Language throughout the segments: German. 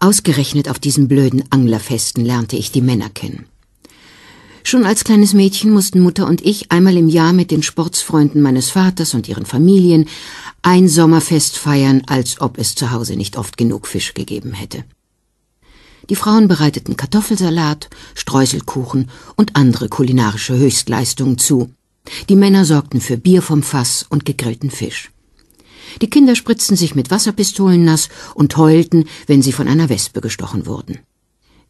Ausgerechnet auf diesen blöden Anglerfesten lernte ich die Männer kennen. Schon als kleines Mädchen mussten Mutter und ich einmal im Jahr mit den Sportsfreunden meines Vaters und ihren Familien ein Sommerfest feiern, als ob es zu Hause nicht oft genug Fisch gegeben hätte. Die Frauen bereiteten Kartoffelsalat, Streuselkuchen und andere kulinarische Höchstleistungen zu. Die Männer sorgten für Bier vom Fass und gegrillten Fisch. Die Kinder spritzten sich mit Wasserpistolen nass und heulten, wenn sie von einer Wespe gestochen wurden.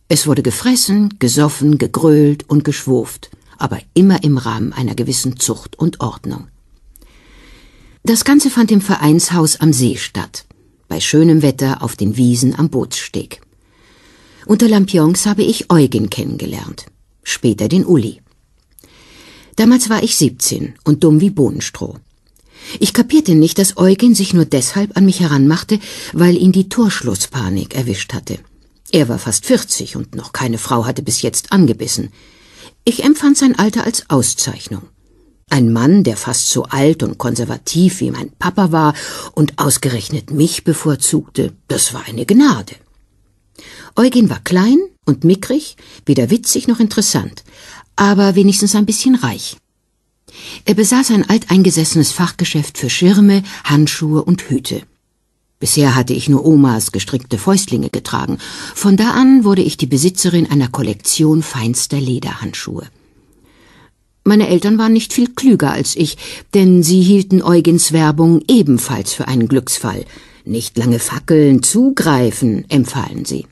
Es wurde gefressen, gesoffen, gegrölt und geschwurft, aber immer im Rahmen einer gewissen Zucht und Ordnung. Das Ganze fand im Vereinshaus am See statt, bei schönem Wetter auf den Wiesen am Bootssteg. Unter Lampions habe ich Eugen kennengelernt, später den Uli. Damals war ich 17 und dumm wie Bohnenstroh. Ich kapierte nicht, dass Eugen sich nur deshalb an mich heranmachte, weil ihn die Torschlusspanik erwischt hatte. Er war fast vierzig und noch keine Frau hatte bis jetzt angebissen. Ich empfand sein Alter als Auszeichnung. Ein Mann, der fast so alt und konservativ wie mein Papa war und ausgerechnet mich bevorzugte, das war eine Gnade. Eugen war klein und mickrig, weder witzig noch interessant, aber wenigstens ein bisschen reich. Er besaß ein alteingesessenes Fachgeschäft für Schirme, Handschuhe und Hüte. Bisher hatte ich nur Omas gestrickte Fäustlinge getragen. Von da an wurde ich die Besitzerin einer Kollektion feinster Lederhandschuhe. Meine Eltern waren nicht viel klüger als ich, denn sie hielten Eugens Werbung ebenfalls für einen Glücksfall. Nicht lange fackeln, zugreifen, empfahlen sie.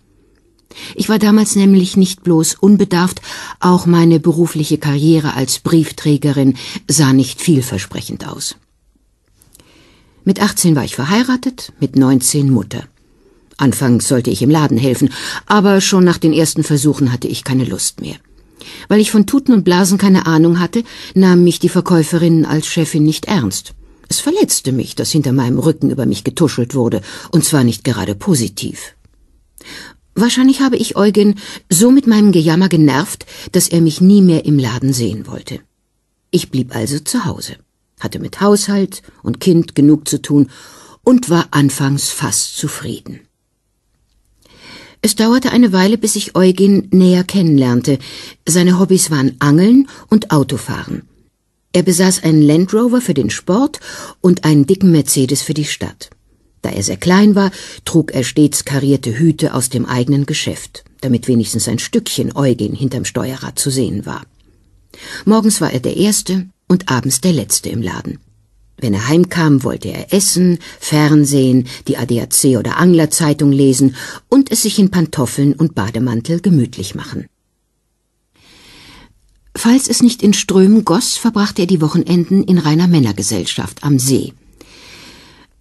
Ich war damals nämlich nicht bloß unbedarft, auch meine berufliche Karriere als Briefträgerin sah nicht vielversprechend aus. Mit 18 war ich verheiratet, mit 19 Mutter. Anfangs sollte ich im Laden helfen, aber schon nach den ersten Versuchen hatte ich keine Lust mehr. Weil ich von Tuten und Blasen keine Ahnung hatte, nahm mich die Verkäuferin als Chefin nicht ernst. Es verletzte mich, dass hinter meinem Rücken über mich getuschelt wurde, und zwar nicht gerade positiv. Wahrscheinlich habe ich Eugen so mit meinem Gejammer genervt, dass er mich nie mehr im Laden sehen wollte. Ich blieb also zu Hause, hatte mit Haushalt und Kind genug zu tun und war anfangs fast zufrieden. Es dauerte eine Weile, bis ich Eugen näher kennenlernte. Seine Hobbys waren Angeln und Autofahren. Er besaß einen Land Rover für den Sport und einen dicken Mercedes für die Stadt. Da er sehr klein war, trug er stets karierte Hüte aus dem eigenen Geschäft, damit wenigstens ein Stückchen Eugen hinterm Steuerrad zu sehen war. Morgens war er der Erste und abends der Letzte im Laden. Wenn er heimkam, wollte er essen, Fernsehen, die ADAC oder Anglerzeitung lesen und es sich in Pantoffeln und Bademantel gemütlich machen. Falls es nicht in Strömen goss, verbrachte er die Wochenenden in reiner Männergesellschaft am See –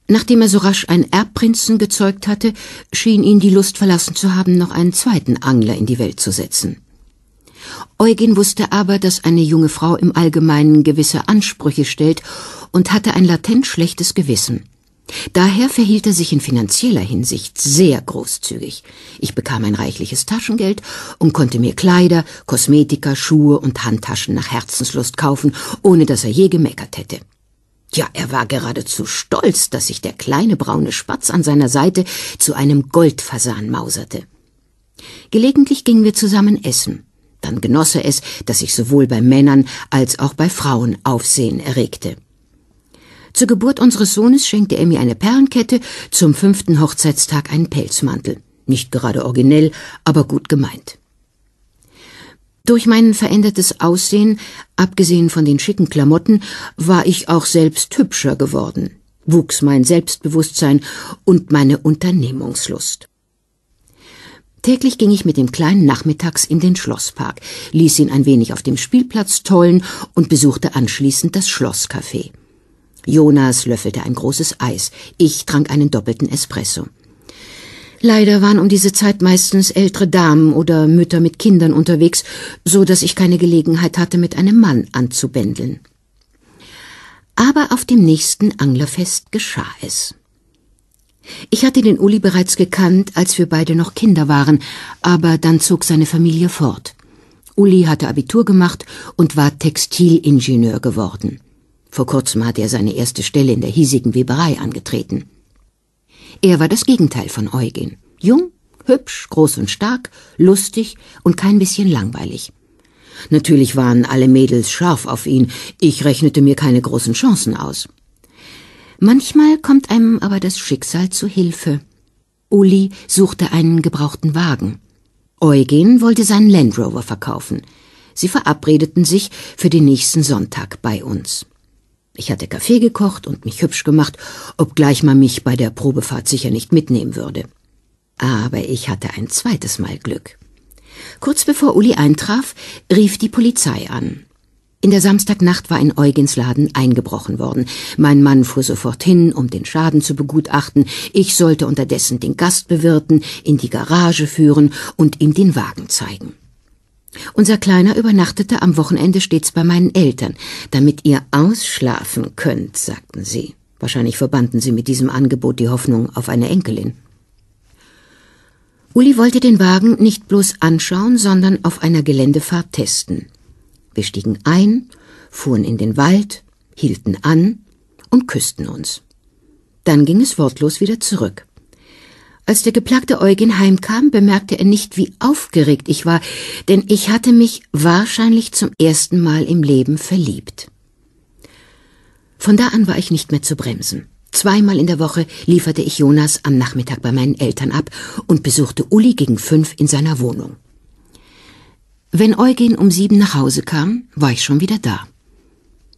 Nachdem er so rasch einen Erbprinzen gezeugt hatte, schien ihn die Lust verlassen zu haben, noch einen zweiten Angler in die Welt zu setzen. Eugen wusste aber, dass eine junge Frau im Allgemeinen gewisse Ansprüche stellt und hatte ein latent schlechtes Gewissen. Daher verhielt er sich in finanzieller Hinsicht sehr großzügig. Ich bekam ein reichliches Taschengeld und konnte mir Kleider, Kosmetika, Schuhe und Handtaschen nach Herzenslust kaufen, ohne dass er je gemeckert hätte. Ja, er war geradezu stolz, dass sich der kleine braune Spatz an seiner Seite zu einem Goldfasan mauserte. Gelegentlich gingen wir zusammen essen. Dann genoss er es, dass ich sowohl bei Männern als auch bei Frauen Aufsehen erregte. Zur Geburt unseres Sohnes schenkte er mir eine Perlenkette, zum fünften Hochzeitstag einen Pelzmantel. Nicht gerade originell, aber gut gemeint. Durch mein verändertes Aussehen, abgesehen von den schicken Klamotten, war ich auch selbst hübscher geworden, wuchs mein Selbstbewusstsein und meine Unternehmungslust. Täglich ging ich mit dem Kleinen nachmittags in den Schlosspark, ließ ihn ein wenig auf dem Spielplatz tollen und besuchte anschließend das Schlosscafé. Jonas löffelte ein großes Eis, ich trank einen doppelten Espresso. Leider waren um diese Zeit meistens ältere Damen oder Mütter mit Kindern unterwegs, so dass ich keine Gelegenheit hatte, mit einem Mann anzubändeln. Aber auf dem nächsten Anglerfest geschah es. Ich hatte den Uli bereits gekannt, als wir beide noch Kinder waren, aber dann zog seine Familie fort. Uli hatte Abitur gemacht und war Textilingenieur geworden. Vor kurzem hatte er seine erste Stelle in der hiesigen Weberei angetreten. Er war das Gegenteil von Eugen. Jung, hübsch, groß und stark, lustig und kein bisschen langweilig. Natürlich waren alle Mädels scharf auf ihn, ich rechnete mir keine großen Chancen aus. Manchmal kommt einem aber das Schicksal zu Hilfe. Uli suchte einen gebrauchten Wagen. Eugen wollte seinen Land Rover verkaufen. Sie verabredeten sich für den nächsten Sonntag bei uns. Ich hatte Kaffee gekocht und mich hübsch gemacht, obgleich man mich bei der Probefahrt sicher nicht mitnehmen würde. Aber ich hatte ein zweites Mal Glück. Kurz bevor Uli eintraf, rief die Polizei an. In der Samstagnacht war in Eugens Laden eingebrochen worden. Mein Mann fuhr sofort hin, um den Schaden zu begutachten. Ich sollte unterdessen den Gast bewirten, in die Garage führen und ihm den Wagen zeigen. Unser Kleiner übernachtete am Wochenende stets bei meinen Eltern, damit ihr ausschlafen könnt, sagten sie. Wahrscheinlich verbanden sie mit diesem Angebot die Hoffnung auf eine Enkelin. Uli wollte den Wagen nicht bloß anschauen, sondern auf einer Geländefahrt testen. Wir stiegen ein, fuhren in den Wald, hielten an und küssten uns. Dann ging es wortlos wieder zurück. Als der geplagte Eugen heimkam, bemerkte er nicht, wie aufgeregt ich war, denn ich hatte mich wahrscheinlich zum ersten Mal im Leben verliebt. Von da an war ich nicht mehr zu bremsen. Zweimal in der Woche lieferte ich Jonas am Nachmittag bei meinen Eltern ab und besuchte Uli gegen fünf in seiner Wohnung. Wenn Eugen um sieben nach Hause kam, war ich schon wieder da.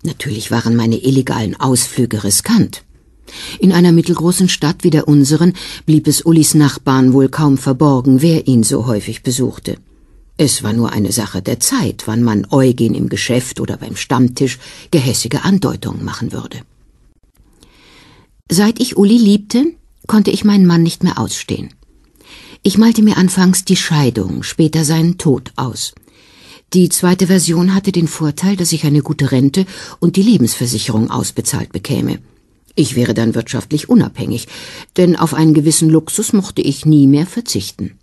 Natürlich waren meine illegalen Ausflüge riskant. In einer mittelgroßen Stadt wie der unseren blieb es Ullis Nachbarn wohl kaum verborgen, wer ihn so häufig besuchte. Es war nur eine Sache der Zeit, wann man Eugen im Geschäft oder beim Stammtisch gehässige Andeutungen machen würde. Seit ich Uli liebte, konnte ich meinen Mann nicht mehr ausstehen. Ich malte mir anfangs die Scheidung, später seinen Tod aus. Die zweite Version hatte den Vorteil, dass ich eine gute Rente und die Lebensversicherung ausbezahlt bekäme. Ich wäre dann wirtschaftlich unabhängig, denn auf einen gewissen Luxus mochte ich nie mehr verzichten.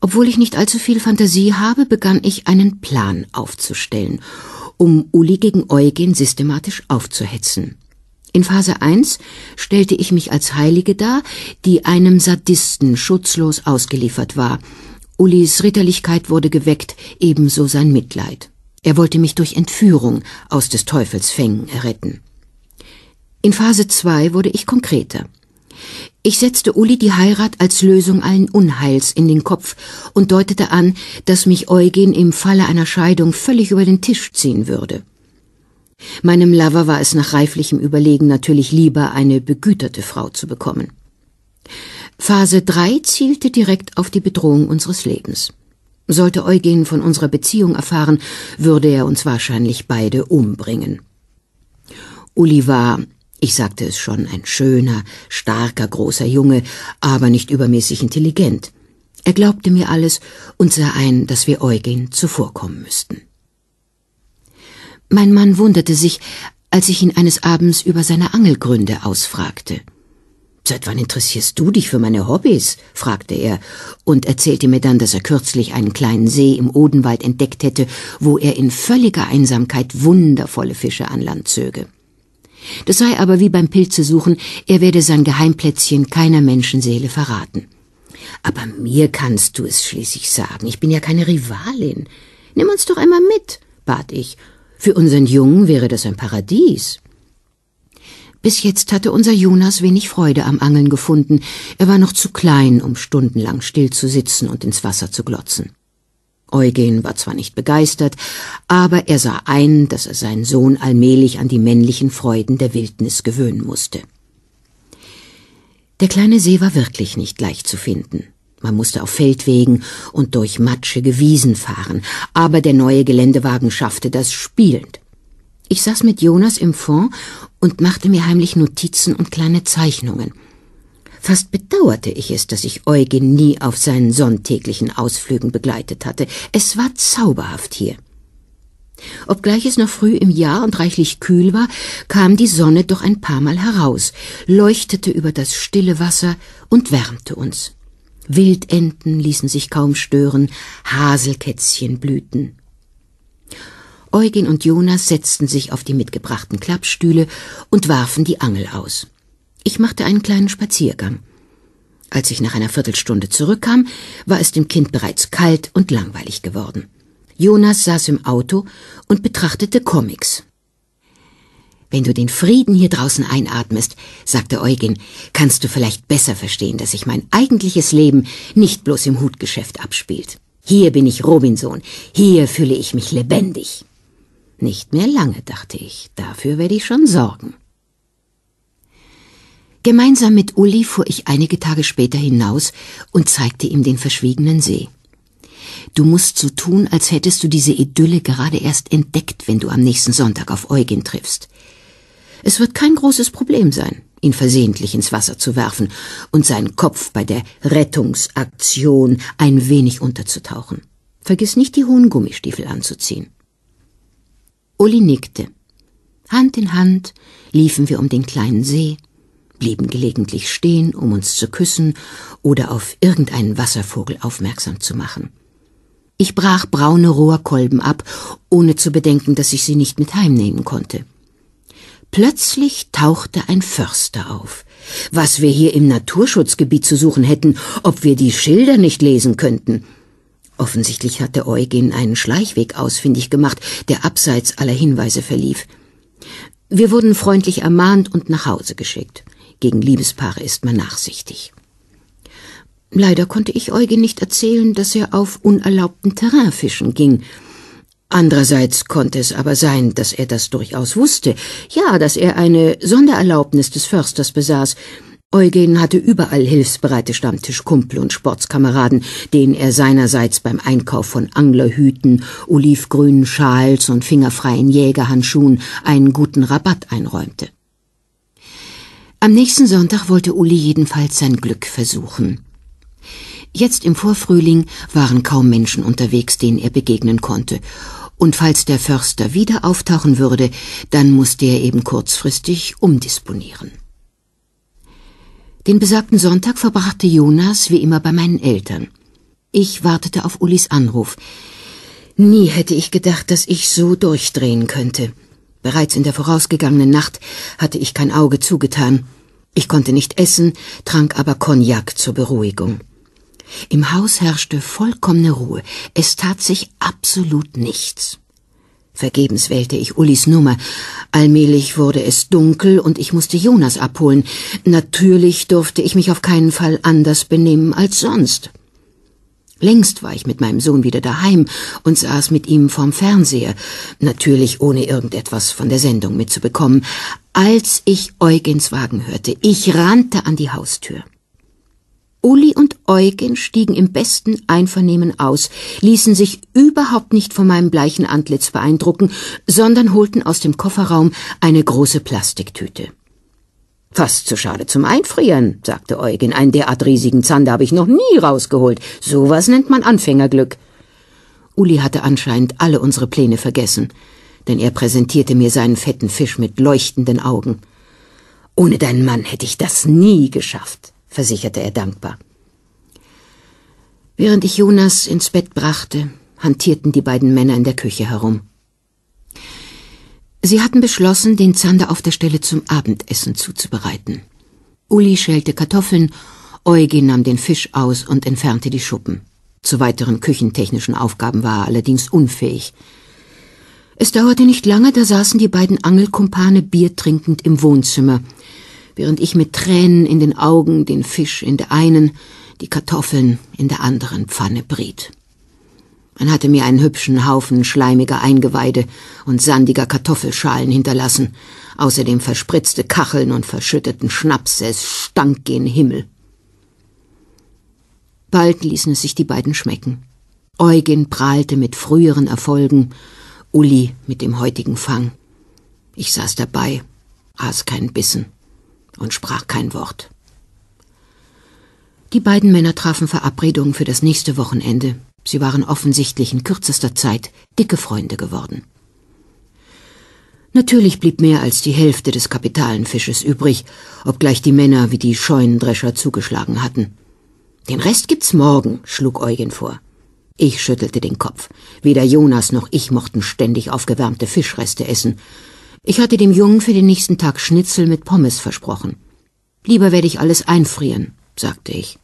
Obwohl ich nicht allzu viel Fantasie habe, begann ich einen Plan aufzustellen, um Uli gegen Eugen systematisch aufzuhetzen. In Phase 1 stellte ich mich als Heilige dar, die einem Sadisten schutzlos ausgeliefert war. Ulis Ritterlichkeit wurde geweckt, ebenso sein Mitleid. Er wollte mich durch Entführung aus des Teufels Fängen erretten. In Phase 2 wurde ich konkreter. Ich setzte Uli die Heirat als Lösung allen Unheils in den Kopf und deutete an, dass mich Eugen im Falle einer Scheidung völlig über den Tisch ziehen würde. Meinem Lover war es nach reiflichem Überlegen natürlich lieber, eine begüterte Frau zu bekommen. Phase 3 zielte direkt auf die Bedrohung unseres Lebens. Sollte Eugen von unserer Beziehung erfahren, würde er uns wahrscheinlich beide umbringen. Uli war ich sagte es schon, ein schöner, starker, großer Junge, aber nicht übermäßig intelligent. Er glaubte mir alles und sah ein, dass wir Eugen zuvorkommen müssten. Mein Mann wunderte sich, als ich ihn eines Abends über seine Angelgründe ausfragte. Seit wann interessierst du dich für meine Hobbys? fragte er und erzählte mir dann, dass er kürzlich einen kleinen See im Odenwald entdeckt hätte, wo er in völliger Einsamkeit wundervolle Fische an Land zöge. Das sei aber wie beim Pilzesuchen, er werde sein Geheimplätzchen keiner Menschenseele verraten. Aber mir kannst du es schließlich sagen, ich bin ja keine Rivalin. Nimm uns doch einmal mit, bat ich. Für unseren Jungen wäre das ein Paradies. Bis jetzt hatte unser Jonas wenig Freude am Angeln gefunden. Er war noch zu klein, um stundenlang still zu sitzen und ins Wasser zu glotzen. Eugen war zwar nicht begeistert, aber er sah ein, dass er seinen Sohn allmählich an die männlichen Freuden der Wildnis gewöhnen musste. Der kleine See war wirklich nicht leicht zu finden. Man musste auf Feldwegen und durch matschige Wiesen fahren, aber der neue Geländewagen schaffte das spielend. Ich saß mit Jonas im Fond und machte mir heimlich Notizen und kleine Zeichnungen – Fast bedauerte ich es, dass ich Eugen nie auf seinen sonntäglichen Ausflügen begleitet hatte. Es war zauberhaft hier. Obgleich es noch früh im Jahr und reichlich kühl war, kam die Sonne doch ein paar Mal heraus, leuchtete über das stille Wasser und wärmte uns. Wildenten ließen sich kaum stören, Haselkätzchen blühten. Eugen und Jonas setzten sich auf die mitgebrachten Klappstühle und warfen die Angel aus. Ich machte einen kleinen Spaziergang. Als ich nach einer Viertelstunde zurückkam, war es dem Kind bereits kalt und langweilig geworden. Jonas saß im Auto und betrachtete Comics. Wenn du den Frieden hier draußen einatmest, sagte Eugen, kannst du vielleicht besser verstehen, dass sich mein eigentliches Leben nicht bloß im Hutgeschäft abspielt. Hier bin ich Robinson, hier fühle ich mich lebendig. Nicht mehr lange, dachte ich, dafür werde ich schon sorgen. Gemeinsam mit Uli fuhr ich einige Tage später hinaus und zeigte ihm den verschwiegenen See. Du musst so tun, als hättest du diese Idylle gerade erst entdeckt, wenn du am nächsten Sonntag auf Eugen triffst. Es wird kein großes Problem sein, ihn versehentlich ins Wasser zu werfen und seinen Kopf bei der Rettungsaktion ein wenig unterzutauchen. Vergiss nicht, die hohen Gummistiefel anzuziehen. Uli nickte. Hand in Hand liefen wir um den kleinen See, blieben gelegentlich stehen, um uns zu küssen oder auf irgendeinen Wasservogel aufmerksam zu machen. Ich brach braune Rohrkolben ab, ohne zu bedenken, dass ich sie nicht mit heimnehmen konnte. Plötzlich tauchte ein Förster auf. Was wir hier im Naturschutzgebiet zu suchen hätten, ob wir die Schilder nicht lesen könnten. Offensichtlich hatte Eugen einen Schleichweg ausfindig gemacht, der abseits aller Hinweise verlief. Wir wurden freundlich ermahnt und nach Hause geschickt. Gegen Liebespaare ist man nachsichtig. Leider konnte ich Eugen nicht erzählen, dass er auf unerlaubten Terrainfischen ging. Andererseits konnte es aber sein, dass er das durchaus wusste. Ja, dass er eine Sondererlaubnis des Försters besaß. Eugen hatte überall hilfsbereite Stammtischkumpel und Sportskameraden, denen er seinerseits beim Einkauf von Anglerhüten, olivgrünen Schals und fingerfreien Jägerhandschuhen einen guten Rabatt einräumte. Am nächsten Sonntag wollte Uli jedenfalls sein Glück versuchen. Jetzt im Vorfrühling waren kaum Menschen unterwegs, denen er begegnen konnte, und falls der Förster wieder auftauchen würde, dann musste er eben kurzfristig umdisponieren. Den besagten Sonntag verbrachte Jonas wie immer bei meinen Eltern. Ich wartete auf Ulis Anruf. Nie hätte ich gedacht, dass ich so durchdrehen könnte. Bereits in der vorausgegangenen Nacht hatte ich kein Auge zugetan. Ich konnte nicht essen, trank aber Cognac zur Beruhigung. Im Haus herrschte vollkommene Ruhe. Es tat sich absolut nichts. Vergebens wählte ich Ullis Nummer. Allmählich wurde es dunkel und ich musste Jonas abholen. Natürlich durfte ich mich auf keinen Fall anders benehmen als sonst. Längst war ich mit meinem Sohn wieder daheim und saß mit ihm vorm Fernseher, natürlich ohne irgendetwas von der Sendung mitzubekommen, als ich Eugens Wagen hörte. Ich rannte an die Haustür. Uli und Eugen stiegen im besten Einvernehmen aus, ließen sich überhaupt nicht von meinem bleichen Antlitz beeindrucken, sondern holten aus dem Kofferraum eine große Plastiktüte. Fast zu schade zum Einfrieren, sagte Eugen. Einen derart riesigen Zander habe ich noch nie rausgeholt. Sowas nennt man Anfängerglück. Uli hatte anscheinend alle unsere Pläne vergessen, denn er präsentierte mir seinen fetten Fisch mit leuchtenden Augen. Ohne deinen Mann hätte ich das nie geschafft, versicherte er dankbar. Während ich Jonas ins Bett brachte, hantierten die beiden Männer in der Küche herum. Sie hatten beschlossen, den Zander auf der Stelle zum Abendessen zuzubereiten. Uli schälte Kartoffeln, Eugen nahm den Fisch aus und entfernte die Schuppen. Zu weiteren küchentechnischen Aufgaben war er allerdings unfähig. Es dauerte nicht lange, da saßen die beiden Angelkumpane biertrinkend im Wohnzimmer, während ich mit Tränen in den Augen den Fisch in der einen, die Kartoffeln in der anderen Pfanne briet. Man hatte mir einen hübschen Haufen schleimiger Eingeweide und sandiger Kartoffelschalen hinterlassen, außerdem verspritzte Kacheln und verschütteten Schnaps, es stank gen Himmel. Bald ließen es sich die beiden schmecken. Eugen prahlte mit früheren Erfolgen, Uli mit dem heutigen Fang. Ich saß dabei, aß keinen Bissen und sprach kein Wort. Die beiden Männer trafen Verabredungen für das nächste Wochenende, Sie waren offensichtlich in kürzester Zeit dicke Freunde geworden. Natürlich blieb mehr als die Hälfte des Kapitalenfisches übrig, obgleich die Männer wie die Scheunendrescher zugeschlagen hatten. Den Rest gibt's morgen, schlug Eugen vor. Ich schüttelte den Kopf. Weder Jonas noch ich mochten ständig aufgewärmte Fischreste essen. Ich hatte dem Jungen für den nächsten Tag Schnitzel mit Pommes versprochen. Lieber werde ich alles einfrieren, sagte ich.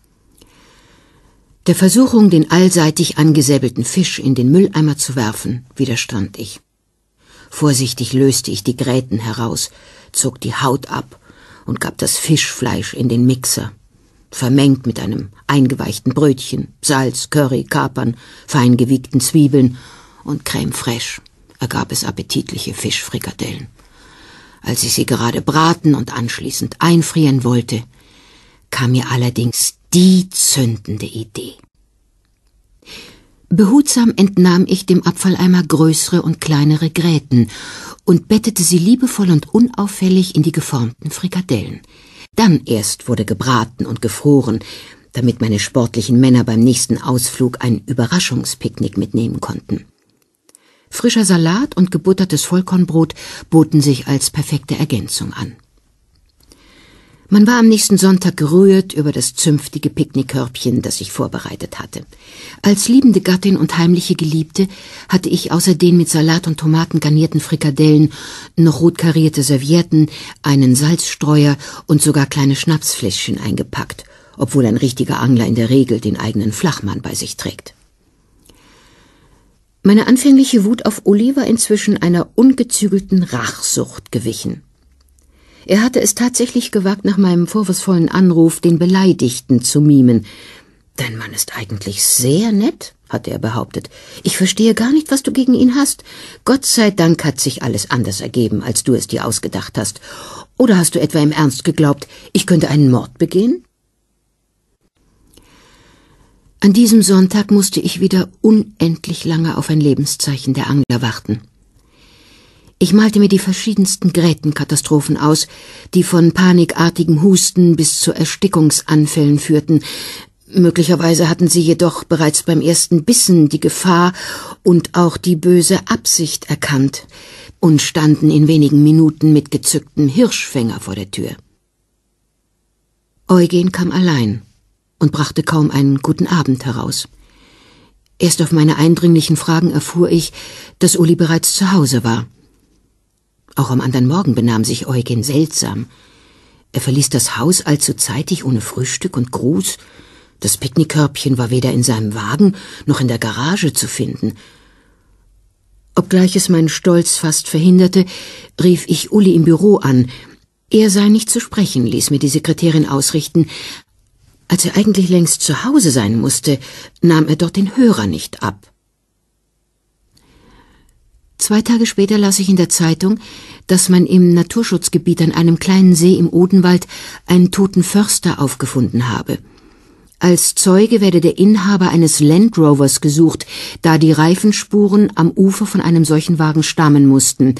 Der Versuchung, den allseitig angesäbelten Fisch in den Mülleimer zu werfen, widerstand ich. Vorsichtig löste ich die Gräten heraus, zog die Haut ab und gab das Fischfleisch in den Mixer, vermengt mit einem eingeweichten Brötchen, Salz, Curry, Kapern, fein gewiegten Zwiebeln und Crème fraiche, ergab es appetitliche Fischfrikadellen. Als ich sie gerade braten und anschließend einfrieren wollte, kam mir allerdings die zündende Idee. Behutsam entnahm ich dem Abfalleimer größere und kleinere Gräten und bettete sie liebevoll und unauffällig in die geformten Frikadellen. Dann erst wurde gebraten und gefroren, damit meine sportlichen Männer beim nächsten Ausflug ein Überraschungspicknick mitnehmen konnten. Frischer Salat und gebuttertes Vollkornbrot boten sich als perfekte Ergänzung an. Man war am nächsten Sonntag gerührt über das zünftige Picknickkörbchen, das ich vorbereitet hatte. Als liebende Gattin und heimliche Geliebte hatte ich außer den mit Salat und Tomaten garnierten Frikadellen noch rot karierte Servietten, einen Salzstreuer und sogar kleine Schnapsfläschchen eingepackt, obwohl ein richtiger Angler in der Regel den eigenen Flachmann bei sich trägt. Meine anfängliche Wut auf Uli war inzwischen einer ungezügelten Rachsucht gewichen. Er hatte es tatsächlich gewagt, nach meinem vorwurfsvollen Anruf den Beleidigten zu mimen. Dein Mann ist eigentlich sehr nett, hatte er behauptet. Ich verstehe gar nicht, was du gegen ihn hast. Gott sei Dank hat sich alles anders ergeben, als du es dir ausgedacht hast. Oder hast du etwa im Ernst geglaubt, ich könnte einen Mord begehen? An diesem Sonntag musste ich wieder unendlich lange auf ein Lebenszeichen der Angler warten. Ich malte mir die verschiedensten Grätenkatastrophen aus, die von panikartigem Husten bis zu Erstickungsanfällen führten. Möglicherweise hatten sie jedoch bereits beim ersten Bissen die Gefahr und auch die böse Absicht erkannt und standen in wenigen Minuten mit gezücktem Hirschfänger vor der Tür. Eugen kam allein und brachte kaum einen guten Abend heraus. Erst auf meine eindringlichen Fragen erfuhr ich, dass Uli bereits zu Hause war. Auch am anderen Morgen benahm sich Eugen seltsam. Er verließ das Haus allzu zeitig ohne Frühstück und Gruß. Das Picknickkörbchen war weder in seinem Wagen noch in der Garage zu finden. Obgleich es meinen Stolz fast verhinderte, rief ich Uli im Büro an. Er sei nicht zu sprechen, ließ mir die Sekretärin ausrichten. Als er eigentlich längst zu Hause sein musste, nahm er dort den Hörer nicht ab. Zwei Tage später las ich in der Zeitung, dass man im Naturschutzgebiet an einem kleinen See im Odenwald einen toten Förster aufgefunden habe. Als Zeuge werde der Inhaber eines Land Rovers gesucht, da die Reifenspuren am Ufer von einem solchen Wagen stammen mussten.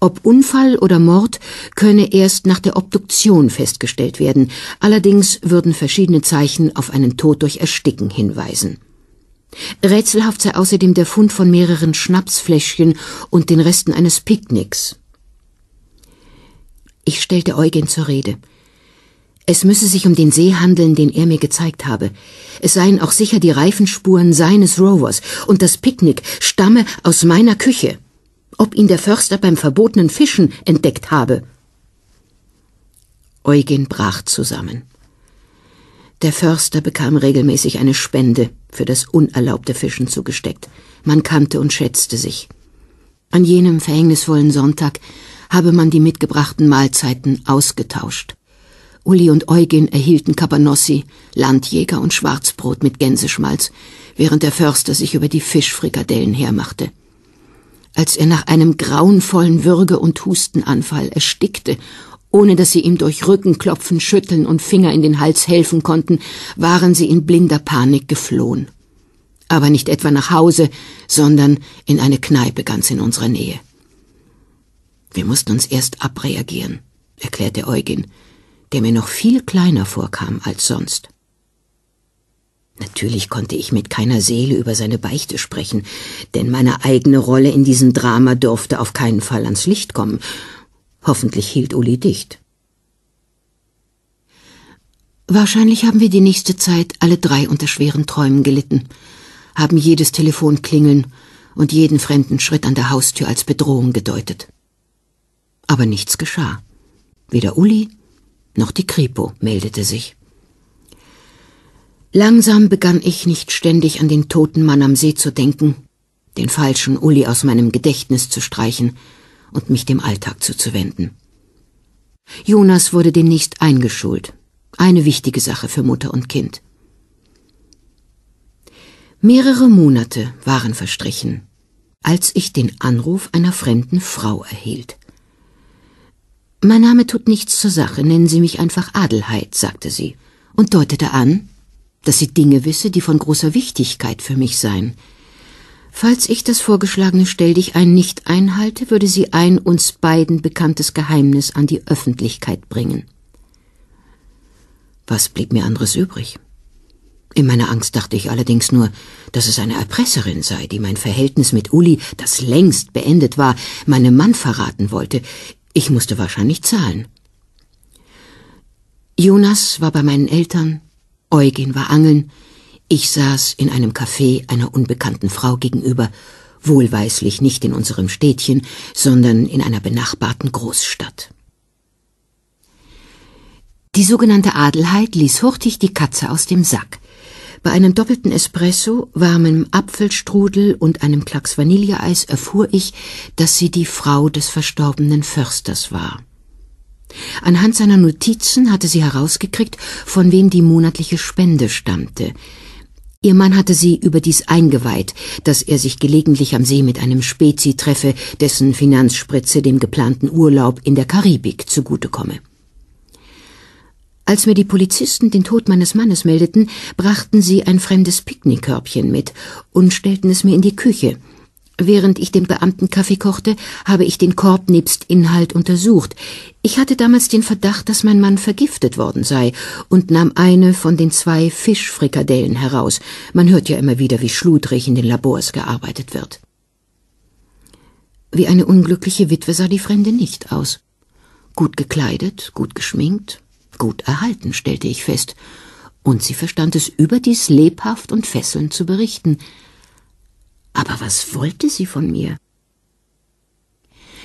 Ob Unfall oder Mord könne erst nach der Obduktion festgestellt werden. Allerdings würden verschiedene Zeichen auf einen Tod durch Ersticken hinweisen. Rätselhaft sei außerdem der Fund von mehreren Schnapsfläschchen und den Resten eines Picknicks. Ich stellte Eugen zur Rede. Es müsse sich um den See handeln, den er mir gezeigt habe. Es seien auch sicher die Reifenspuren seines Rovers und das Picknick stamme aus meiner Küche. Ob ihn der Förster beim verbotenen Fischen entdeckt habe. Eugen brach zusammen. Der Förster bekam regelmäßig eine Spende für das unerlaubte Fischen zugesteckt. Man kannte und schätzte sich. An jenem verhängnisvollen Sonntag habe man die mitgebrachten Mahlzeiten ausgetauscht. Uli und Eugen erhielten Cabanossi, Landjäger und Schwarzbrot mit Gänseschmalz, während der Förster sich über die Fischfrikadellen hermachte. Als er nach einem grauenvollen Würge- und Hustenanfall erstickte ohne dass sie ihm durch Rückenklopfen, Schütteln und Finger in den Hals helfen konnten, waren sie in blinder Panik geflohen. Aber nicht etwa nach Hause, sondern in eine Kneipe ganz in unserer Nähe. Wir mussten uns erst abreagieren, erklärte Eugen, der mir noch viel kleiner vorkam als sonst. Natürlich konnte ich mit keiner Seele über seine Beichte sprechen, denn meine eigene Rolle in diesem Drama durfte auf keinen Fall ans Licht kommen, Hoffentlich hielt Uli dicht. Wahrscheinlich haben wir die nächste Zeit alle drei unter schweren Träumen gelitten, haben jedes Telefonklingeln und jeden fremden Schritt an der Haustür als Bedrohung gedeutet. Aber nichts geschah. Weder Uli noch die Kripo meldete sich. Langsam begann ich nicht ständig an den toten Mann am See zu denken, den falschen Uli aus meinem Gedächtnis zu streichen, und mich dem Alltag zuzuwenden. Jonas wurde demnächst eingeschult. Eine wichtige Sache für Mutter und Kind. Mehrere Monate waren verstrichen, als ich den Anruf einer fremden Frau erhielt. Mein Name tut nichts zur Sache, nennen Sie mich einfach Adelheid, sagte sie und deutete an, dass sie Dinge wisse, die von großer Wichtigkeit für mich seien, Falls ich das vorgeschlagene Stell dich ein nicht einhalte, würde sie ein uns beiden bekanntes Geheimnis an die Öffentlichkeit bringen. Was blieb mir anderes übrig? In meiner Angst dachte ich allerdings nur, dass es eine Erpresserin sei, die mein Verhältnis mit Uli, das längst beendet war, meinem Mann verraten wollte. Ich musste wahrscheinlich zahlen. Jonas war bei meinen Eltern, Eugen war angeln, ich saß in einem Café einer unbekannten Frau gegenüber, wohlweislich nicht in unserem Städtchen, sondern in einer benachbarten Großstadt. Die sogenannte Adelheid ließ hurtig die Katze aus dem Sack. Bei einem doppelten Espresso, warmem Apfelstrudel und einem Klacks Vanilleeis erfuhr ich, dass sie die Frau des verstorbenen Försters war. Anhand seiner Notizen hatte sie herausgekriegt, von wem die monatliche Spende stammte. Ihr Mann hatte sie überdies eingeweiht, dass er sich gelegentlich am See mit einem Spezi treffe, dessen Finanzspritze dem geplanten Urlaub in der Karibik zugutekomme. Als mir die Polizisten den Tod meines Mannes meldeten, brachten sie ein fremdes Picknickkörbchen mit und stellten es mir in die Küche – Während ich den Beamten Kaffee kochte, habe ich den Korb nebst Inhalt untersucht. Ich hatte damals den Verdacht, dass mein Mann vergiftet worden sei und nahm eine von den zwei Fischfrikadellen heraus. Man hört ja immer wieder, wie schludrig in den Labors gearbeitet wird. Wie eine unglückliche Witwe sah die Fremde nicht aus. Gut gekleidet, gut geschminkt, gut erhalten, stellte ich fest. Und sie verstand es überdies lebhaft und fesselnd zu berichten – aber was wollte sie von mir?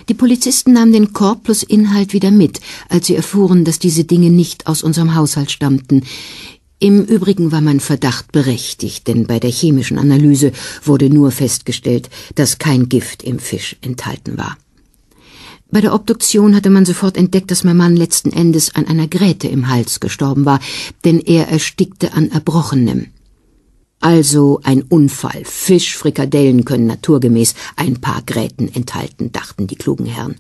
Die Polizisten nahmen den Korb plus Inhalt wieder mit, als sie erfuhren, dass diese Dinge nicht aus unserem Haushalt stammten. Im Übrigen war mein Verdacht berechtigt, denn bei der chemischen Analyse wurde nur festgestellt, dass kein Gift im Fisch enthalten war. Bei der Obduktion hatte man sofort entdeckt, dass mein Mann letzten Endes an einer Gräte im Hals gestorben war, denn er erstickte an Erbrochenem. Also ein Unfall. Fischfrikadellen können naturgemäß ein paar Gräten enthalten, dachten die klugen Herren.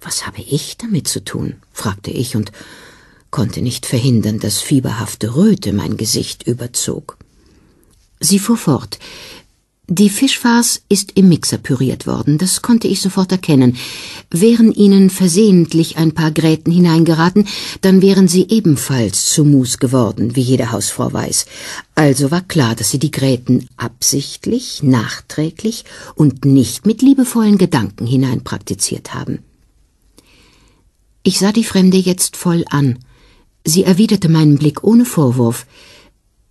Was habe ich damit zu tun? fragte ich und konnte nicht verhindern, dass fieberhafte Röte mein Gesicht überzog. Sie fuhr fort. Die Fischfarce ist im Mixer püriert worden, das konnte ich sofort erkennen. Wären ihnen versehentlich ein paar Gräten hineingeraten, dann wären sie ebenfalls zu Mus geworden, wie jede Hausfrau weiß. Also war klar, dass sie die Gräten absichtlich, nachträglich und nicht mit liebevollen Gedanken hineinpraktiziert haben. Ich sah die Fremde jetzt voll an. Sie erwiderte meinen Blick ohne Vorwurf,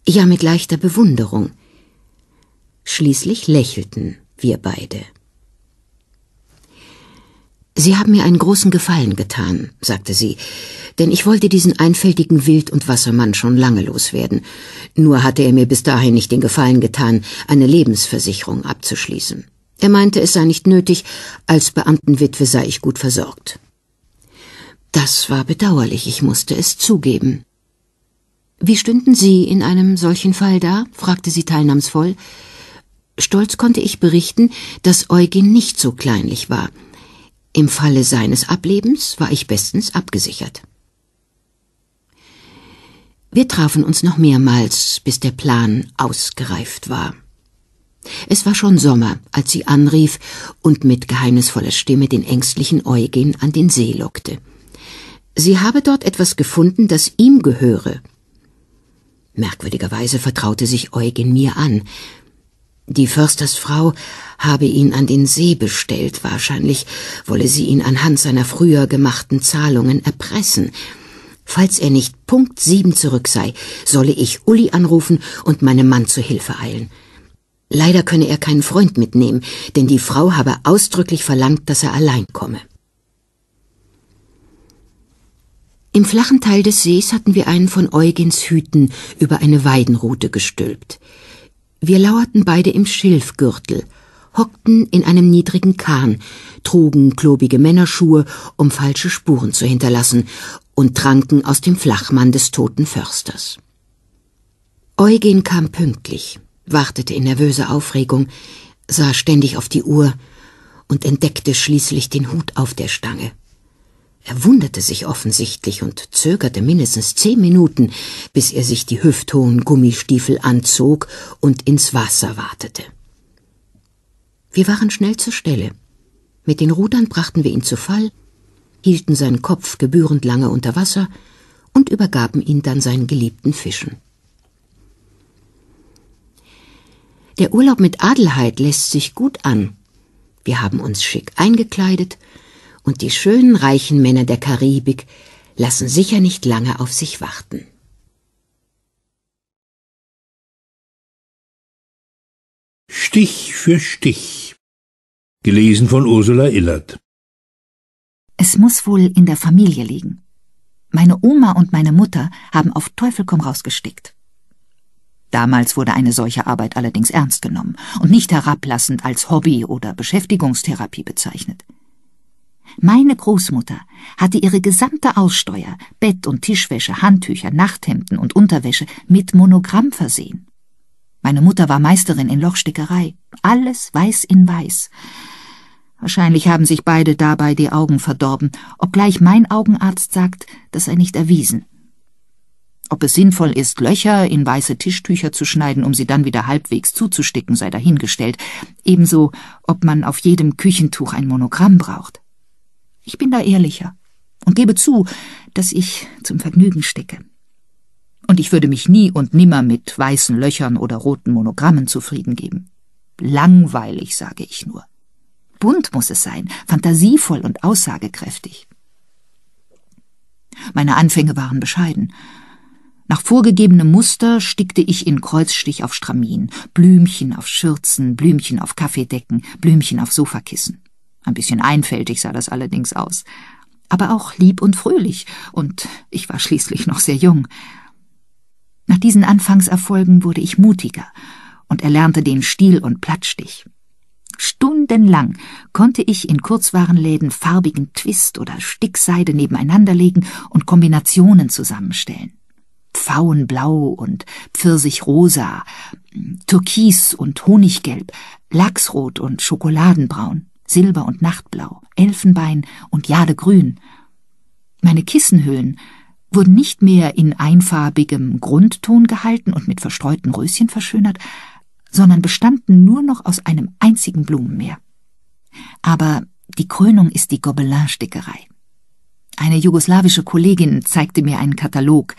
ja mit leichter Bewunderung. Schließlich lächelten wir beide. Sie haben mir einen großen Gefallen getan, sagte sie, denn ich wollte diesen einfältigen Wild- und Wassermann schon lange loswerden. Nur hatte er mir bis dahin nicht den Gefallen getan, eine Lebensversicherung abzuschließen. Er meinte, es sei nicht nötig, als Beamtenwitwe sei ich gut versorgt. Das war bedauerlich, ich musste es zugeben. Wie stünden Sie in einem solchen Fall da? fragte sie teilnahmsvoll. Stolz konnte ich berichten, dass Eugen nicht so kleinlich war. Im Falle seines Ablebens war ich bestens abgesichert. Wir trafen uns noch mehrmals, bis der Plan ausgereift war. Es war schon Sommer, als sie anrief und mit geheimnisvoller Stimme den ängstlichen Eugen an den See lockte. Sie habe dort etwas gefunden, das ihm gehöre. Merkwürdigerweise vertraute sich Eugen mir an, die Förstersfrau habe ihn an den See bestellt, wahrscheinlich wolle sie ihn anhand seiner früher gemachten Zahlungen erpressen. Falls er nicht Punkt sieben zurück sei, solle ich Uli anrufen und meinem Mann zu Hilfe eilen. Leider könne er keinen Freund mitnehmen, denn die Frau habe ausdrücklich verlangt, dass er allein komme. Im flachen Teil des Sees hatten wir einen von Eugens Hüten über eine Weidenrute gestülpt. Wir lauerten beide im Schilfgürtel, hockten in einem niedrigen Kahn, trugen klobige Männerschuhe, um falsche Spuren zu hinterlassen, und tranken aus dem Flachmann des toten Försters. Eugen kam pünktlich, wartete in nervöser Aufregung, sah ständig auf die Uhr und entdeckte schließlich den Hut auf der Stange. Er wunderte sich offensichtlich und zögerte mindestens zehn Minuten, bis er sich die hüfthohen Gummistiefel anzog und ins Wasser wartete. Wir waren schnell zur Stelle. Mit den Rudern brachten wir ihn zu Fall, hielten seinen Kopf gebührend lange unter Wasser und übergaben ihn dann seinen geliebten Fischen. Der Urlaub mit Adelheid lässt sich gut an. Wir haben uns schick eingekleidet, und die schönen reichen Männer der Karibik lassen sicher nicht lange auf sich warten. Stich für Stich. Gelesen von Ursula Illert. Es muss wohl in der Familie liegen. Meine Oma und meine Mutter haben auf Teufel komm raus gestickt. Damals wurde eine solche Arbeit allerdings ernst genommen und nicht herablassend als Hobby oder Beschäftigungstherapie bezeichnet. Meine Großmutter hatte ihre gesamte Aussteuer, Bett und Tischwäsche, Handtücher, Nachthemden und Unterwäsche mit Monogramm versehen. Meine Mutter war Meisterin in Lochstickerei, alles weiß in weiß. Wahrscheinlich haben sich beide dabei die Augen verdorben, obgleich mein Augenarzt sagt, das sei nicht erwiesen. Ob es sinnvoll ist, Löcher in weiße Tischtücher zu schneiden, um sie dann wieder halbwegs zuzusticken, sei dahingestellt, ebenso ob man auf jedem Küchentuch ein Monogramm braucht. Ich bin da ehrlicher und gebe zu, dass ich zum Vergnügen stecke. Und ich würde mich nie und nimmer mit weißen Löchern oder roten Monogrammen zufrieden geben. Langweilig, sage ich nur. Bunt muss es sein, fantasievoll und aussagekräftig. Meine Anfänge waren bescheiden. Nach vorgegebenem Muster stickte ich in Kreuzstich auf Stramin, Blümchen auf Schürzen, Blümchen auf Kaffeedecken, Blümchen auf Sofakissen. Ein bisschen einfältig sah das allerdings aus, aber auch lieb und fröhlich, und ich war schließlich noch sehr jung. Nach diesen Anfangserfolgen wurde ich mutiger und erlernte den Stiel- und Plattstich. Stundenlang konnte ich in Kurzwarenläden farbigen Twist oder Stickseide nebeneinander legen und Kombinationen zusammenstellen. Pfauenblau und Pfirsichrosa, Türkis und Honiggelb, Lachsrot und Schokoladenbraun. Silber und Nachtblau, Elfenbein und Jadegrün. Meine Kissenhüllen wurden nicht mehr in einfarbigem Grundton gehalten und mit verstreuten Röschen verschönert, sondern bestanden nur noch aus einem einzigen Blumenmeer. Aber die Krönung ist die Gobelin-Stickerei. Eine jugoslawische Kollegin zeigte mir einen Katalog,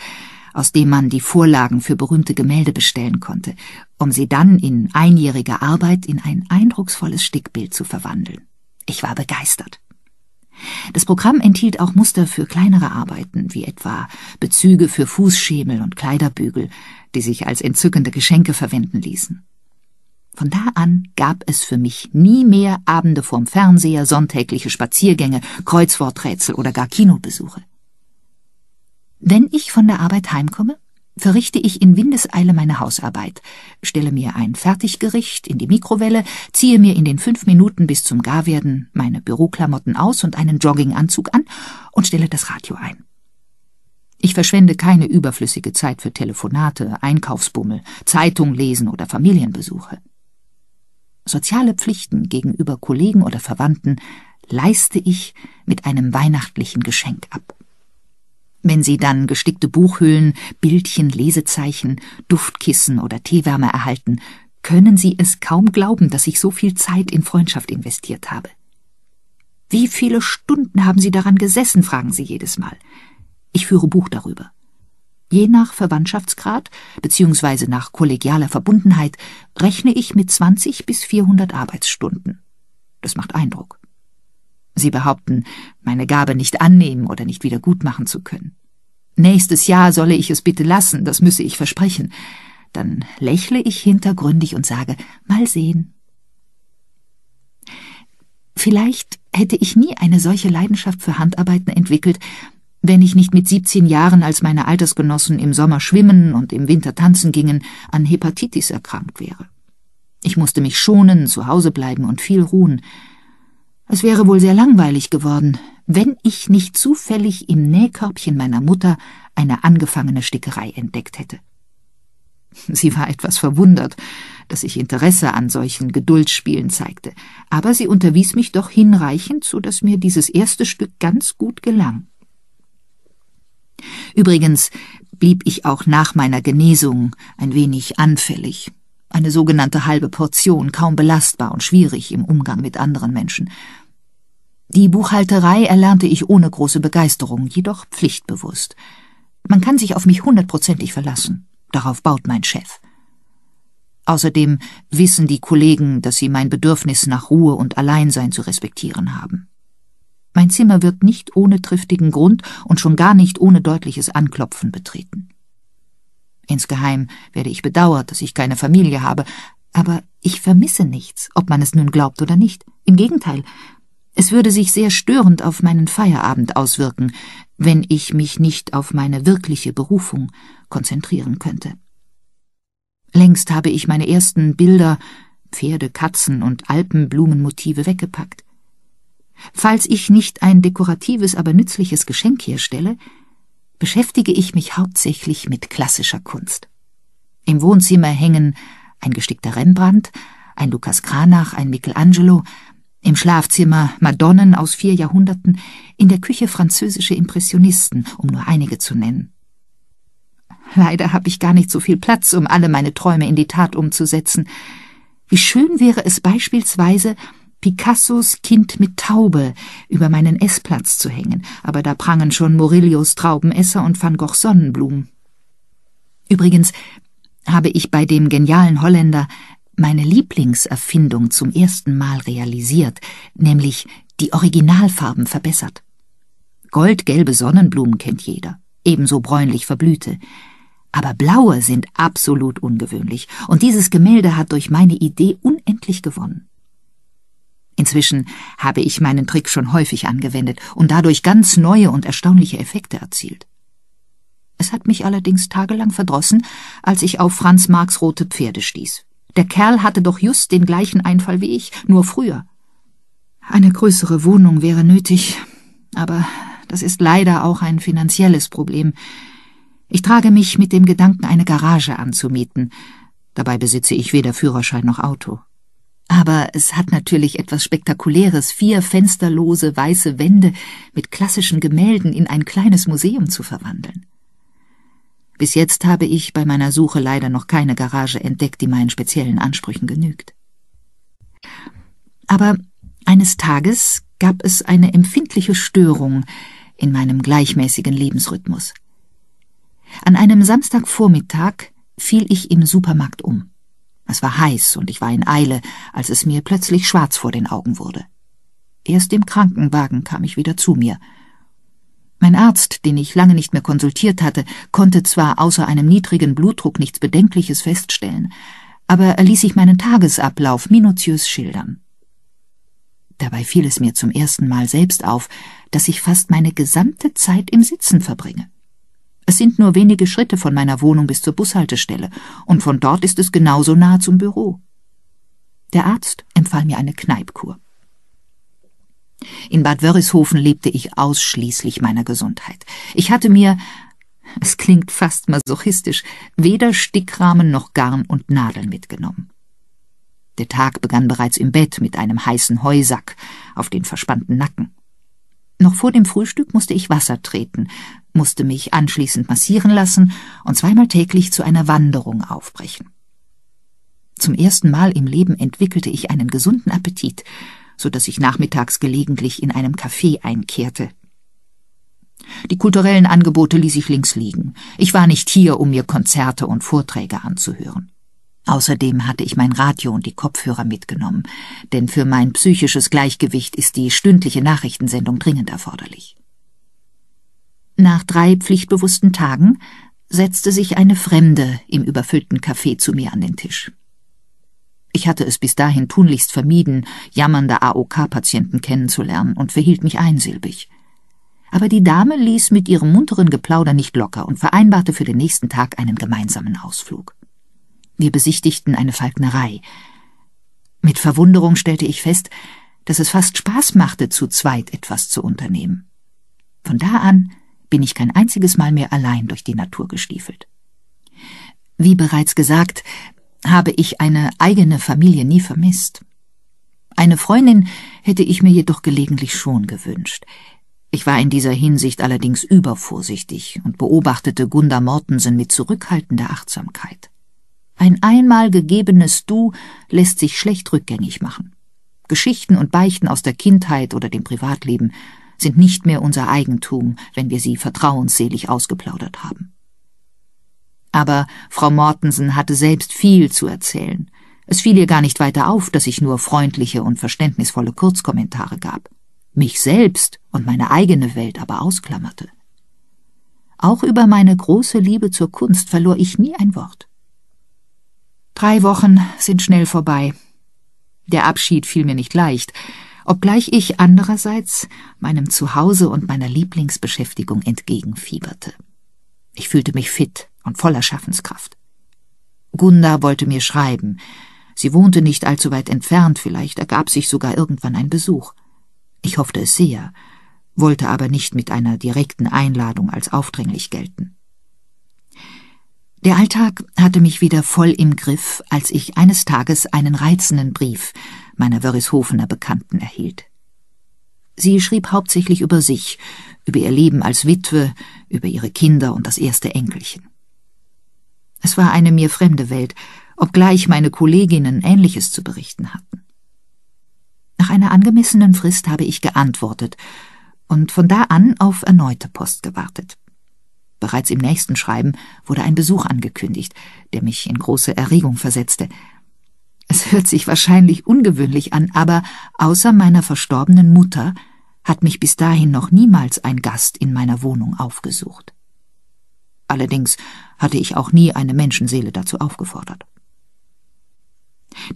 aus dem man die Vorlagen für berühmte Gemälde bestellen konnte, um sie dann in einjähriger Arbeit in ein eindrucksvolles Stickbild zu verwandeln. Ich war begeistert. Das Programm enthielt auch Muster für kleinere Arbeiten, wie etwa Bezüge für Fußschemel und Kleiderbügel, die sich als entzückende Geschenke verwenden ließen. Von da an gab es für mich nie mehr Abende vorm Fernseher, sonntägliche Spaziergänge, Kreuzworträtsel oder gar Kinobesuche. Wenn ich von der Arbeit heimkomme, verrichte ich in Windeseile meine Hausarbeit, stelle mir ein Fertiggericht in die Mikrowelle, ziehe mir in den fünf Minuten bis zum Garwerden meine Büroklamotten aus und einen Jogginganzug an und stelle das Radio ein. Ich verschwende keine überflüssige Zeit für Telefonate, Einkaufsbummel, Zeitung lesen oder Familienbesuche. Soziale Pflichten gegenüber Kollegen oder Verwandten leiste ich mit einem weihnachtlichen Geschenk ab. Wenn sie dann gestickte Buchhüllen, Bildchen, Lesezeichen, Duftkissen oder Teewärme erhalten, können sie es kaum glauben, dass ich so viel Zeit in Freundschaft investiert habe. Wie viele Stunden haben Sie daran gesessen, fragen Sie jedes Mal. Ich führe Buch darüber. Je nach Verwandtschaftsgrad bzw. nach kollegialer Verbundenheit rechne ich mit 20 bis 400 Arbeitsstunden. Das macht Eindruck. Sie behaupten, meine Gabe nicht annehmen oder nicht wieder gut machen zu können. Nächstes Jahr solle ich es bitte lassen, das müsse ich versprechen. Dann lächle ich hintergründig und sage, mal sehen. Vielleicht hätte ich nie eine solche Leidenschaft für Handarbeiten entwickelt, wenn ich nicht mit 17 Jahren, als meine Altersgenossen im Sommer schwimmen und im Winter tanzen gingen, an Hepatitis erkrankt wäre. Ich musste mich schonen, zu Hause bleiben und viel ruhen. Es wäre wohl sehr langweilig geworden, wenn ich nicht zufällig im Nähkörbchen meiner Mutter eine angefangene Stickerei entdeckt hätte. Sie war etwas verwundert, dass ich Interesse an solchen Geduldsspielen zeigte, aber sie unterwies mich doch hinreichend, so dass mir dieses erste Stück ganz gut gelang. Übrigens blieb ich auch nach meiner Genesung ein wenig anfällig, eine sogenannte halbe Portion, kaum belastbar und schwierig im Umgang mit anderen Menschen, die Buchhalterei erlernte ich ohne große Begeisterung, jedoch pflichtbewusst. Man kann sich auf mich hundertprozentig verlassen. Darauf baut mein Chef. Außerdem wissen die Kollegen, dass sie mein Bedürfnis nach Ruhe und Alleinsein zu respektieren haben. Mein Zimmer wird nicht ohne triftigen Grund und schon gar nicht ohne deutliches Anklopfen betreten. Insgeheim werde ich bedauert, dass ich keine Familie habe, aber ich vermisse nichts, ob man es nun glaubt oder nicht. Im Gegenteil, es würde sich sehr störend auf meinen Feierabend auswirken, wenn ich mich nicht auf meine wirkliche Berufung konzentrieren könnte. Längst habe ich meine ersten Bilder, Pferde, Katzen und Alpenblumenmotive weggepackt. Falls ich nicht ein dekoratives, aber nützliches Geschenk herstelle, beschäftige ich mich hauptsächlich mit klassischer Kunst. Im Wohnzimmer hängen ein gestickter Rembrandt, ein Lukas Kranach, ein Michelangelo im Schlafzimmer Madonnen aus vier Jahrhunderten, in der Küche französische Impressionisten, um nur einige zu nennen. Leider habe ich gar nicht so viel Platz, um alle meine Träume in die Tat umzusetzen. Wie schön wäre es beispielsweise, Picassos Kind mit Taube über meinen Essplatz zu hängen, aber da prangen schon Murillos Traubenesser und Van Goghs Sonnenblumen. Übrigens habe ich bei dem genialen Holländer meine Lieblingserfindung zum ersten Mal realisiert, nämlich die Originalfarben verbessert. Goldgelbe Sonnenblumen kennt jeder, ebenso bräunlich verblühte. Aber blaue sind absolut ungewöhnlich, und dieses Gemälde hat durch meine Idee unendlich gewonnen. Inzwischen habe ich meinen Trick schon häufig angewendet und dadurch ganz neue und erstaunliche Effekte erzielt. Es hat mich allerdings tagelang verdrossen, als ich auf Franz Marx rote Pferde stieß. Der Kerl hatte doch just den gleichen Einfall wie ich, nur früher. Eine größere Wohnung wäre nötig, aber das ist leider auch ein finanzielles Problem. Ich trage mich mit dem Gedanken, eine Garage anzumieten. Dabei besitze ich weder Führerschein noch Auto. Aber es hat natürlich etwas Spektakuläres, vier fensterlose weiße Wände mit klassischen Gemälden in ein kleines Museum zu verwandeln. Bis jetzt habe ich bei meiner Suche leider noch keine Garage entdeckt, die meinen speziellen Ansprüchen genügt. Aber eines Tages gab es eine empfindliche Störung in meinem gleichmäßigen Lebensrhythmus. An einem Samstagvormittag fiel ich im Supermarkt um. Es war heiß und ich war in Eile, als es mir plötzlich schwarz vor den Augen wurde. Erst im Krankenwagen kam ich wieder zu mir – mein Arzt, den ich lange nicht mehr konsultiert hatte, konnte zwar außer einem niedrigen Blutdruck nichts Bedenkliches feststellen, aber er ließ sich meinen Tagesablauf minutiös schildern. Dabei fiel es mir zum ersten Mal selbst auf, dass ich fast meine gesamte Zeit im Sitzen verbringe. Es sind nur wenige Schritte von meiner Wohnung bis zur Bushaltestelle, und von dort ist es genauso nahe zum Büro. Der Arzt empfahl mir eine Kneipkur. In Bad Wörishofen lebte ich ausschließlich meiner Gesundheit. Ich hatte mir, es klingt fast masochistisch, weder Stickrahmen noch Garn und Nadeln mitgenommen. Der Tag begann bereits im Bett mit einem heißen Heusack auf den verspannten Nacken. Noch vor dem Frühstück musste ich Wasser treten, musste mich anschließend massieren lassen und zweimal täglich zu einer Wanderung aufbrechen. Zum ersten Mal im Leben entwickelte ich einen gesunden Appetit, so dass ich nachmittags gelegentlich in einem Café einkehrte. Die kulturellen Angebote ließ ich links liegen. Ich war nicht hier, um mir Konzerte und Vorträge anzuhören. Außerdem hatte ich mein Radio und die Kopfhörer mitgenommen, denn für mein psychisches Gleichgewicht ist die stündliche Nachrichtensendung dringend erforderlich. Nach drei pflichtbewussten Tagen setzte sich eine Fremde im überfüllten Café zu mir an den Tisch. Ich hatte es bis dahin tunlichst vermieden, jammernde AOK-Patienten kennenzulernen und verhielt mich einsilbig. Aber die Dame ließ mit ihrem munteren Geplauder nicht locker und vereinbarte für den nächsten Tag einen gemeinsamen Ausflug. Wir besichtigten eine Falknerei. Mit Verwunderung stellte ich fest, dass es fast Spaß machte, zu zweit etwas zu unternehmen. Von da an bin ich kein einziges Mal mehr allein durch die Natur gestiefelt. Wie bereits gesagt, habe ich eine eigene Familie nie vermisst. Eine Freundin hätte ich mir jedoch gelegentlich schon gewünscht. Ich war in dieser Hinsicht allerdings übervorsichtig und beobachtete Gunda Mortensen mit zurückhaltender Achtsamkeit. Ein einmal gegebenes Du lässt sich schlecht rückgängig machen. Geschichten und Beichten aus der Kindheit oder dem Privatleben sind nicht mehr unser Eigentum, wenn wir sie vertrauensselig ausgeplaudert haben. Aber Frau Mortensen hatte selbst viel zu erzählen. Es fiel ihr gar nicht weiter auf, dass ich nur freundliche und verständnisvolle Kurzkommentare gab, mich selbst und meine eigene Welt aber ausklammerte. Auch über meine große Liebe zur Kunst verlor ich nie ein Wort. Drei Wochen sind schnell vorbei. Der Abschied fiel mir nicht leicht, obgleich ich andererseits meinem Zuhause und meiner Lieblingsbeschäftigung entgegenfieberte. Ich fühlte mich fit, und voller Schaffenskraft. Gunda wollte mir schreiben. Sie wohnte nicht allzu weit entfernt, vielleicht ergab sich sogar irgendwann ein Besuch. Ich hoffte es sehr, wollte aber nicht mit einer direkten Einladung als aufdringlich gelten. Der Alltag hatte mich wieder voll im Griff, als ich eines Tages einen reizenden Brief meiner Wörishofener Bekannten erhielt. Sie schrieb hauptsächlich über sich, über ihr Leben als Witwe, über ihre Kinder und das erste Enkelchen. Es war eine mir fremde Welt, obgleich meine Kolleginnen Ähnliches zu berichten hatten. Nach einer angemessenen Frist habe ich geantwortet und von da an auf erneute Post gewartet. Bereits im nächsten Schreiben wurde ein Besuch angekündigt, der mich in große Erregung versetzte. Es hört sich wahrscheinlich ungewöhnlich an, aber außer meiner verstorbenen Mutter hat mich bis dahin noch niemals ein Gast in meiner Wohnung aufgesucht. Allerdings hatte ich auch nie eine Menschenseele dazu aufgefordert.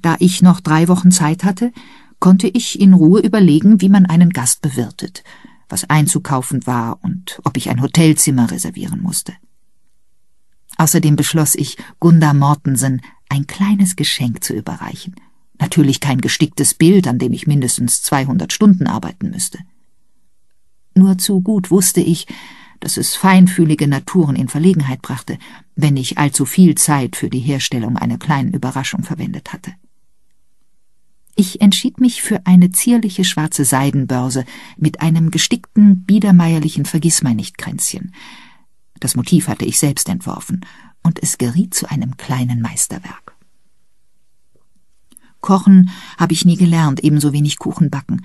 Da ich noch drei Wochen Zeit hatte, konnte ich in Ruhe überlegen, wie man einen Gast bewirtet, was einzukaufen war und ob ich ein Hotelzimmer reservieren musste. Außerdem beschloss ich, Gunda Mortensen ein kleines Geschenk zu überreichen. Natürlich kein gesticktes Bild, an dem ich mindestens 200 Stunden arbeiten müsste. Nur zu gut wusste ich, dass es feinfühlige Naturen in Verlegenheit brachte, wenn ich allzu viel Zeit für die Herstellung einer kleinen Überraschung verwendet hatte. Ich entschied mich für eine zierliche schwarze Seidenbörse mit einem gestickten, biedermeierlichen Vergissmeinnichtkränzchen. Das Motiv hatte ich selbst entworfen, und es geriet zu einem kleinen Meisterwerk. Kochen habe ich nie gelernt, ebenso wenig Kuchen backen.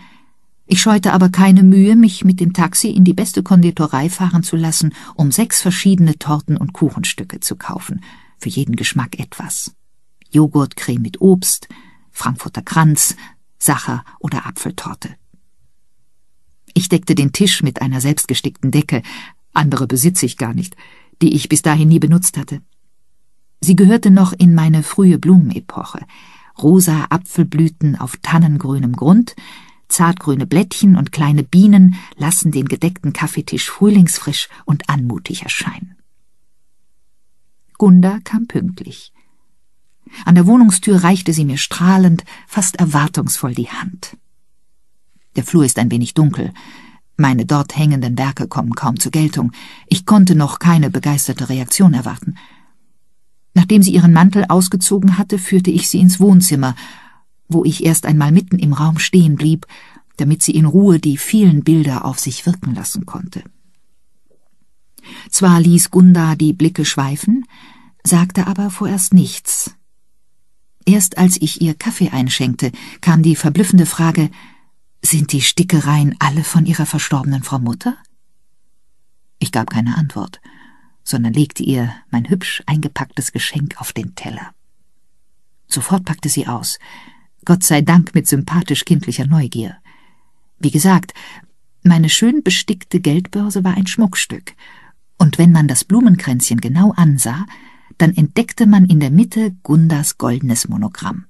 Ich scheute aber keine Mühe, mich mit dem Taxi in die beste Konditorei fahren zu lassen, um sechs verschiedene Torten und Kuchenstücke zu kaufen, für jeden Geschmack etwas. Joghurtcreme mit Obst, Frankfurter Kranz, Sacher oder Apfeltorte. Ich deckte den Tisch mit einer selbstgestickten Decke, andere besitze ich gar nicht, die ich bis dahin nie benutzt hatte. Sie gehörte noch in meine frühe Blumenepoche. Rosa Apfelblüten auf tannengrünem Grund, Zartgrüne Blättchen und kleine Bienen lassen den gedeckten Kaffeetisch frühlingsfrisch und anmutig erscheinen. Gunda kam pünktlich. An der Wohnungstür reichte sie mir strahlend, fast erwartungsvoll die Hand. Der Flur ist ein wenig dunkel. Meine dort hängenden Werke kommen kaum zur Geltung. Ich konnte noch keine begeisterte Reaktion erwarten. Nachdem sie ihren Mantel ausgezogen hatte, führte ich sie ins Wohnzimmer wo ich erst einmal mitten im Raum stehen blieb, damit sie in Ruhe die vielen Bilder auf sich wirken lassen konnte. Zwar ließ Gunda die Blicke schweifen, sagte aber vorerst nichts. Erst als ich ihr Kaffee einschenkte, kam die verblüffende Frage, sind die Stickereien alle von ihrer verstorbenen Frau Mutter? Ich gab keine Antwort, sondern legte ihr mein hübsch eingepacktes Geschenk auf den Teller. Sofort packte sie aus, Gott sei Dank mit sympathisch kindlicher Neugier. Wie gesagt, meine schön bestickte Geldbörse war ein Schmuckstück, und wenn man das Blumenkränzchen genau ansah, dann entdeckte man in der Mitte Gundas goldenes Monogramm.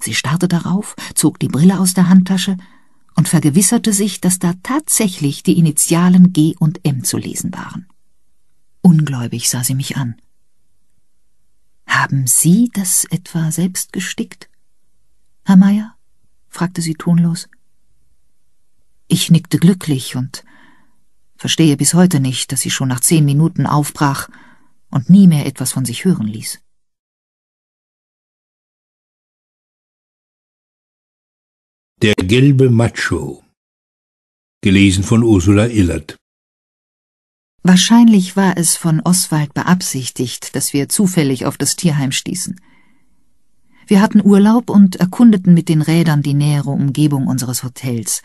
Sie starrte darauf, zog die Brille aus der Handtasche und vergewisserte sich, dass da tatsächlich die Initialen G und M zu lesen waren. Ungläubig sah sie mich an. Haben Sie das etwa selbst gestickt? Herr Meier? fragte sie tonlos. Ich nickte glücklich und verstehe bis heute nicht, dass sie schon nach zehn Minuten aufbrach und nie mehr etwas von sich hören ließ. Der gelbe Macho Gelesen von Ursula Illert Wahrscheinlich war es von Oswald beabsichtigt, dass wir zufällig auf das Tierheim stießen. Wir hatten Urlaub und erkundeten mit den Rädern die nähere Umgebung unseres Hotels.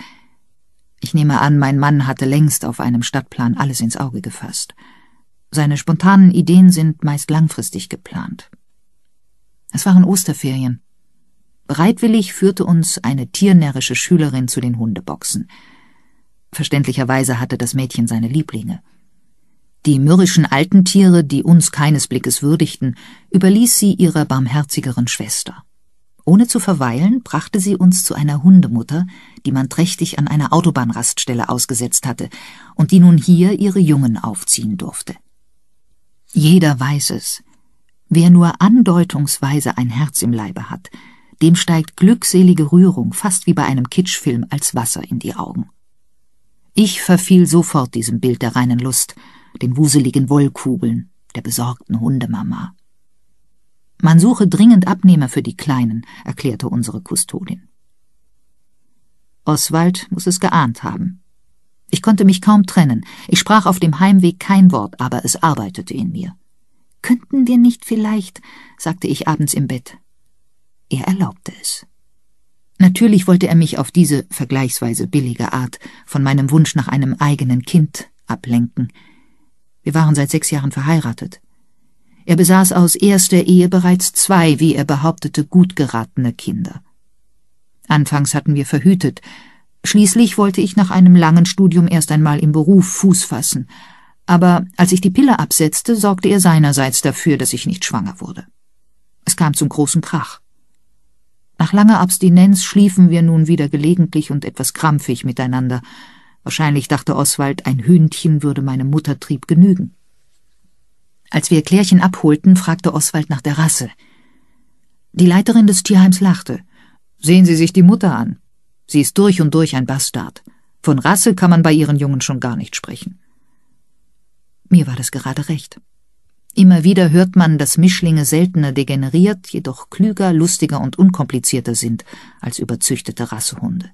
Ich nehme an, mein Mann hatte längst auf einem Stadtplan alles ins Auge gefasst. Seine spontanen Ideen sind meist langfristig geplant. Es waren Osterferien. Bereitwillig führte uns eine tiernärrische Schülerin zu den Hundeboxen. Verständlicherweise hatte das Mädchen seine Lieblinge — die mürrischen alten Tiere, die uns keines Blickes würdigten, überließ sie ihrer barmherzigeren Schwester. Ohne zu verweilen, brachte sie uns zu einer Hundemutter, die man trächtig an einer Autobahnraststelle ausgesetzt hatte und die nun hier ihre Jungen aufziehen durfte. Jeder weiß es. Wer nur andeutungsweise ein Herz im Leibe hat, dem steigt glückselige Rührung fast wie bei einem Kitschfilm als Wasser in die Augen. Ich verfiel sofort diesem Bild der reinen Lust – den wuseligen Wollkugeln, der besorgten Hundemama. Man suche dringend Abnehmer für die Kleinen, erklärte unsere Kustodin. Oswald muss es geahnt haben. Ich konnte mich kaum trennen. Ich sprach auf dem Heimweg kein Wort, aber es arbeitete in mir. Könnten wir nicht vielleicht, sagte ich abends im Bett. Er erlaubte es. Natürlich wollte er mich auf diese vergleichsweise billige Art von meinem Wunsch nach einem eigenen Kind ablenken, wir waren seit sechs Jahren verheiratet. Er besaß aus erster Ehe bereits zwei, wie er behauptete, gut geratene Kinder. Anfangs hatten wir verhütet. Schließlich wollte ich nach einem langen Studium erst einmal im Beruf Fuß fassen. Aber als ich die Pille absetzte, sorgte er seinerseits dafür, dass ich nicht schwanger wurde. Es kam zum großen Krach. Nach langer Abstinenz schliefen wir nun wieder gelegentlich und etwas krampfig miteinander – Wahrscheinlich dachte Oswald, ein Hündchen würde meinem Muttertrieb genügen. Als wir Klärchen abholten, fragte Oswald nach der Rasse. Die Leiterin des Tierheims lachte. Sehen Sie sich die Mutter an. Sie ist durch und durch ein Bastard. Von Rasse kann man bei ihren Jungen schon gar nicht sprechen. Mir war das gerade recht. Immer wieder hört man, dass Mischlinge seltener degeneriert, jedoch klüger, lustiger und unkomplizierter sind als überzüchtete Rassehunde.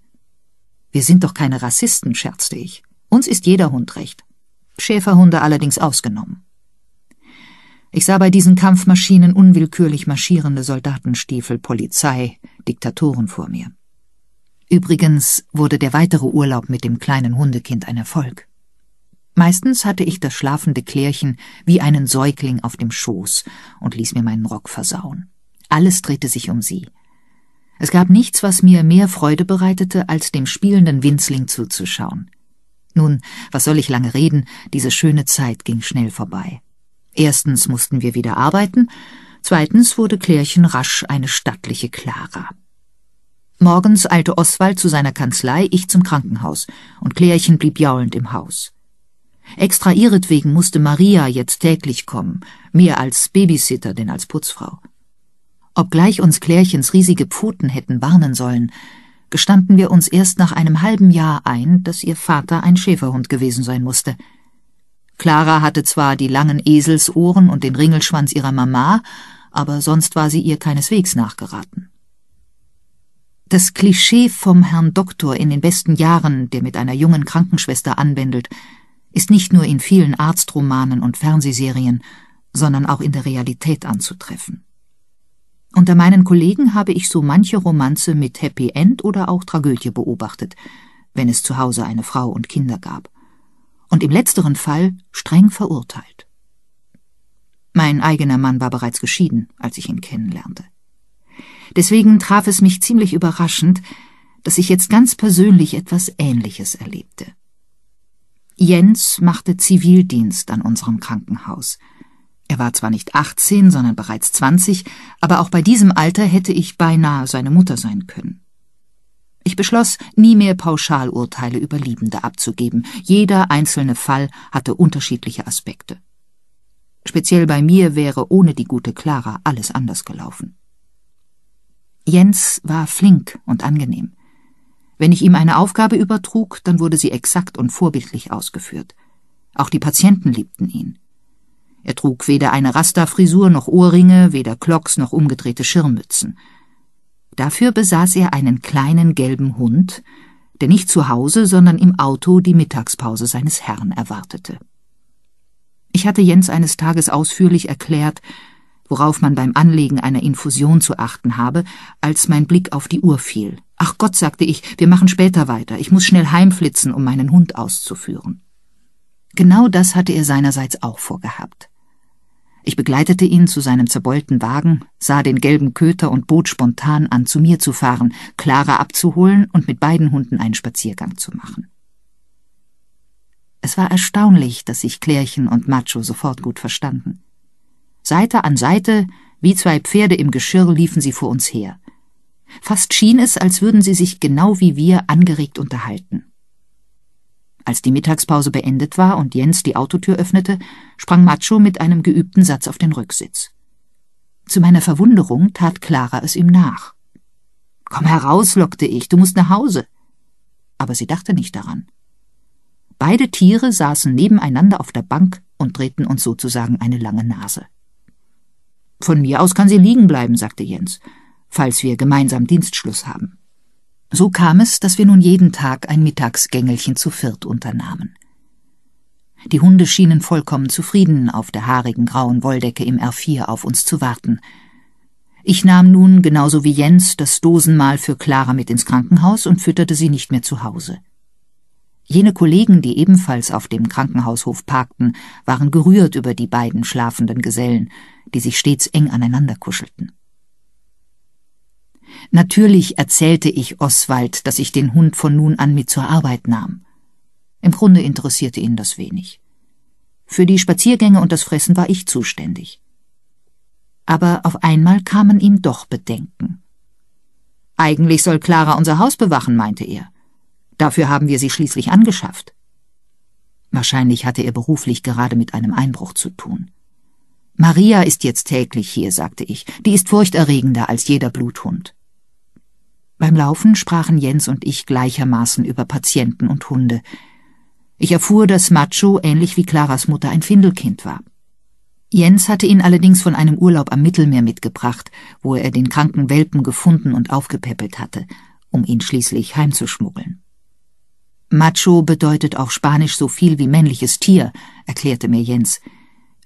Wir sind doch keine Rassisten, scherzte ich. Uns ist jeder Hund recht. Schäferhunde allerdings ausgenommen. Ich sah bei diesen Kampfmaschinen unwillkürlich marschierende Soldatenstiefel, Polizei, Diktatoren vor mir. Übrigens wurde der weitere Urlaub mit dem kleinen Hundekind ein Erfolg. Meistens hatte ich das schlafende Klärchen wie einen Säugling auf dem Schoß und ließ mir meinen Rock versauen. Alles drehte sich um sie, es gab nichts, was mir mehr Freude bereitete, als dem spielenden Winzling zuzuschauen. Nun, was soll ich lange reden, diese schöne Zeit ging schnell vorbei. Erstens mussten wir wieder arbeiten, zweitens wurde Klärchen rasch eine stattliche Clara. Morgens eilte Oswald zu seiner Kanzlei, ich zum Krankenhaus, und Klärchen blieb jaulend im Haus. Extra ihretwegen musste Maria jetzt täglich kommen, mehr als Babysitter denn als Putzfrau. Obgleich uns Klärchens riesige Pfoten hätten warnen sollen, gestanden wir uns erst nach einem halben Jahr ein, dass ihr Vater ein Schäferhund gewesen sein musste. Clara hatte zwar die langen Eselsohren und den Ringelschwanz ihrer Mama, aber sonst war sie ihr keineswegs nachgeraten. Das Klischee vom Herrn Doktor in den besten Jahren, der mit einer jungen Krankenschwester anwendet, ist nicht nur in vielen Arztromanen und Fernsehserien, sondern auch in der Realität anzutreffen. Unter meinen Kollegen habe ich so manche Romanze mit Happy End oder auch Tragödie beobachtet, wenn es zu Hause eine Frau und Kinder gab. Und im letzteren Fall streng verurteilt. Mein eigener Mann war bereits geschieden, als ich ihn kennenlernte. Deswegen traf es mich ziemlich überraschend, dass ich jetzt ganz persönlich etwas Ähnliches erlebte. Jens machte Zivildienst an unserem Krankenhaus – er war zwar nicht 18, sondern bereits 20, aber auch bei diesem Alter hätte ich beinahe seine Mutter sein können. Ich beschloss, nie mehr Pauschalurteile über Liebende abzugeben. Jeder einzelne Fall hatte unterschiedliche Aspekte. Speziell bei mir wäre ohne die gute Clara alles anders gelaufen. Jens war flink und angenehm. Wenn ich ihm eine Aufgabe übertrug, dann wurde sie exakt und vorbildlich ausgeführt. Auch die Patienten liebten ihn. Er trug weder eine Rasterfrisur noch Ohrringe, weder Klocks noch umgedrehte Schirmmützen. Dafür besaß er einen kleinen gelben Hund, der nicht zu Hause, sondern im Auto die Mittagspause seines Herrn erwartete. Ich hatte Jens eines Tages ausführlich erklärt, worauf man beim Anlegen einer Infusion zu achten habe, als mein Blick auf die Uhr fiel. Ach Gott, sagte ich, wir machen später weiter, ich muss schnell heimflitzen, um meinen Hund auszuführen. Genau das hatte er seinerseits auch vorgehabt. Ich begleitete ihn zu seinem zerbeulten Wagen, sah den gelben Köter und bot spontan an, zu mir zu fahren, Clara abzuholen und mit beiden Hunden einen Spaziergang zu machen. Es war erstaunlich, dass sich Klärchen und Macho sofort gut verstanden. Seite an Seite, wie zwei Pferde im Geschirr, liefen sie vor uns her. Fast schien es, als würden sie sich genau wie wir angeregt unterhalten. Als die Mittagspause beendet war und Jens die Autotür öffnete, sprang Macho mit einem geübten Satz auf den Rücksitz. Zu meiner Verwunderung tat Clara es ihm nach. Komm heraus, lockte ich, du musst nach Hause. Aber sie dachte nicht daran. Beide Tiere saßen nebeneinander auf der Bank und drehten uns sozusagen eine lange Nase. Von mir aus kann sie liegen bleiben, sagte Jens, falls wir gemeinsam Dienstschluss haben. So kam es, dass wir nun jeden Tag ein Mittagsgängelchen zu viert unternahmen. Die Hunde schienen vollkommen zufrieden, auf der haarigen grauen Wolldecke im R4 auf uns zu warten. Ich nahm nun, genauso wie Jens, das Dosenmahl für Clara mit ins Krankenhaus und fütterte sie nicht mehr zu Hause. Jene Kollegen, die ebenfalls auf dem Krankenhaushof parkten, waren gerührt über die beiden schlafenden Gesellen, die sich stets eng aneinander kuschelten. Natürlich erzählte ich Oswald, dass ich den Hund von nun an mit zur Arbeit nahm. Im Grunde interessierte ihn das wenig. Für die Spaziergänge und das Fressen war ich zuständig. Aber auf einmal kamen ihm doch Bedenken. Eigentlich soll Clara unser Haus bewachen, meinte er. Dafür haben wir sie schließlich angeschafft. Wahrscheinlich hatte er beruflich gerade mit einem Einbruch zu tun. Maria ist jetzt täglich hier, sagte ich. Die ist furchterregender als jeder Bluthund. Beim Laufen sprachen Jens und ich gleichermaßen über Patienten und Hunde. Ich erfuhr, dass Macho ähnlich wie Claras Mutter ein Findelkind war. Jens hatte ihn allerdings von einem Urlaub am Mittelmeer mitgebracht, wo er den kranken Welpen gefunden und aufgepäppelt hatte, um ihn schließlich heimzuschmuggeln. Macho bedeutet auf Spanisch so viel wie männliches Tier, erklärte mir Jens,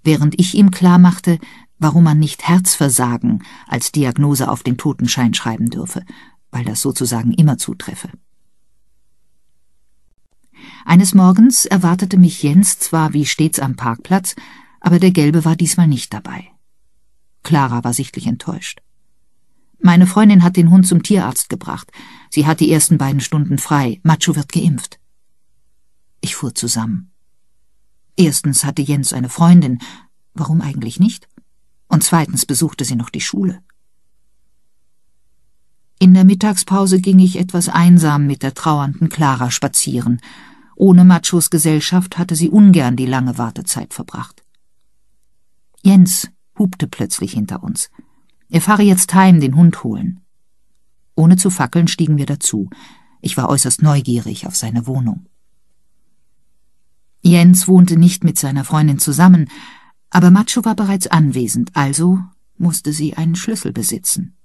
während ich ihm klarmachte, warum man nicht Herzversagen als Diagnose auf den Totenschein schreiben dürfe, weil das sozusagen immer zutreffe. Eines Morgens erwartete mich Jens zwar wie stets am Parkplatz, aber der Gelbe war diesmal nicht dabei. Clara war sichtlich enttäuscht. Meine Freundin hat den Hund zum Tierarzt gebracht. Sie hat die ersten beiden Stunden frei. Macho wird geimpft. Ich fuhr zusammen. Erstens hatte Jens eine Freundin. Warum eigentlich nicht? Und zweitens besuchte sie noch die Schule. In der Mittagspause ging ich etwas einsam mit der trauernden Clara spazieren. Ohne Machos Gesellschaft hatte sie ungern die lange Wartezeit verbracht. Jens hupte plötzlich hinter uns. Er fahre jetzt heim, den Hund holen. Ohne zu fackeln stiegen wir dazu. Ich war äußerst neugierig auf seine Wohnung. Jens wohnte nicht mit seiner Freundin zusammen, aber Macho war bereits anwesend, also musste sie einen Schlüssel besitzen.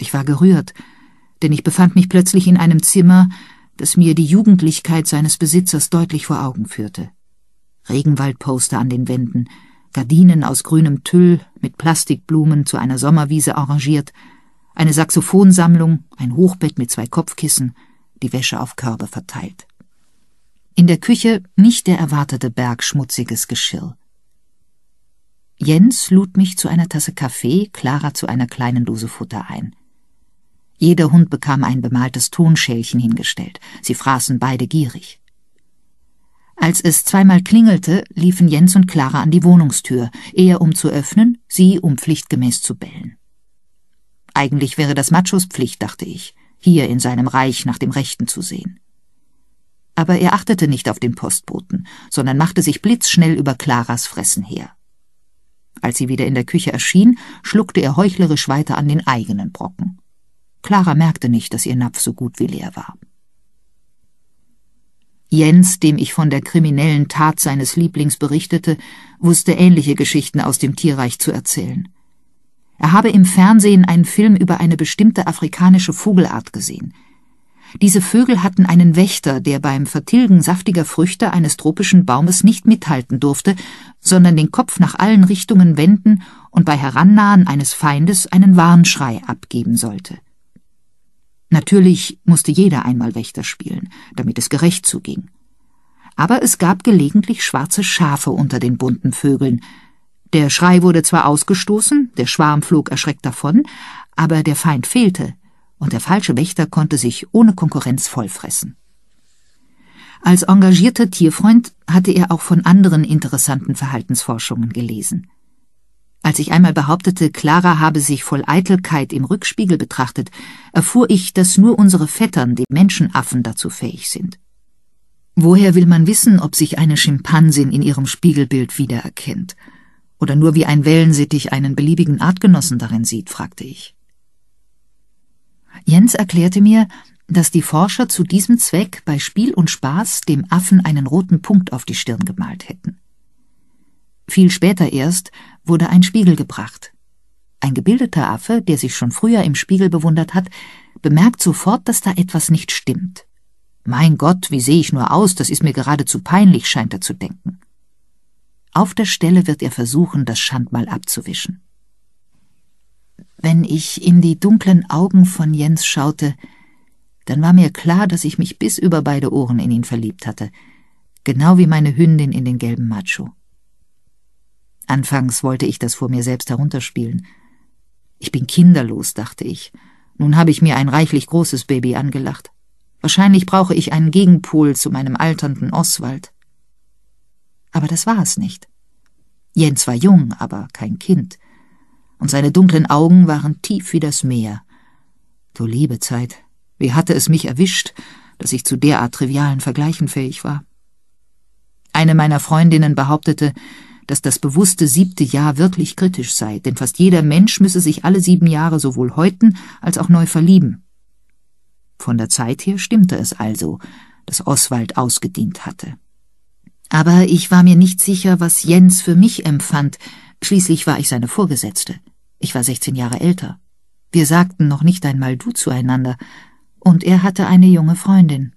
Ich war gerührt, denn ich befand mich plötzlich in einem Zimmer, das mir die Jugendlichkeit seines Besitzers deutlich vor Augen führte. Regenwaldposter an den Wänden, Gardinen aus grünem Tüll mit Plastikblumen zu einer Sommerwiese arrangiert, eine Saxophonsammlung, ein Hochbett mit zwei Kopfkissen, die Wäsche auf Körbe verteilt. In der Küche nicht der erwartete Berg schmutziges Geschirr. Jens lud mich zu einer Tasse Kaffee, Clara zu einer kleinen Dose Futter ein. Jeder Hund bekam ein bemaltes Tonschälchen hingestellt. Sie fraßen beide gierig. Als es zweimal klingelte, liefen Jens und Clara an die Wohnungstür, er um zu öffnen, sie um pflichtgemäß zu bellen. Eigentlich wäre das Machos Pflicht, dachte ich, hier in seinem Reich nach dem Rechten zu sehen. Aber er achtete nicht auf den Postboten, sondern machte sich blitzschnell über Claras Fressen her. Als sie wieder in der Küche erschien, schluckte er heuchlerisch weiter an den eigenen Brocken. Clara merkte nicht, dass ihr Napf so gut wie leer war. Jens, dem ich von der kriminellen Tat seines Lieblings berichtete, wusste ähnliche Geschichten aus dem Tierreich zu erzählen. Er habe im Fernsehen einen Film über eine bestimmte afrikanische Vogelart gesehen. Diese Vögel hatten einen Wächter, der beim Vertilgen saftiger Früchte eines tropischen Baumes nicht mithalten durfte, sondern den Kopf nach allen Richtungen wenden und bei Herannahen eines Feindes einen Warnschrei abgeben sollte. Natürlich musste jeder einmal Wächter spielen, damit es gerecht zuging. Aber es gab gelegentlich schwarze Schafe unter den bunten Vögeln. Der Schrei wurde zwar ausgestoßen, der Schwarm flog erschreckt davon, aber der Feind fehlte, und der falsche Wächter konnte sich ohne Konkurrenz vollfressen. Als engagierter Tierfreund hatte er auch von anderen interessanten Verhaltensforschungen gelesen. Als ich einmal behauptete, Clara habe sich voll Eitelkeit im Rückspiegel betrachtet, erfuhr ich, dass nur unsere Vettern, die Menschenaffen, dazu fähig sind. Woher will man wissen, ob sich eine Schimpansin in ihrem Spiegelbild wiedererkennt? Oder nur wie ein Wellensittich einen beliebigen Artgenossen darin sieht, fragte ich. Jens erklärte mir, dass die Forscher zu diesem Zweck bei Spiel und Spaß dem Affen einen roten Punkt auf die Stirn gemalt hätten. Viel später erst wurde ein Spiegel gebracht. Ein gebildeter Affe, der sich schon früher im Spiegel bewundert hat, bemerkt sofort, dass da etwas nicht stimmt. Mein Gott, wie sehe ich nur aus, das ist mir geradezu peinlich, scheint er zu denken. Auf der Stelle wird er versuchen, das Schandmal abzuwischen. Wenn ich in die dunklen Augen von Jens schaute, dann war mir klar, dass ich mich bis über beide Ohren in ihn verliebt hatte, genau wie meine Hündin in den gelben Macho. Anfangs wollte ich das vor mir selbst herunterspielen. Ich bin kinderlos, dachte ich. Nun habe ich mir ein reichlich großes Baby angelacht. Wahrscheinlich brauche ich einen Gegenpol zu meinem alternden Oswald. Aber das war es nicht. Jens war jung, aber kein Kind, und seine dunklen Augen waren tief wie das Meer. Du liebe Zeit, wie hatte es mich erwischt, dass ich zu derart trivialen Vergleichen fähig war. Eine meiner Freundinnen behauptete, dass das bewusste siebte Jahr wirklich kritisch sei, denn fast jeder Mensch müsse sich alle sieben Jahre sowohl häuten als auch neu verlieben. Von der Zeit her stimmte es also, dass Oswald ausgedient hatte. Aber ich war mir nicht sicher, was Jens für mich empfand, schließlich war ich seine Vorgesetzte. Ich war sechzehn Jahre älter. Wir sagten noch nicht einmal du zueinander, und er hatte eine junge Freundin.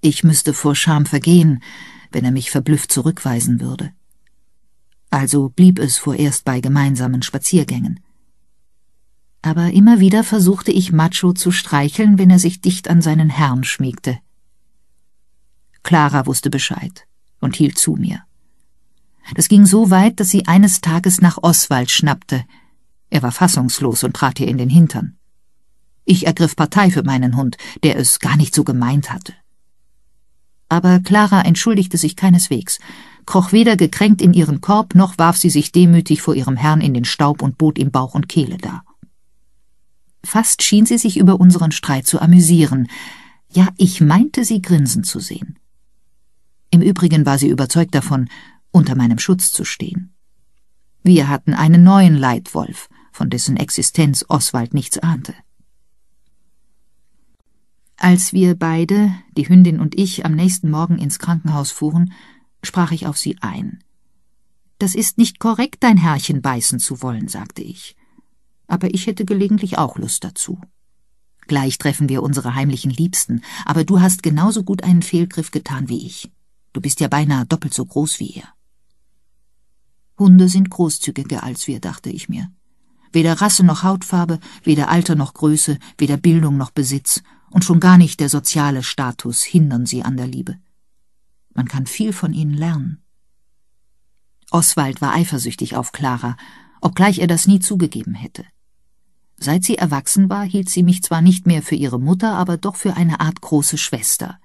Ich müsste vor Scham vergehen, wenn er mich verblüfft zurückweisen würde also blieb es vorerst bei gemeinsamen Spaziergängen. Aber immer wieder versuchte ich Macho zu streicheln, wenn er sich dicht an seinen Herrn schmiegte. Clara wusste Bescheid und hielt zu mir. Das ging so weit, dass sie eines Tages nach Oswald schnappte. Er war fassungslos und trat ihr in den Hintern. Ich ergriff Partei für meinen Hund, der es gar nicht so gemeint hatte. Aber Clara entschuldigte sich keineswegs kroch weder gekränkt in ihren Korb, noch warf sie sich demütig vor ihrem Herrn in den Staub und bot ihm Bauch und Kehle dar. Fast schien sie sich über unseren Streit zu amüsieren. Ja, ich meinte, sie grinsen zu sehen. Im Übrigen war sie überzeugt davon, unter meinem Schutz zu stehen. Wir hatten einen neuen Leitwolf, von dessen Existenz Oswald nichts ahnte. Als wir beide, die Hündin und ich, am nächsten Morgen ins Krankenhaus fuhren, sprach ich auf sie ein. Das ist nicht korrekt, dein Herrchen beißen zu wollen, sagte ich. Aber ich hätte gelegentlich auch Lust dazu. Gleich treffen wir unsere heimlichen Liebsten, aber du hast genauso gut einen Fehlgriff getan wie ich. Du bist ja beinahe doppelt so groß wie er. Hunde sind großzügiger als wir, dachte ich mir. Weder Rasse noch Hautfarbe, weder Alter noch Größe, weder Bildung noch Besitz und schon gar nicht der soziale Status hindern sie an der Liebe. Man kann viel von ihnen lernen. Oswald war eifersüchtig auf Clara, obgleich er das nie zugegeben hätte. Seit sie erwachsen war, hielt sie mich zwar nicht mehr für ihre Mutter, aber doch für eine Art große Schwester.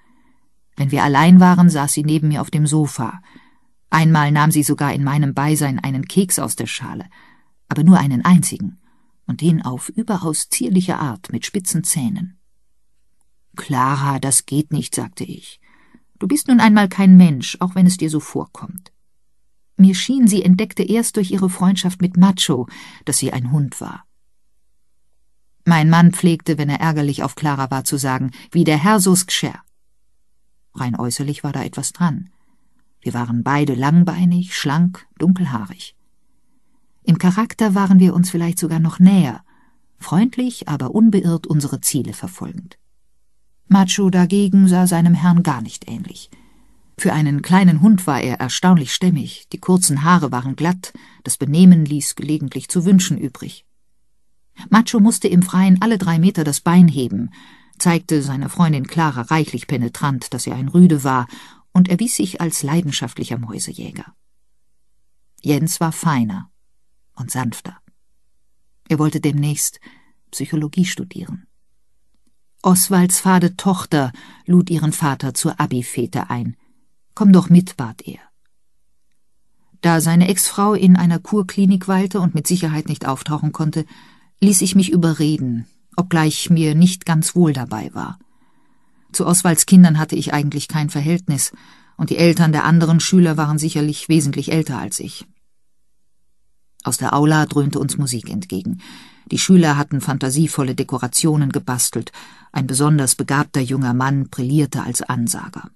Wenn wir allein waren, saß sie neben mir auf dem Sofa. Einmal nahm sie sogar in meinem Beisein einen Keks aus der Schale, aber nur einen einzigen, und den auf überaus zierliche Art mit spitzen Zähnen. Clara, das geht nicht, sagte ich. Du bist nun einmal kein Mensch, auch wenn es dir so vorkommt. Mir schien, sie entdeckte erst durch ihre Freundschaft mit Macho, dass sie ein Hund war. Mein Mann pflegte, wenn er ärgerlich auf Clara war, zu sagen, wie der Herr so's gscher. Rein äußerlich war da etwas dran. Wir waren beide langbeinig, schlank, dunkelhaarig. Im Charakter waren wir uns vielleicht sogar noch näher, freundlich, aber unbeirrt unsere Ziele verfolgend. Macho dagegen sah seinem Herrn gar nicht ähnlich. Für einen kleinen Hund war er erstaunlich stämmig, die kurzen Haare waren glatt, das Benehmen ließ gelegentlich zu wünschen übrig. Macho musste im Freien alle drei Meter das Bein heben, zeigte seiner Freundin Clara reichlich penetrant, dass er ein Rüde war, und erwies sich als leidenschaftlicher Mäusejäger. Jens war feiner und sanfter. Er wollte demnächst Psychologie studieren. Oswalds fade Tochter lud ihren Vater zur Abifete ein. Komm doch mit, bat er. Da seine Ex-Frau in einer Kurklinik weilte und mit Sicherheit nicht auftauchen konnte, ließ ich mich überreden, obgleich mir nicht ganz wohl dabei war. Zu Oswalds Kindern hatte ich eigentlich kein Verhältnis, und die Eltern der anderen Schüler waren sicherlich wesentlich älter als ich. Aus der Aula dröhnte uns Musik entgegen. Die Schüler hatten fantasievolle Dekorationen gebastelt. Ein besonders begabter junger Mann brillierte als Ansager.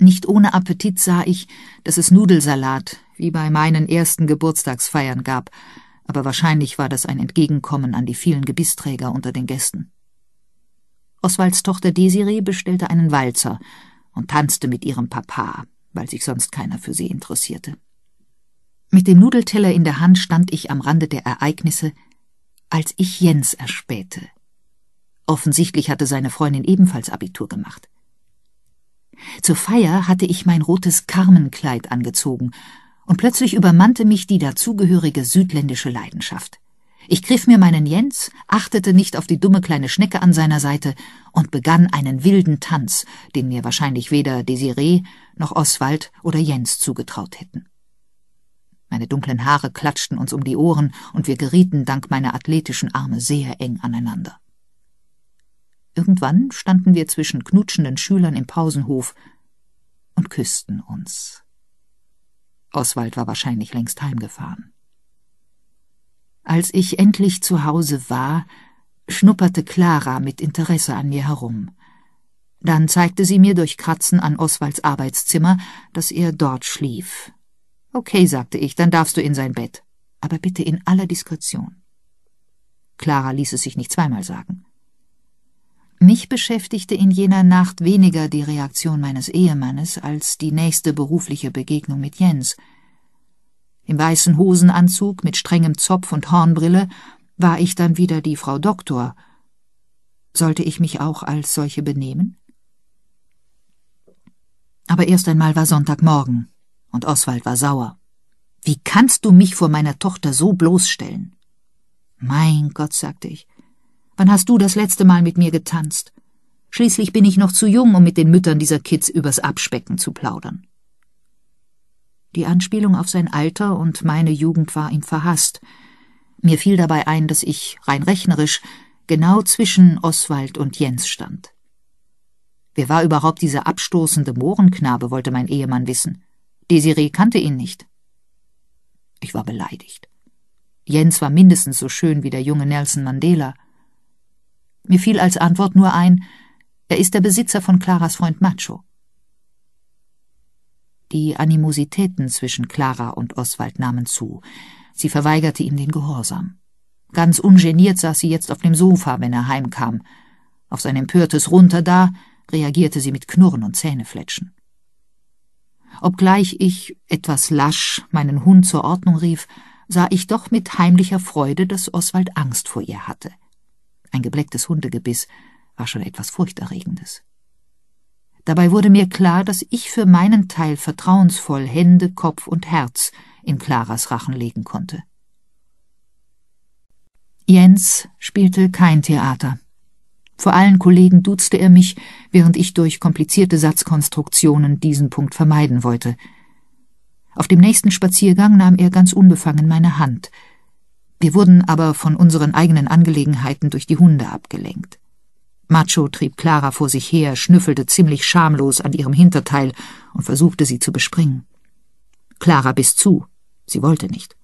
Nicht ohne Appetit sah ich, dass es Nudelsalat, wie bei meinen ersten Geburtstagsfeiern gab, aber wahrscheinlich war das ein Entgegenkommen an die vielen Gebissträger unter den Gästen. Oswalds Tochter Desiree bestellte einen Walzer und tanzte mit ihrem Papa, weil sich sonst keiner für sie interessierte. Mit dem Nudelteller in der Hand stand ich am Rande der Ereignisse, als ich Jens erspähte. Offensichtlich hatte seine Freundin ebenfalls Abitur gemacht. Zur Feier hatte ich mein rotes Carmenkleid angezogen, und plötzlich übermannte mich die dazugehörige südländische Leidenschaft. Ich griff mir meinen Jens, achtete nicht auf die dumme kleine Schnecke an seiner Seite und begann einen wilden Tanz, den mir wahrscheinlich weder Desiree noch Oswald oder Jens zugetraut hätten. Meine dunklen Haare klatschten uns um die Ohren, und wir gerieten dank meiner athletischen Arme sehr eng aneinander. Irgendwann standen wir zwischen knutschenden Schülern im Pausenhof und küssten uns. Oswald war wahrscheinlich längst heimgefahren. Als ich endlich zu Hause war, schnupperte Clara mit Interesse an mir herum. Dann zeigte sie mir durch Kratzen an Oswalds Arbeitszimmer, dass er dort schlief. Okay, sagte ich, dann darfst du in sein Bett, aber bitte in aller Diskretion. Clara ließ es sich nicht zweimal sagen. Mich beschäftigte in jener Nacht weniger die Reaktion meines Ehemannes als die nächste berufliche Begegnung mit Jens. Im weißen Hosenanzug mit strengem Zopf und Hornbrille war ich dann wieder die Frau Doktor. Sollte ich mich auch als solche benehmen? Aber erst einmal war Sonntagmorgen, und Oswald war sauer. Wie kannst du mich vor meiner Tochter so bloßstellen? Mein Gott, sagte ich, wann hast du das letzte Mal mit mir getanzt? Schließlich bin ich noch zu jung, um mit den Müttern dieser Kids übers Abspecken zu plaudern. Die Anspielung auf sein Alter und meine Jugend war ihm verhasst. Mir fiel dabei ein, dass ich, rein rechnerisch, genau zwischen Oswald und Jens stand. Wer war überhaupt dieser abstoßende Mohrenknabe, wollte mein Ehemann wissen. Desiree kannte ihn nicht. Ich war beleidigt. Jens war mindestens so schön wie der junge Nelson Mandela. Mir fiel als Antwort nur ein, er ist der Besitzer von Claras Freund Macho. Die Animositäten zwischen Clara und Oswald nahmen zu. Sie verweigerte ihm den Gehorsam. Ganz ungeniert saß sie jetzt auf dem Sofa, wenn er heimkam. Auf sein empörtes Runter da reagierte sie mit Knurren und Zähnefletschen. Obgleich ich, etwas lasch, meinen Hund zur Ordnung rief, sah ich doch mit heimlicher Freude, dass Oswald Angst vor ihr hatte. Ein geblecktes Hundegebiss war schon etwas Furchterregendes. Dabei wurde mir klar, dass ich für meinen Teil vertrauensvoll Hände, Kopf und Herz in Claras Rachen legen konnte. Jens spielte kein Theater. Vor allen Kollegen duzte er mich, während ich durch komplizierte Satzkonstruktionen diesen Punkt vermeiden wollte. Auf dem nächsten Spaziergang nahm er ganz unbefangen meine Hand. Wir wurden aber von unseren eigenen Angelegenheiten durch die Hunde abgelenkt. Macho trieb Clara vor sich her, schnüffelte ziemlich schamlos an ihrem Hinterteil und versuchte sie zu bespringen. Clara biss zu. Sie wollte nicht.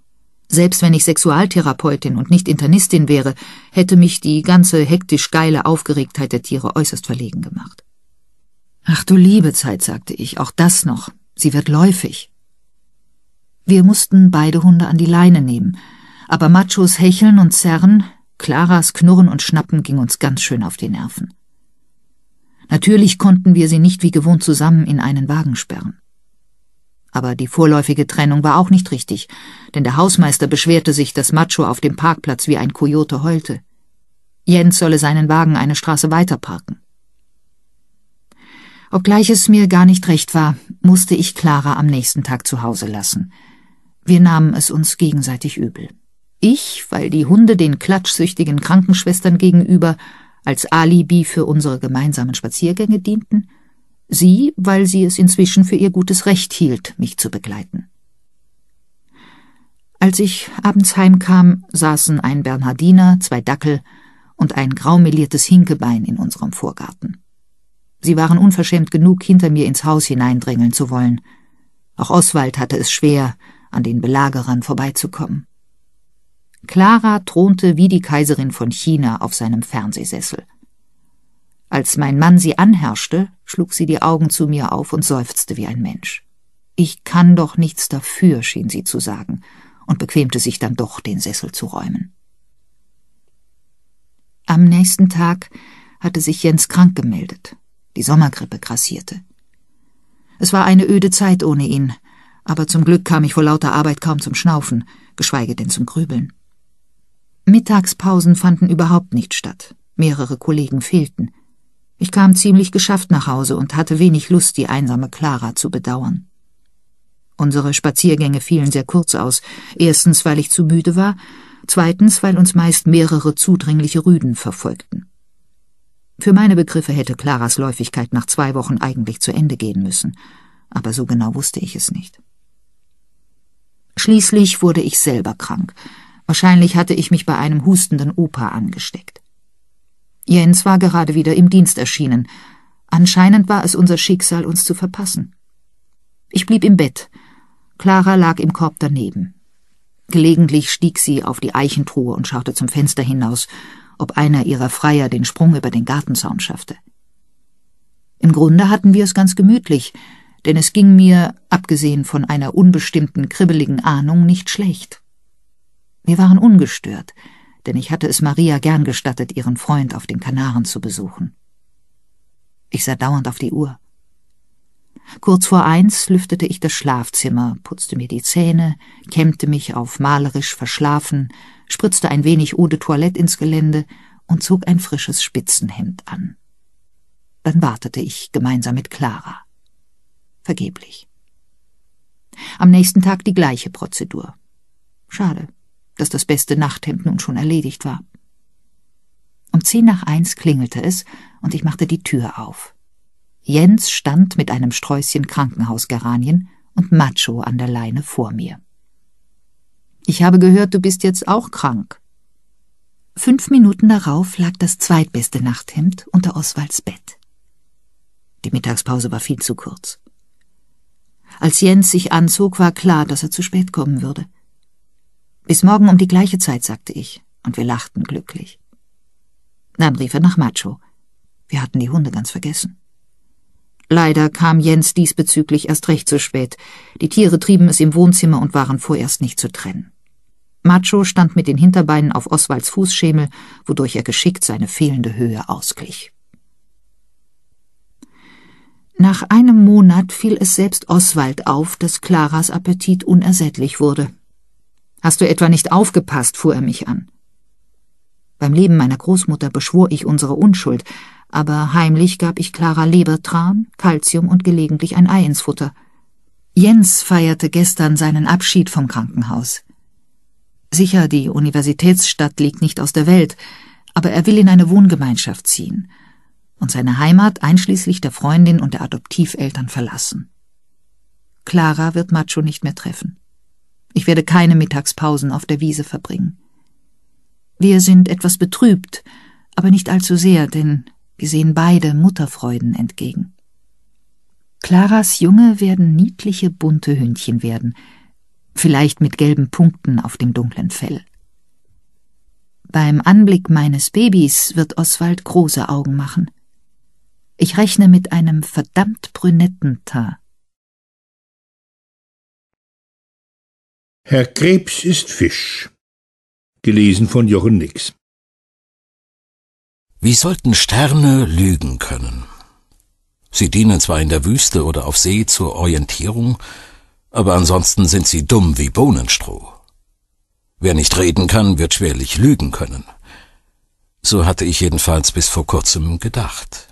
Selbst wenn ich Sexualtherapeutin und nicht Internistin wäre, hätte mich die ganze hektisch geile Aufgeregtheit der Tiere äußerst verlegen gemacht. Ach du liebe Zeit, sagte ich, auch das noch. Sie wird läufig. Wir mussten beide Hunde an die Leine nehmen, aber Machos Hecheln und Zerren, Claras Knurren und Schnappen ging uns ganz schön auf die Nerven. Natürlich konnten wir sie nicht wie gewohnt zusammen in einen Wagen sperren. Aber die vorläufige Trennung war auch nicht richtig, denn der Hausmeister beschwerte sich, dass Macho auf dem Parkplatz wie ein Kojote heulte. Jens solle seinen Wagen eine Straße weiter parken. Obgleich es mir gar nicht recht war, musste ich Clara am nächsten Tag zu Hause lassen. Wir nahmen es uns gegenseitig übel. Ich, weil die Hunde den klatschsüchtigen Krankenschwestern gegenüber als Alibi für unsere gemeinsamen Spaziergänge dienten, sie, weil sie es inzwischen für ihr gutes Recht hielt, mich zu begleiten. Als ich abends heimkam, saßen ein Bernhardiner, zwei Dackel und ein graumeliertes Hinkebein in unserem Vorgarten. Sie waren unverschämt genug, hinter mir ins Haus hineindrängeln zu wollen. Auch Oswald hatte es schwer, an den Belagerern vorbeizukommen. Clara thronte wie die Kaiserin von China auf seinem Fernsehsessel. Als mein Mann sie anherrschte, schlug sie die Augen zu mir auf und seufzte wie ein Mensch. Ich kann doch nichts dafür, schien sie zu sagen, und bequemte sich dann doch, den Sessel zu räumen. Am nächsten Tag hatte sich Jens krank gemeldet. Die Sommergrippe grassierte. Es war eine öde Zeit ohne ihn, aber zum Glück kam ich vor lauter Arbeit kaum zum Schnaufen, geschweige denn zum Grübeln. Mittagspausen fanden überhaupt nicht statt. Mehrere Kollegen fehlten. Ich kam ziemlich geschafft nach Hause und hatte wenig Lust, die einsame Clara zu bedauern. Unsere Spaziergänge fielen sehr kurz aus, erstens, weil ich zu müde war, zweitens, weil uns meist mehrere zudringliche Rüden verfolgten. Für meine Begriffe hätte Claras Läufigkeit nach zwei Wochen eigentlich zu Ende gehen müssen, aber so genau wusste ich es nicht. Schließlich wurde ich selber krank. Wahrscheinlich hatte ich mich bei einem hustenden Opa angesteckt. Jens war gerade wieder im Dienst erschienen. Anscheinend war es unser Schicksal, uns zu verpassen. Ich blieb im Bett. Clara lag im Korb daneben. Gelegentlich stieg sie auf die Eichentruhe und schaute zum Fenster hinaus, ob einer ihrer Freier den Sprung über den Gartenzaun schaffte. Im Grunde hatten wir es ganz gemütlich, denn es ging mir, abgesehen von einer unbestimmten, kribbeligen Ahnung, nicht schlecht. Wir waren ungestört — denn ich hatte es Maria gern gestattet, ihren Freund auf den Kanaren zu besuchen. Ich sah dauernd auf die Uhr. Kurz vor eins lüftete ich das Schlafzimmer, putzte mir die Zähne, kämmte mich auf malerisch verschlafen, spritzte ein wenig Eau de Toilette ins Gelände und zog ein frisches Spitzenhemd an. Dann wartete ich gemeinsam mit Clara. Vergeblich. Am nächsten Tag die gleiche Prozedur. Schade dass das beste Nachthemd nun schon erledigt war. Um zehn nach eins klingelte es und ich machte die Tür auf. Jens stand mit einem Sträußchen Krankenhausgeranien und Macho an der Leine vor mir. Ich habe gehört, du bist jetzt auch krank. Fünf Minuten darauf lag das zweitbeste Nachthemd unter Oswalds Bett. Die Mittagspause war viel zu kurz. Als Jens sich anzog, war klar, dass er zu spät kommen würde. Bis morgen um die gleiche Zeit, sagte ich, und wir lachten glücklich. Dann rief er nach Macho. Wir hatten die Hunde ganz vergessen. Leider kam Jens diesbezüglich erst recht zu spät. Die Tiere trieben es im Wohnzimmer und waren vorerst nicht zu trennen. Macho stand mit den Hinterbeinen auf Oswalds Fußschemel, wodurch er geschickt seine fehlende Höhe ausglich. Nach einem Monat fiel es selbst Oswald auf, dass Claras Appetit unersättlich wurde. Hast du etwa nicht aufgepasst? fuhr er mich an. Beim Leben meiner Großmutter beschwor ich unsere Unschuld, aber heimlich gab ich Clara Lebertran, Kalzium und gelegentlich ein Ei ins Futter. Jens feierte gestern seinen Abschied vom Krankenhaus. Sicher, die Universitätsstadt liegt nicht aus der Welt, aber er will in eine Wohngemeinschaft ziehen und seine Heimat einschließlich der Freundin und der Adoptiveltern verlassen. Clara wird Macho nicht mehr treffen. Ich werde keine Mittagspausen auf der Wiese verbringen. Wir sind etwas betrübt, aber nicht allzu sehr, denn wir sehen beide Mutterfreuden entgegen. Klaras Junge werden niedliche bunte Hündchen werden, vielleicht mit gelben Punkten auf dem dunklen Fell. Beim Anblick meines Babys wird Oswald große Augen machen. Ich rechne mit einem verdammt brünetten Tar. Herr Krebs ist Fisch. Gelesen von Jochen Nix. Wie sollten Sterne lügen können? Sie dienen zwar in der Wüste oder auf See zur Orientierung, aber ansonsten sind sie dumm wie Bohnenstroh. Wer nicht reden kann, wird schwerlich lügen können. So hatte ich jedenfalls bis vor kurzem gedacht.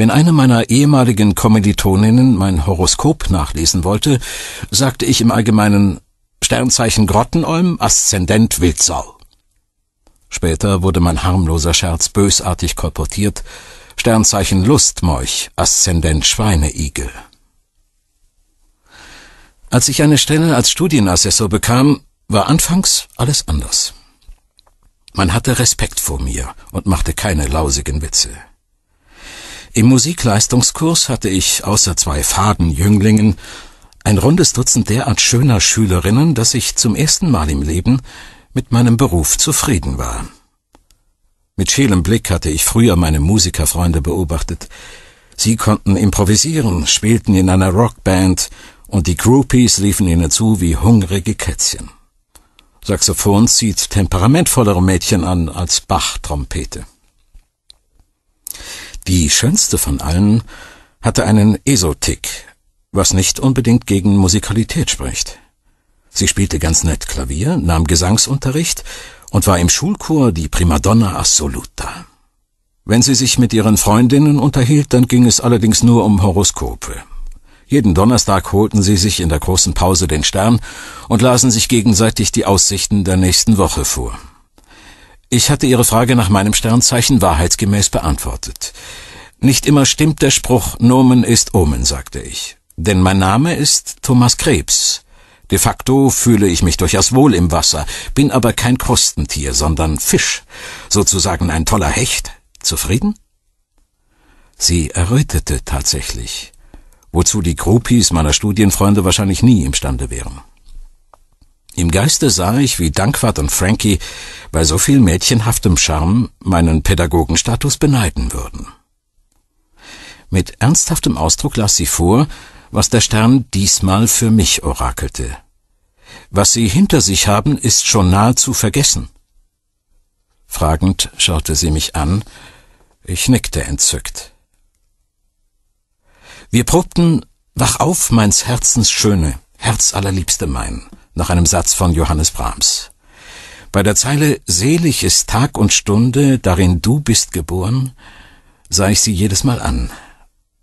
Wenn eine meiner ehemaligen Kommilitoninnen mein Horoskop nachlesen wollte, sagte ich im Allgemeinen Sternzeichen Grottenolm, Aszendent Wildsau. Später wurde mein harmloser Scherz bösartig kolportiert, Sternzeichen Lustmolch, Aszendent Schweineigel. Als ich eine Stelle als Studienassessor bekam, war anfangs alles anders. Man hatte Respekt vor mir und machte keine lausigen Witze. Im Musikleistungskurs hatte ich außer zwei faden Jünglingen ein rundes Dutzend derart schöner Schülerinnen, dass ich zum ersten Mal im Leben mit meinem Beruf zufrieden war. Mit scheelem Blick hatte ich früher meine Musikerfreunde beobachtet. Sie konnten improvisieren, spielten in einer Rockband, und die Groupies liefen ihnen zu wie hungrige Kätzchen. Saxophon zieht temperamentvollere Mädchen an als Bach-Trompete. Die schönste von allen hatte einen Esotik, was nicht unbedingt gegen Musikalität spricht. Sie spielte ganz nett Klavier, nahm Gesangsunterricht und war im Schulchor die Primadonna Assoluta. Wenn sie sich mit ihren Freundinnen unterhielt, dann ging es allerdings nur um Horoskope. Jeden Donnerstag holten sie sich in der großen Pause den Stern und lasen sich gegenseitig die Aussichten der nächsten Woche vor. Ich hatte Ihre Frage nach meinem Sternzeichen wahrheitsgemäß beantwortet. Nicht immer stimmt der Spruch Nomen ist Omen, sagte ich. Denn mein Name ist Thomas Krebs. De facto fühle ich mich durchaus wohl im Wasser, bin aber kein Krustentier, sondern Fisch, sozusagen ein toller Hecht. Zufrieden? Sie errötete tatsächlich, wozu die Groupies meiner Studienfreunde wahrscheinlich nie imstande wären. Im Geiste sah ich, wie Dankwart und Frankie bei so viel mädchenhaftem Charme meinen Pädagogenstatus beneiden würden. Mit ernsthaftem Ausdruck las sie vor, was der Stern diesmal für mich orakelte. Was sie hinter sich haben, ist schon nahezu vergessen. Fragend schaute sie mich an, ich nickte entzückt. Wir probten Wach auf, meins Herzens Schöne, Herz allerliebste mein nach einem Satz von Johannes Brahms. Bei der Zeile Selig ist Tag und Stunde, darin du bist geboren, sah ich sie jedes Mal an.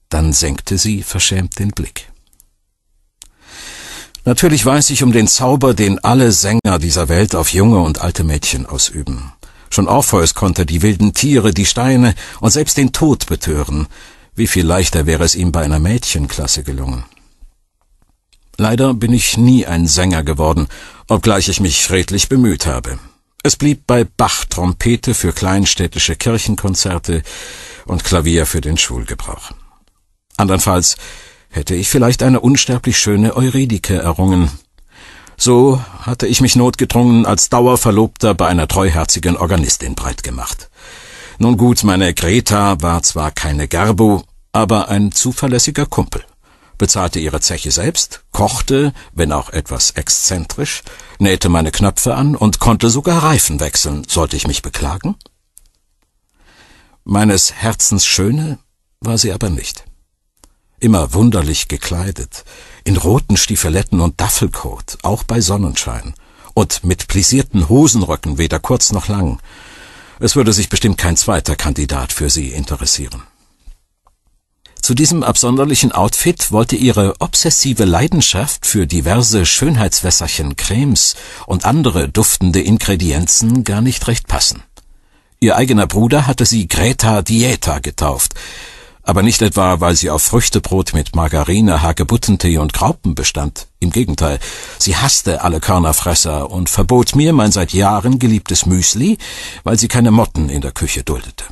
Dann senkte sie verschämt den Blick. Natürlich weiß ich um den Zauber, den alle Sänger dieser Welt auf junge und alte Mädchen ausüben. Schon Orpheus konnte die wilden Tiere, die Steine und selbst den Tod betören. Wie viel leichter wäre es ihm bei einer Mädchenklasse gelungen. Leider bin ich nie ein Sänger geworden, obgleich ich mich redlich bemüht habe. Es blieb bei Bach Trompete für kleinstädtische Kirchenkonzerte und Klavier für den Schulgebrauch. Andernfalls hätte ich vielleicht eine unsterblich schöne Euridike errungen. So hatte ich mich notgedrungen als Dauerverlobter bei einer treuherzigen Organistin breit gemacht. Nun gut, meine Greta war zwar keine Garbo, aber ein zuverlässiger Kumpel bezahlte ihre Zeche selbst, kochte, wenn auch etwas exzentrisch, nähte meine Knöpfe an und konnte sogar Reifen wechseln, sollte ich mich beklagen? Meines Herzens Schöne war sie aber nicht. Immer wunderlich gekleidet, in roten Stiefeletten und Daffelkot, auch bei Sonnenschein, und mit plisierten Hosenröcken weder kurz noch lang. Es würde sich bestimmt kein zweiter Kandidat für sie interessieren. Zu diesem absonderlichen Outfit wollte ihre obsessive Leidenschaft für diverse Schönheitswässerchen, Cremes und andere duftende Ingredienzen gar nicht recht passen. Ihr eigener Bruder hatte sie Greta Dieta getauft, aber nicht etwa, weil sie auf Früchtebrot mit Margarine, Hagebuttentee und Graupen bestand. Im Gegenteil, sie hasste alle Körnerfresser und verbot mir mein seit Jahren geliebtes Müsli, weil sie keine Motten in der Küche duldete.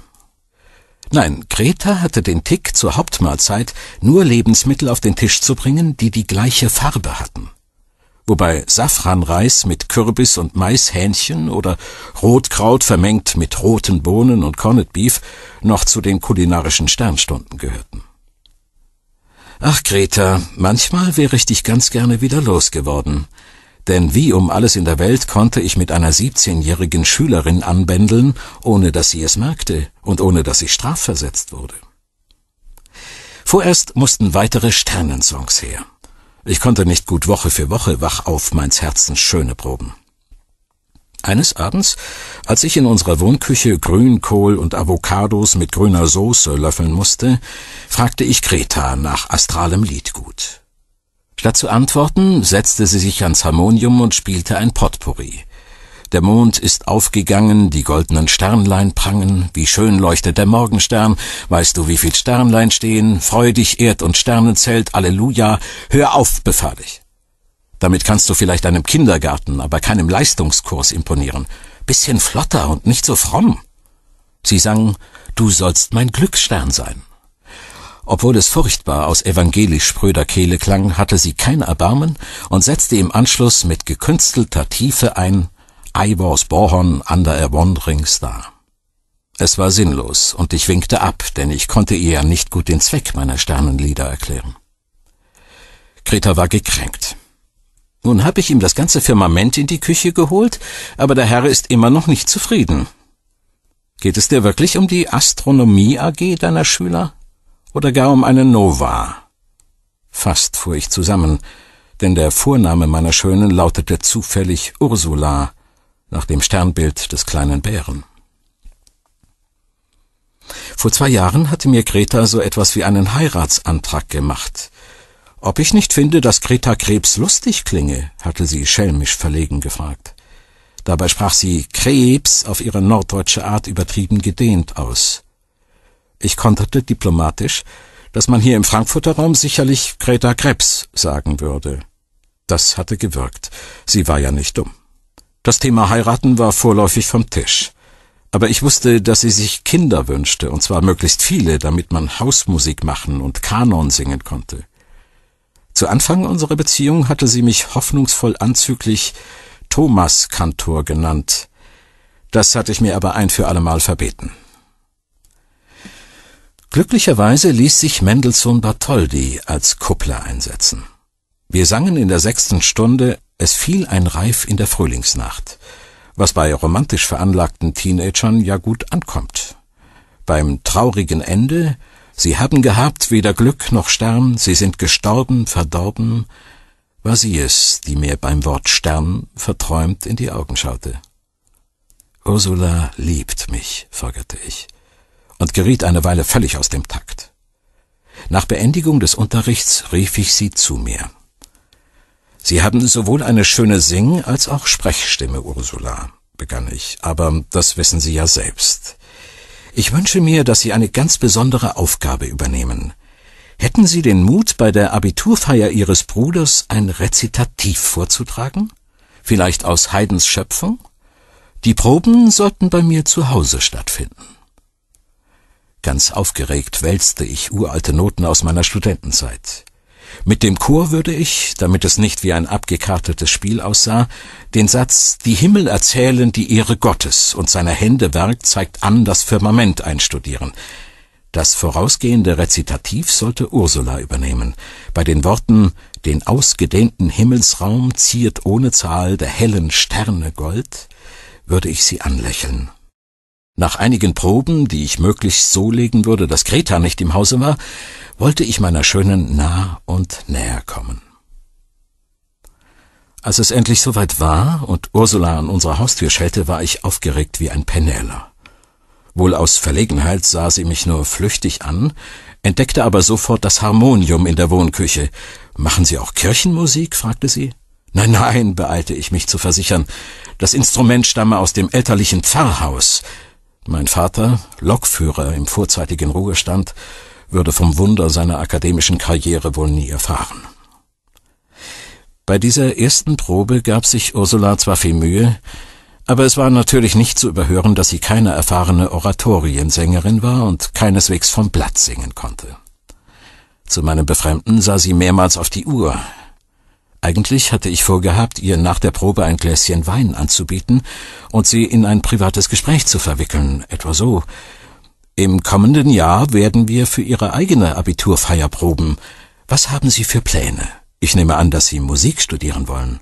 Nein, Greta hatte den Tick, zur Hauptmahlzeit nur Lebensmittel auf den Tisch zu bringen, die die gleiche Farbe hatten. Wobei Safranreis mit Kürbis und Maishähnchen oder Rotkraut vermengt mit roten Bohnen und Corned Beef noch zu den kulinarischen Sternstunden gehörten. Ach, Greta, manchmal wäre ich dich ganz gerne wieder losgeworden. Denn wie um alles in der Welt konnte ich mit einer 17-jährigen Schülerin anbändeln, ohne dass sie es merkte und ohne dass ich strafversetzt wurde. Vorerst mussten weitere Sternensongs her. Ich konnte nicht gut Woche für Woche wach auf meins Herzens Schöne proben. Eines Abends, als ich in unserer Wohnküche Grünkohl und Avocados mit grüner Soße löffeln musste, fragte ich Greta nach astralem Liedgut. Statt zu antworten, setzte sie sich ans Harmonium und spielte ein Potpourri. Der Mond ist aufgegangen, die goldenen Sternlein prangen, wie schön leuchtet der Morgenstern, weißt du, wie viel Sternlein stehen, freu dich, Erd- und Sternenzelt, Alleluja, hör auf, befahl ich. Damit kannst du vielleicht einem Kindergarten, aber keinem Leistungskurs imponieren. Bisschen flotter und nicht so fromm. Sie sang, du sollst mein Glücksstern sein. Obwohl es furchtbar aus evangelisch spröder Kehle klang, hatte sie kein Erbarmen und setzte im Anschluss mit gekünstelter Tiefe ein I was born under a wandering star. Es war sinnlos und ich winkte ab, denn ich konnte ihr ja nicht gut den Zweck meiner Sternenlieder erklären. Greta war gekränkt. Nun hab ich ihm das ganze Firmament in die Küche geholt, aber der Herr ist immer noch nicht zufrieden. Geht es dir wirklich um die Astronomie AG deiner Schüler? oder gar um eine Nova. Fast fuhr ich zusammen, denn der Vorname meiner Schönen lautete zufällig Ursula, nach dem Sternbild des kleinen Bären. Vor zwei Jahren hatte mir Greta so etwas wie einen Heiratsantrag gemacht. Ob ich nicht finde, dass Greta Krebs lustig klinge, hatte sie schelmisch verlegen gefragt. Dabei sprach sie Krebs auf ihre norddeutsche Art übertrieben gedehnt aus ich konterte diplomatisch, dass man hier im Frankfurter Raum sicherlich Greta Krebs sagen würde. Das hatte gewirkt. Sie war ja nicht dumm. Das Thema heiraten war vorläufig vom Tisch. Aber ich wusste, dass sie sich Kinder wünschte, und zwar möglichst viele, damit man Hausmusik machen und Kanon singen konnte. Zu Anfang unserer Beziehung hatte sie mich hoffnungsvoll anzüglich Thomas Kantor genannt. Das hatte ich mir aber ein für allemal verbeten. Glücklicherweise ließ sich Mendelssohn Bartholdy als Kuppler einsetzen. Wir sangen in der sechsten Stunde Es fiel ein Reif in der Frühlingsnacht, was bei romantisch veranlagten Teenagern ja gut ankommt. Beim traurigen Ende Sie haben gehabt weder Glück noch Stern, Sie sind gestorben, verdorben, war sie es, die mir beim Wort Stern verträumt in die Augen schaute. Ursula liebt mich, folgerte ich und geriet eine Weile völlig aus dem Takt. Nach Beendigung des Unterrichts rief ich sie zu mir. Sie haben sowohl eine schöne Sing- als auch Sprechstimme, Ursula, begann ich, aber das wissen Sie ja selbst. Ich wünsche mir, dass Sie eine ganz besondere Aufgabe übernehmen. Hätten Sie den Mut, bei der Abiturfeier Ihres Bruders ein Rezitativ vorzutragen? Vielleicht aus Heidens Schöpfung? Die Proben sollten bei mir zu Hause stattfinden. Ganz aufgeregt wälzte ich uralte Noten aus meiner Studentenzeit. Mit dem Chor würde ich, damit es nicht wie ein abgekartetes Spiel aussah, den Satz Die Himmel erzählen die Ehre Gottes und seiner Hände Werk zeigt an das Firmament einstudieren. Das vorausgehende Rezitativ sollte Ursula übernehmen. Bei den Worten Den ausgedehnten Himmelsraum ziert ohne Zahl der hellen Sterne Gold würde ich sie anlächeln nach einigen Proben, die ich möglichst so legen würde, dass Greta nicht im Hause war, wollte ich meiner Schönen nah und näher kommen. Als es endlich soweit war und Ursula an unserer Haustür schellte, war ich aufgeregt wie ein Penäler. Wohl aus Verlegenheit sah sie mich nur flüchtig an, entdeckte aber sofort das Harmonium in der Wohnküche. Machen Sie auch Kirchenmusik? fragte sie. Nein, nein, beeilte ich mich zu versichern. Das Instrument stamme aus dem elterlichen Pfarrhaus. Mein Vater, Lokführer im vorzeitigen Ruhestand, würde vom Wunder seiner akademischen Karriere wohl nie erfahren. Bei dieser ersten Probe gab sich Ursula zwar viel Mühe, aber es war natürlich nicht zu überhören, dass sie keine erfahrene Oratoriensängerin war und keineswegs vom Blatt singen konnte. Zu meinem Befremden sah sie mehrmals auf die Uhr, eigentlich hatte ich vorgehabt, ihr nach der Probe ein Gläschen Wein anzubieten und sie in ein privates Gespräch zu verwickeln, etwa so. Im kommenden Jahr werden wir für ihre eigene Abiturfeier proben. Was haben Sie für Pläne? Ich nehme an, dass Sie Musik studieren wollen.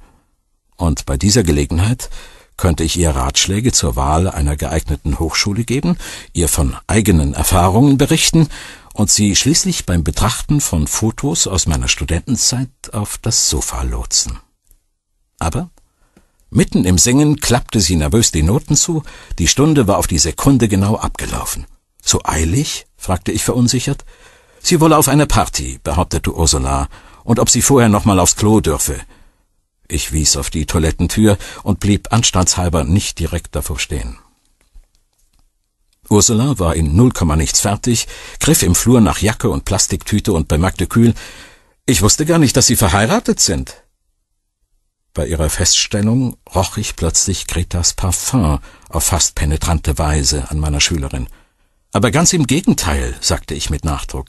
Und bei dieser Gelegenheit könnte ich ihr Ratschläge zur Wahl einer geeigneten Hochschule geben, ihr von eigenen Erfahrungen berichten und sie schließlich beim Betrachten von Fotos aus meiner Studentenzeit auf das Sofa lotsen. Aber mitten im Singen klappte sie nervös die Noten zu, die Stunde war auf die Sekunde genau abgelaufen. So eilig? fragte ich verunsichert. Sie wolle auf eine Party, behauptete Ursula, und ob sie vorher noch mal aufs Klo dürfe. Ich wies auf die Toilettentür und blieb anstandshalber nicht direkt davor stehen. Ursula war in null nichts fertig, griff im Flur nach Jacke und Plastiktüte und bemerkte kühl, ich wusste gar nicht, dass Sie verheiratet sind. Bei ihrer Feststellung roch ich plötzlich Gretas Parfum auf fast penetrante Weise an meiner Schülerin. Aber ganz im Gegenteil, sagte ich mit Nachdruck.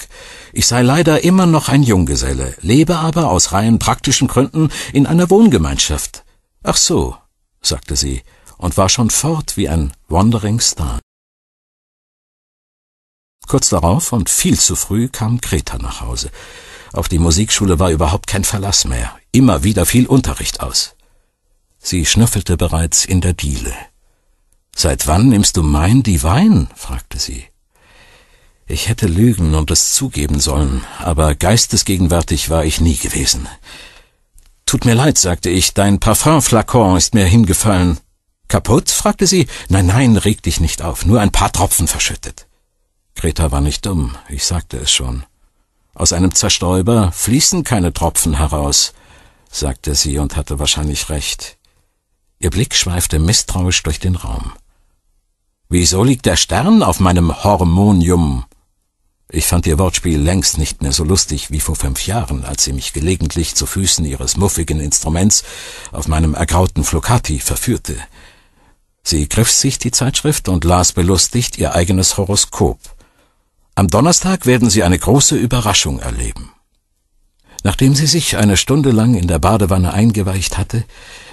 Ich sei leider immer noch ein Junggeselle, lebe aber aus rein praktischen Gründen in einer Wohngemeinschaft. Ach so, sagte sie und war schon fort wie ein Wandering Star. Kurz darauf und viel zu früh kam Greta nach Hause. Auf die Musikschule war überhaupt kein Verlass mehr. Immer wieder fiel Unterricht aus. Sie schnüffelte bereits in der Diele. Seit wann nimmst du mein Divine?« fragte sie. Ich hätte lügen und es zugeben sollen, aber geistesgegenwärtig war ich nie gewesen. Tut mir leid, sagte ich, dein Parfumflakon ist mir hingefallen. Kaputt? fragte sie. Nein, nein, reg dich nicht auf, nur ein paar Tropfen verschüttet. Greta war nicht dumm, ich sagte es schon. Aus einem Zerstäuber fließen keine Tropfen heraus, sagte sie und hatte wahrscheinlich recht. Ihr Blick schweifte misstrauisch durch den Raum. Wieso liegt der Stern auf meinem Hormonium? Ich fand ihr Wortspiel längst nicht mehr so lustig wie vor fünf Jahren, als sie mich gelegentlich zu Füßen ihres muffigen Instruments auf meinem ergrauten Flocati verführte. Sie griff sich die Zeitschrift und las belustigt ihr eigenes Horoskop. Am Donnerstag werden Sie eine große Überraschung erleben. Nachdem sie sich eine Stunde lang in der Badewanne eingeweicht hatte,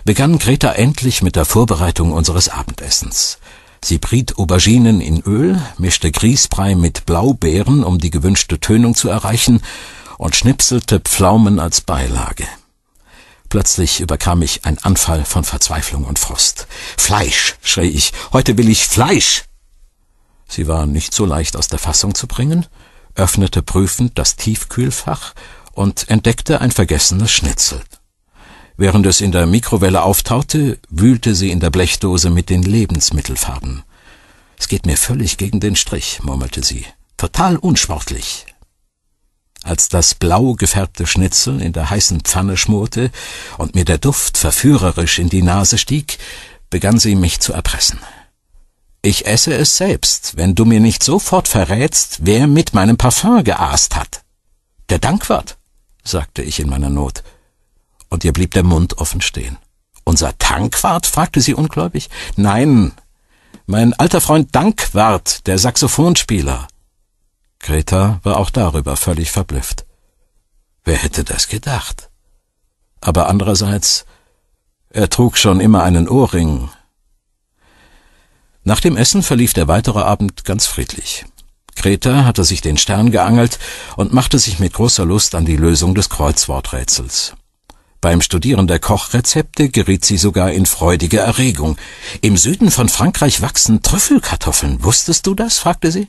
begann Greta endlich mit der Vorbereitung unseres Abendessens. Sie briet Auberginen in Öl, mischte Grießbrei mit Blaubeeren, um die gewünschte Tönung zu erreichen, und schnipselte Pflaumen als Beilage. Plötzlich überkam mich ein Anfall von Verzweiflung und Frost. Fleisch, schrie ich, heute will ich Fleisch sie war nicht so leicht aus der Fassung zu bringen, öffnete prüfend das Tiefkühlfach und entdeckte ein vergessenes Schnitzel. Während es in der Mikrowelle auftaute, wühlte sie in der Blechdose mit den Lebensmittelfarben. Es geht mir völlig gegen den Strich, murmelte sie. Total unsportlich. Als das blau gefärbte Schnitzel in der heißen Pfanne schmorte und mir der Duft verführerisch in die Nase stieg, begann sie mich zu erpressen. Ich esse es selbst, wenn du mir nicht sofort verrätst, wer mit meinem Parfum geaßt hat. Der Dankwart, sagte ich in meiner Not. Und ihr blieb der Mund offen stehen. Unser Tankwart? fragte sie ungläubig. Nein, mein alter Freund Dankwart, der Saxophonspieler. Greta war auch darüber völlig verblüfft. Wer hätte das gedacht? Aber andererseits, er trug schon immer einen Ohrring, nach dem Essen verlief der weitere Abend ganz friedlich. Greta hatte sich den Stern geangelt und machte sich mit großer Lust an die Lösung des Kreuzworträtsels. Beim Studieren der Kochrezepte geriet sie sogar in freudige Erregung. Im Süden von Frankreich wachsen Trüffelkartoffeln. Wusstest du das? fragte sie.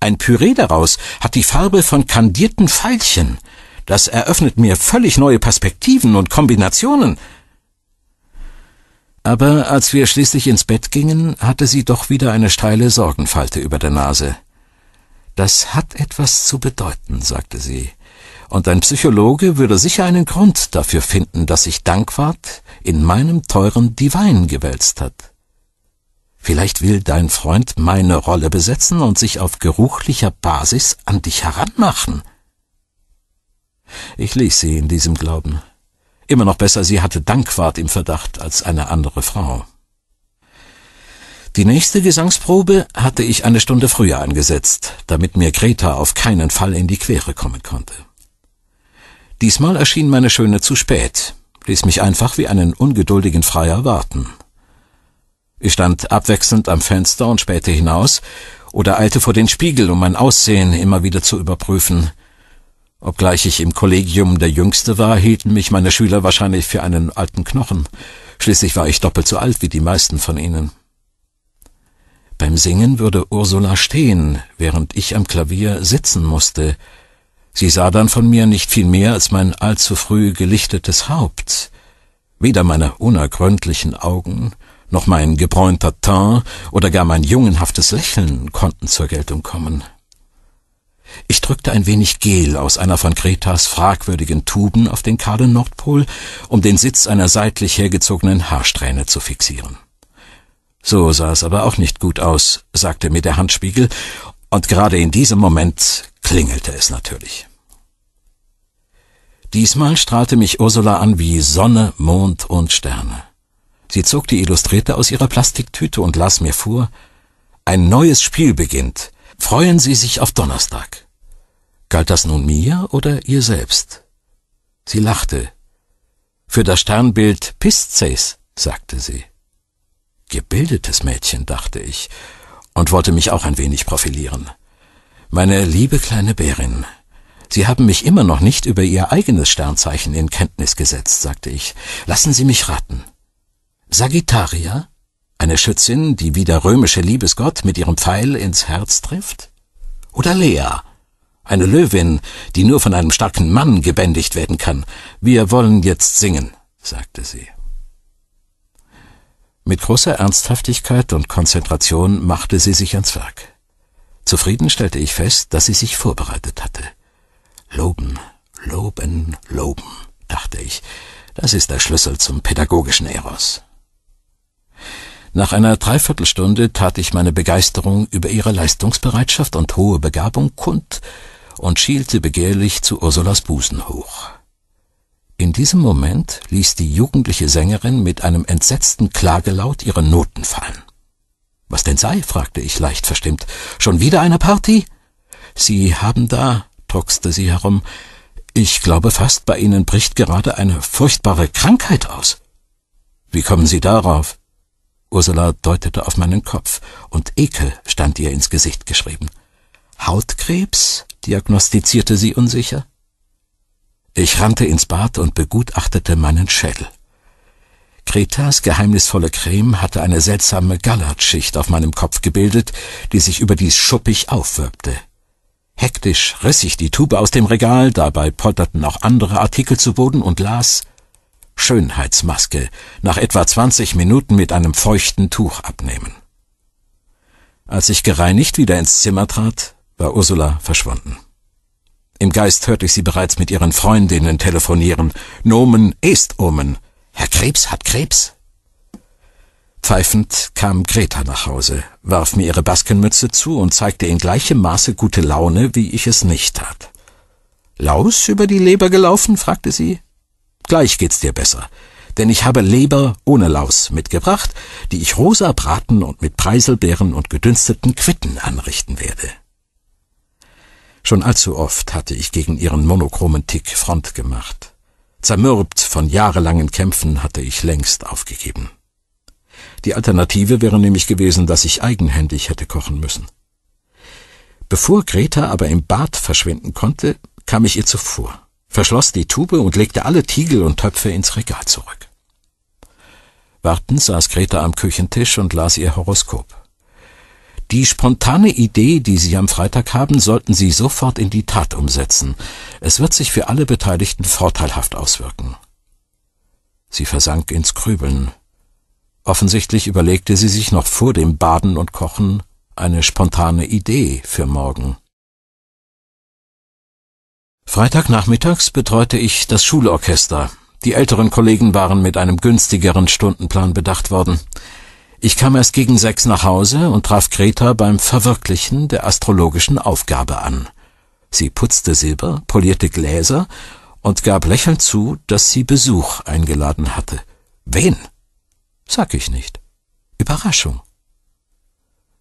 Ein Püree daraus hat die Farbe von kandierten Veilchen. Das eröffnet mir völlig neue Perspektiven und Kombinationen. Aber als wir schließlich ins Bett gingen, hatte sie doch wieder eine steile Sorgenfalte über der Nase. Das hat etwas zu bedeuten, sagte sie, und ein Psychologe würde sicher einen Grund dafür finden, dass sich Dankwart in meinem teuren Divine gewälzt hat. Vielleicht will dein Freund meine Rolle besetzen und sich auf geruchlicher Basis an dich heranmachen. Ich ließ sie in diesem Glauben. Immer noch besser, sie hatte Dankwart im Verdacht als eine andere Frau. Die nächste Gesangsprobe hatte ich eine Stunde früher angesetzt, damit mir Greta auf keinen Fall in die Quere kommen konnte. Diesmal erschien meine Schöne zu spät, ließ mich einfach wie einen ungeduldigen Freier warten. Ich stand abwechselnd am Fenster und spähte hinaus oder eilte vor den Spiegel, um mein Aussehen immer wieder zu überprüfen – Obgleich ich im Kollegium der Jüngste war, hielten mich meine Schüler wahrscheinlich für einen alten Knochen. Schließlich war ich doppelt so alt wie die meisten von ihnen. Beim Singen würde Ursula stehen, während ich am Klavier sitzen musste. Sie sah dann von mir nicht viel mehr als mein allzu früh gelichtetes Haupt. Weder meine unergründlichen Augen, noch mein gebräunter Teint oder gar mein jungenhaftes Lächeln konnten zur Geltung kommen. Ich drückte ein wenig Gel aus einer von Gretas fragwürdigen Tuben auf den kahlen Nordpol, um den Sitz einer seitlich hergezogenen Haarsträhne zu fixieren. So sah es aber auch nicht gut aus, sagte mir der Handspiegel, und gerade in diesem Moment klingelte es natürlich. Diesmal strahlte mich Ursula an wie Sonne, Mond und Sterne. Sie zog die Illustrierte aus ihrer Plastiktüte und las mir vor, ein neues Spiel beginnt, Freuen Sie sich auf Donnerstag. Galt das nun mir oder ihr selbst? Sie lachte. Für das Sternbild Pisces, sagte sie. Gebildetes Mädchen, dachte ich, und wollte mich auch ein wenig profilieren. Meine liebe kleine Bärin, Sie haben mich immer noch nicht über Ihr eigenes Sternzeichen in Kenntnis gesetzt, sagte ich. Lassen Sie mich raten. Sagittaria? Eine Schützin, die wie der römische Liebesgott mit ihrem Pfeil ins Herz trifft? Oder Lea, eine Löwin, die nur von einem starken Mann gebändigt werden kann. Wir wollen jetzt singen, sagte sie. Mit großer Ernsthaftigkeit und Konzentration machte sie sich ans Werk. Zufrieden stellte ich fest, dass sie sich vorbereitet hatte. Loben, loben, loben, dachte ich. Das ist der Schlüssel zum pädagogischen Eros. Nach einer Dreiviertelstunde tat ich meine Begeisterung über ihre Leistungsbereitschaft und hohe Begabung kund und schielte begehrlich zu Ursulas Busen hoch. In diesem Moment ließ die jugendliche Sängerin mit einem entsetzten Klagelaut ihre Noten fallen. Was denn sei? fragte ich leicht verstimmt. Schon wieder eine Party? Sie haben da, druckste sie herum, ich glaube fast, bei Ihnen bricht gerade eine furchtbare Krankheit aus. Wie kommen Sie darauf? Ursula deutete auf meinen Kopf, und Ekel stand ihr ins Gesicht geschrieben. Hautkrebs? diagnostizierte sie unsicher. Ich rannte ins Bad und begutachtete meinen Schädel. Kretas geheimnisvolle Creme hatte eine seltsame Gallertschicht auf meinem Kopf gebildet, die sich überdies schuppig aufwölbte. Hektisch riss ich die Tube aus dem Regal, dabei polterten auch andere Artikel zu Boden und las Schönheitsmaske nach etwa 20 Minuten mit einem feuchten Tuch abnehmen. Als ich gereinigt wieder ins Zimmer trat, war Ursula verschwunden. Im Geist hörte ich sie bereits mit ihren Freundinnen telefonieren. Nomen est omen. Herr Krebs hat Krebs. Pfeifend kam Greta nach Hause, warf mir ihre Baskenmütze zu und zeigte in gleichem Maße gute Laune, wie ich es nicht tat. Laus über die Leber gelaufen? fragte sie. Gleich geht's dir besser. Denn ich habe Leber ohne Laus mitgebracht, die ich rosa braten und mit Preiselbeeren und gedünsteten Quitten anrichten werde. Schon allzu oft hatte ich gegen ihren monochromen Tick Front gemacht. Zermürbt von jahrelangen Kämpfen hatte ich längst aufgegeben. Die Alternative wäre nämlich gewesen, dass ich eigenhändig hätte kochen müssen. Bevor Greta aber im Bad verschwinden konnte, kam ich ihr zuvor verschloss die Tube und legte alle Tiegel und Töpfe ins Regal zurück. Wartend saß Greta am Küchentisch und las ihr Horoskop. Die spontane Idee, die Sie am Freitag haben, sollten Sie sofort in die Tat umsetzen. Es wird sich für alle Beteiligten vorteilhaft auswirken. Sie versank ins Krübeln. Offensichtlich überlegte sie sich noch vor dem Baden und Kochen eine spontane Idee für morgen. Freitagnachmittags betreute ich das Schulorchester. Die älteren Kollegen waren mit einem günstigeren Stundenplan bedacht worden. Ich kam erst gegen sechs nach Hause und traf Greta beim Verwirklichen der astrologischen Aufgabe an. Sie putzte Silber, polierte Gläser und gab lächelnd zu, dass sie Besuch eingeladen hatte. Wen? Sag ich nicht. Überraschung.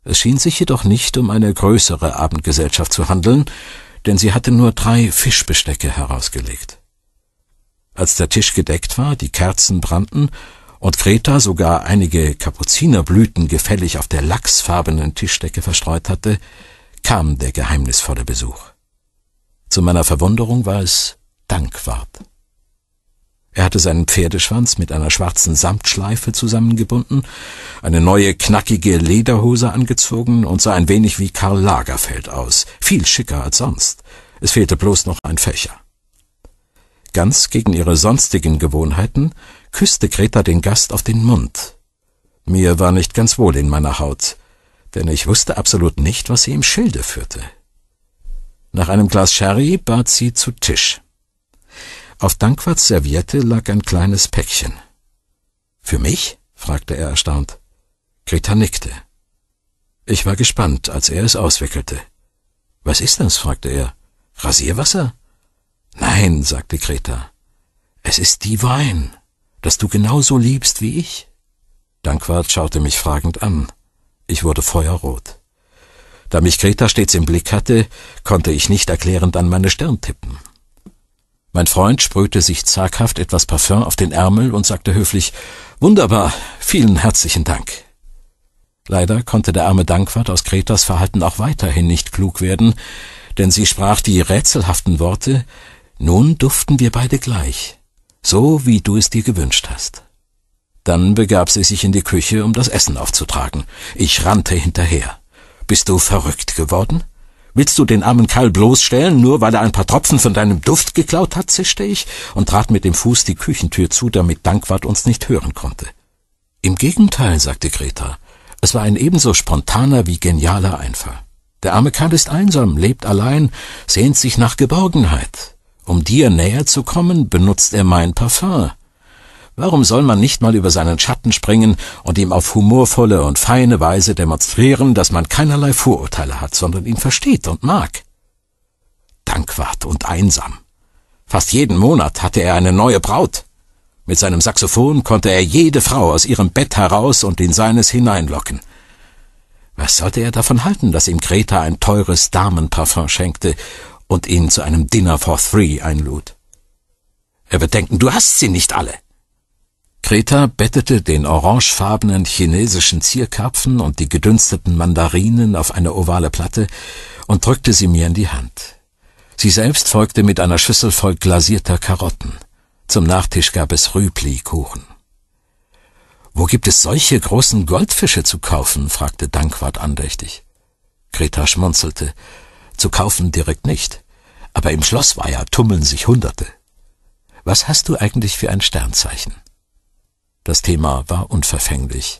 Es schien sich jedoch nicht um eine größere Abendgesellschaft zu handeln, denn sie hatte nur drei Fischbestecke herausgelegt. Als der Tisch gedeckt war, die Kerzen brannten und Greta sogar einige Kapuzinerblüten gefällig auf der lachsfarbenen Tischdecke verstreut hatte, kam der geheimnisvolle Besuch. Zu meiner Verwunderung war es Dankwart. Er hatte seinen Pferdeschwanz mit einer schwarzen Samtschleife zusammengebunden, eine neue knackige Lederhose angezogen und sah ein wenig wie Karl Lagerfeld aus, viel schicker als sonst. Es fehlte bloß noch ein Fächer. Ganz gegen ihre sonstigen Gewohnheiten küsste Greta den Gast auf den Mund. Mir war nicht ganz wohl in meiner Haut, denn ich wusste absolut nicht, was sie im Schilde führte. Nach einem Glas Sherry bat sie zu Tisch. Auf Dankwarts Serviette lag ein kleines Päckchen. Für mich? fragte er erstaunt. Greta nickte. Ich war gespannt, als er es auswickelte. Was ist das? fragte er. Rasierwasser? Nein, sagte Greta. Es ist die Wein, das du genauso liebst wie ich. Dankwart schaute mich fragend an. Ich wurde feuerrot. Da mich Greta stets im Blick hatte, konnte ich nicht erklärend an meine Stirn tippen. Mein Freund sprühte sich zaghaft etwas Parfum auf den Ärmel und sagte höflich Wunderbar, vielen herzlichen Dank. Leider konnte der arme Dankwart aus Kretas Verhalten auch weiterhin nicht klug werden, denn sie sprach die rätselhaften Worte Nun duften wir beide gleich, so wie du es dir gewünscht hast. Dann begab sie sich in die Küche, um das Essen aufzutragen. Ich rannte hinterher. Bist du verrückt geworden? Willst du den armen Kerl bloßstellen, nur weil er ein paar Tropfen von deinem Duft geklaut hat, zischte ich und trat mit dem Fuß die Küchentür zu, damit Dankwart uns nicht hören konnte. Im Gegenteil, sagte Greta, es war ein ebenso spontaner wie genialer Einfall. Der arme Kerl ist einsam, lebt allein, sehnt sich nach Geborgenheit. Um dir näher zu kommen, benutzt er mein Parfum. Warum soll man nicht mal über seinen Schatten springen und ihm auf humorvolle und feine Weise demonstrieren, dass man keinerlei Vorurteile hat, sondern ihn versteht und mag? Dankwart und einsam. Fast jeden Monat hatte er eine neue Braut. Mit seinem Saxophon konnte er jede Frau aus ihrem Bett heraus und in seines hineinlocken. Was sollte er davon halten, dass ihm Greta ein teures Damenparfum schenkte und ihn zu einem Dinner for Three einlud? Er wird denken, du hast sie nicht alle. Kreta bettete den orangefarbenen chinesischen Zierkarpfen und die gedünsteten Mandarinen auf eine ovale Platte und drückte sie mir in die Hand. Sie selbst folgte mit einer Schüssel voll glasierter Karotten. Zum Nachtisch gab es Rüpli-Kuchen. Wo gibt es solche großen Goldfische zu kaufen? fragte Dankwart andächtig. Greta schmunzelte. Zu kaufen direkt nicht. Aber im Schlossweiher tummeln sich Hunderte. Was hast du eigentlich für ein Sternzeichen? Das Thema war unverfänglich.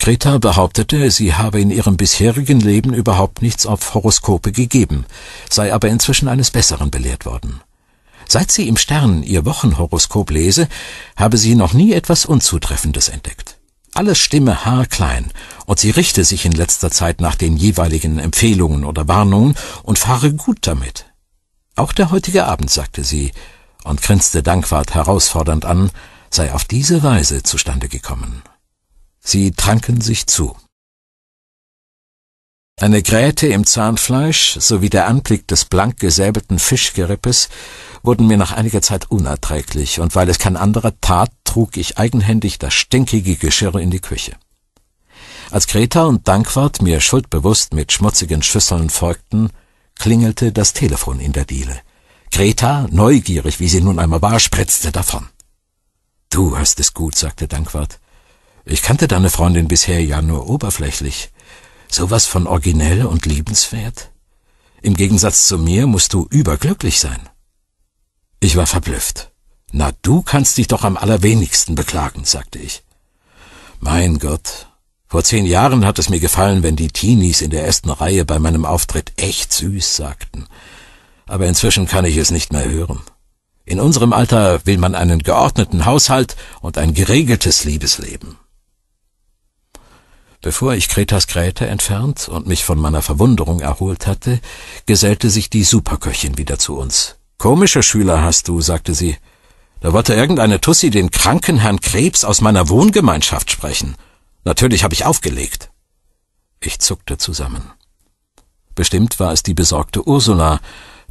Greta behauptete, sie habe in ihrem bisherigen Leben überhaupt nichts auf Horoskope gegeben, sei aber inzwischen eines Besseren belehrt worden. Seit sie im Stern ihr Wochenhoroskop lese, habe sie noch nie etwas Unzutreffendes entdeckt. Alles stimme haarklein, und sie richte sich in letzter Zeit nach den jeweiligen Empfehlungen oder Warnungen und fahre gut damit. Auch der heutige Abend, sagte sie und grinste Dankwart herausfordernd an, sei auf diese Weise zustande gekommen. Sie tranken sich zu. Eine Gräte im Zahnfleisch sowie der Anblick des blank gesäbelten Fischgerippes wurden mir nach einiger Zeit unerträglich, und weil es kein anderer tat, trug ich eigenhändig das stinkige Geschirr in die Küche. Als Greta und Dankwart mir schuldbewusst mit schmutzigen Schüsseln folgten, klingelte das Telefon in der Diele. Greta, neugierig wie sie nun einmal war, spritzte davon. Du hast es gut, sagte Dankwart. Ich kannte deine Freundin bisher ja nur oberflächlich. Sowas von originell und liebenswert. Im Gegensatz zu mir musst du überglücklich sein. Ich war verblüfft. Na, du kannst dich doch am allerwenigsten beklagen, sagte ich. Mein Gott, vor zehn Jahren hat es mir gefallen, wenn die Teenies in der ersten Reihe bei meinem Auftritt echt süß sagten. Aber inzwischen kann ich es nicht mehr hören. In unserem Alter will man einen geordneten Haushalt und ein geregeltes Liebesleben. Bevor ich Kretas Gräte entfernt und mich von meiner Verwunderung erholt hatte, gesellte sich die Superköchin wieder zu uns. Komische Schüler hast du, sagte sie. Da wollte irgendeine Tussi den kranken Herrn Krebs aus meiner Wohngemeinschaft sprechen. Natürlich habe ich aufgelegt. Ich zuckte zusammen. Bestimmt war es die besorgte Ursula,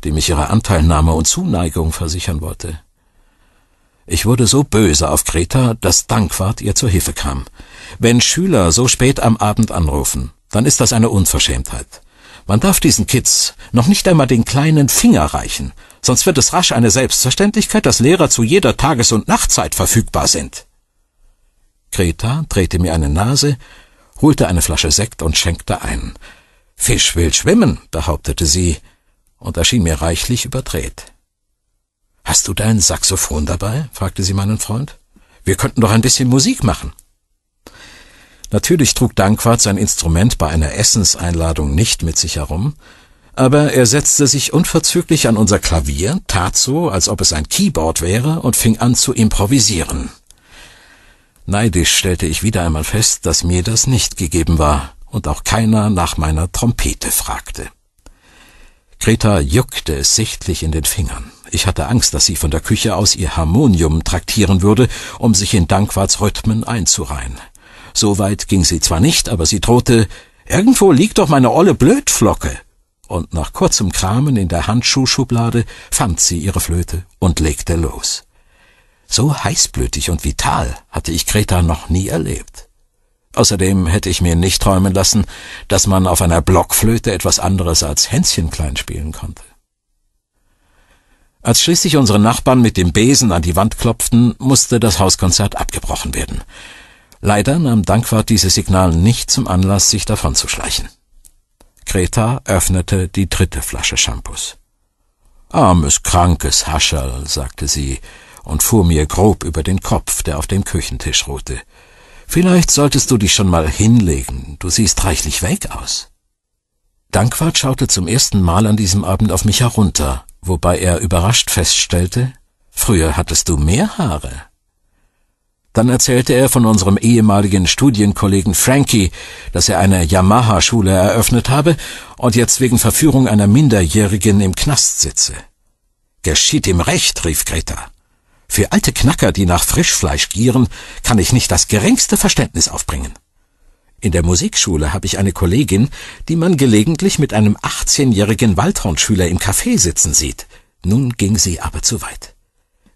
die mich ihre Anteilnahme und Zuneigung versichern wollte. Ich wurde so böse auf Greta, dass Dankwart ihr zur Hilfe kam. Wenn Schüler so spät am Abend anrufen, dann ist das eine Unverschämtheit. Man darf diesen Kids noch nicht einmal den kleinen Finger reichen, sonst wird es rasch eine Selbstverständlichkeit, dass Lehrer zu jeder Tages- und Nachtzeit verfügbar sind. Greta drehte mir eine Nase, holte eine Flasche Sekt und schenkte ein. Fisch will schwimmen, behauptete sie, und erschien mir reichlich überdreht. Hast du dein Saxophon dabei? fragte sie meinen Freund. Wir könnten doch ein bisschen Musik machen. Natürlich trug Dankwart sein Instrument bei einer Essenseinladung nicht mit sich herum, aber er setzte sich unverzüglich an unser Klavier, tat so, als ob es ein Keyboard wäre, und fing an zu improvisieren. Neidisch stellte ich wieder einmal fest, dass mir das nicht gegeben war und auch keiner nach meiner Trompete fragte. Greta juckte es sichtlich in den Fingern. Ich hatte Angst, dass sie von der Küche aus ihr Harmonium traktieren würde, um sich in Dankwarts Rhythmen einzureihen. So weit ging sie zwar nicht, aber sie drohte, irgendwo liegt doch meine olle Blödflocke. Und nach kurzem Kramen in der Handschuhschublade fand sie ihre Flöte und legte los. So heißblütig und vital hatte ich Greta noch nie erlebt. Außerdem hätte ich mir nicht träumen lassen, dass man auf einer Blockflöte etwas anderes als Hänschenklein spielen konnte. Als schließlich unsere Nachbarn mit dem Besen an die Wand klopften, musste das Hauskonzert abgebrochen werden. Leider nahm Dankwart dieses Signal nicht zum Anlass, sich davonzuschleichen. Greta öffnete die dritte Flasche Shampoos. Armes, krankes Hascherl, sagte sie und fuhr mir grob über den Kopf, der auf dem Küchentisch ruhte. Vielleicht solltest du dich schon mal hinlegen, du siehst reichlich weg aus. Dankwart schaute zum ersten Mal an diesem Abend auf mich herunter, wobei er überrascht feststellte, früher hattest du mehr Haare. Dann erzählte er von unserem ehemaligen Studienkollegen Frankie, dass er eine Yamaha-Schule eröffnet habe und jetzt wegen Verführung einer Minderjährigen im Knast sitze. Geschieht ihm recht, rief Greta. Für alte Knacker, die nach Frischfleisch gieren, kann ich nicht das geringste Verständnis aufbringen. In der Musikschule habe ich eine Kollegin, die man gelegentlich mit einem 18-jährigen Waldhornschüler im Café sitzen sieht. Nun ging sie aber zu weit.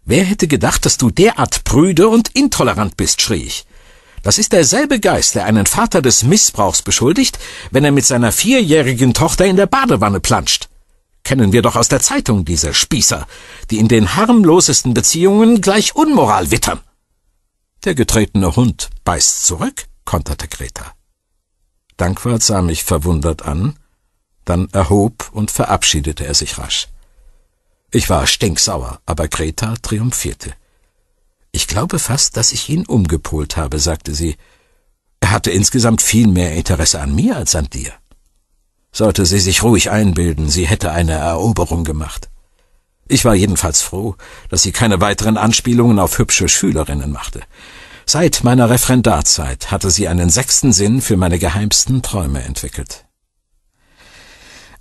Wer hätte gedacht, dass du derart prüde und intolerant bist, schrie ich. Das ist derselbe Geist, der einen Vater des Missbrauchs beschuldigt, wenn er mit seiner vierjährigen Tochter in der Badewanne planscht. Kennen wir doch aus der Zeitung diese Spießer, die in den harmlosesten Beziehungen gleich Unmoral wittern. Der getretene Hund beißt zurück, konterte Greta. Dankwart sah mich verwundert an, dann erhob und verabschiedete er sich rasch. Ich war stinksauer, aber Greta triumphierte. Ich glaube fast, dass ich ihn umgepolt habe, sagte sie. Er hatte insgesamt viel mehr Interesse an mir als an dir sollte sie sich ruhig einbilden, sie hätte eine Eroberung gemacht. Ich war jedenfalls froh, dass sie keine weiteren Anspielungen auf hübsche Schülerinnen machte. Seit meiner Referendarzeit hatte sie einen sechsten Sinn für meine geheimsten Träume entwickelt.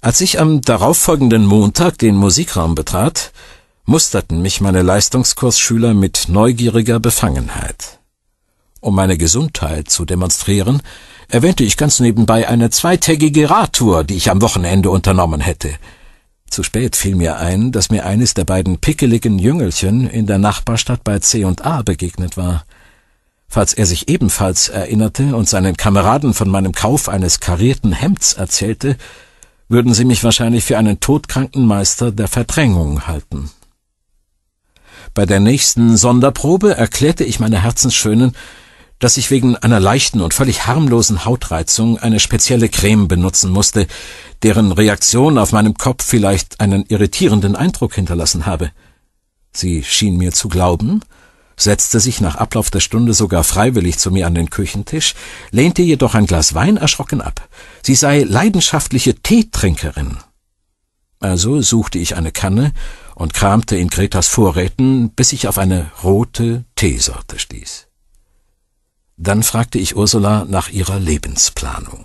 Als ich am darauffolgenden Montag den Musikraum betrat, musterten mich meine Leistungskursschüler mit neugieriger Befangenheit. Um meine Gesundheit zu demonstrieren, erwähnte ich ganz nebenbei eine zweitägige Radtour, die ich am Wochenende unternommen hätte. Zu spät fiel mir ein, dass mir eines der beiden pickeligen Jüngelchen in der Nachbarstadt bei C und A begegnet war. Falls er sich ebenfalls erinnerte und seinen Kameraden von meinem Kauf eines karierten Hemds erzählte, würden sie mich wahrscheinlich für einen todkranken Meister der Verdrängung halten. Bei der nächsten Sonderprobe erklärte ich meine Herzensschönen, dass ich wegen einer leichten und völlig harmlosen Hautreizung eine spezielle Creme benutzen musste, deren Reaktion auf meinem Kopf vielleicht einen irritierenden Eindruck hinterlassen habe. Sie schien mir zu glauben, setzte sich nach Ablauf der Stunde sogar freiwillig zu mir an den Küchentisch, lehnte jedoch ein Glas Wein erschrocken ab. Sie sei leidenschaftliche Teetrinkerin. Also suchte ich eine Kanne und kramte in Gretas Vorräten, bis ich auf eine rote Teesorte stieß. Dann fragte ich Ursula nach ihrer Lebensplanung.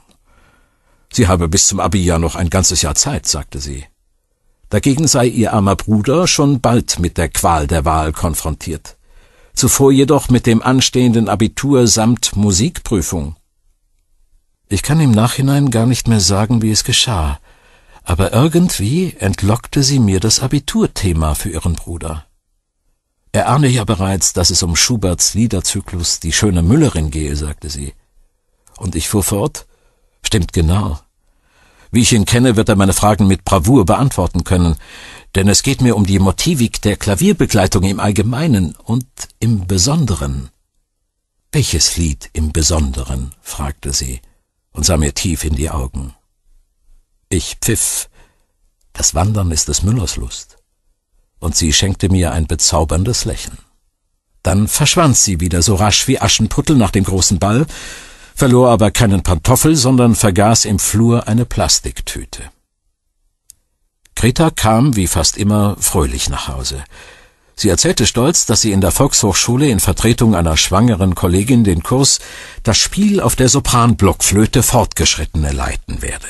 Sie habe bis zum Abi ja noch ein ganzes Jahr Zeit, sagte sie. Dagegen sei ihr armer Bruder schon bald mit der Qual der Wahl konfrontiert. Zuvor jedoch mit dem anstehenden Abitur samt Musikprüfung. Ich kann im Nachhinein gar nicht mehr sagen, wie es geschah, aber irgendwie entlockte sie mir das Abiturthema für ihren Bruder. Er ahne ja bereits, dass es um Schuberts Liederzyklus Die schöne Müllerin gehe, sagte sie. Und ich fuhr fort, stimmt genau. Wie ich ihn kenne, wird er meine Fragen mit Bravour beantworten können, denn es geht mir um die Motivik der Klavierbegleitung im Allgemeinen und im Besonderen. Welches Lied im Besonderen? fragte sie und sah mir tief in die Augen. Ich pfiff. Das Wandern ist des Müllers Lust und sie schenkte mir ein bezauberndes Lächeln. Dann verschwand sie wieder so rasch wie Aschenputtel nach dem großen Ball, verlor aber keinen Pantoffel, sondern vergaß im Flur eine Plastiktüte. Greta kam, wie fast immer, fröhlich nach Hause. Sie erzählte stolz, dass sie in der Volkshochschule in Vertretung einer schwangeren Kollegin den Kurs Das Spiel auf der Sopranblockflöte Fortgeschrittene leiten werde.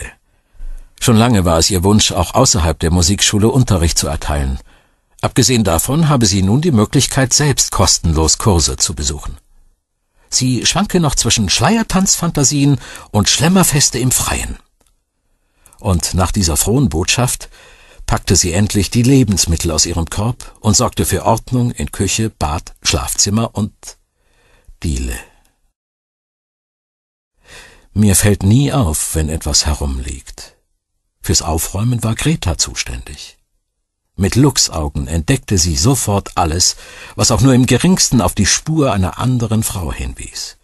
Schon lange war es ihr Wunsch, auch außerhalb der Musikschule Unterricht zu erteilen – Abgesehen davon habe sie nun die Möglichkeit, selbst kostenlos Kurse zu besuchen. Sie schwanke noch zwischen Schleiertanzfantasien und Schlemmerfeste im Freien. Und nach dieser frohen Botschaft packte sie endlich die Lebensmittel aus ihrem Korb und sorgte für Ordnung in Küche, Bad, Schlafzimmer und Diele. Mir fällt nie auf, wenn etwas herumliegt. Fürs Aufräumen war Greta zuständig. Mit Luchsaugen entdeckte sie sofort alles, was auch nur im geringsten auf die Spur einer anderen Frau hinwies.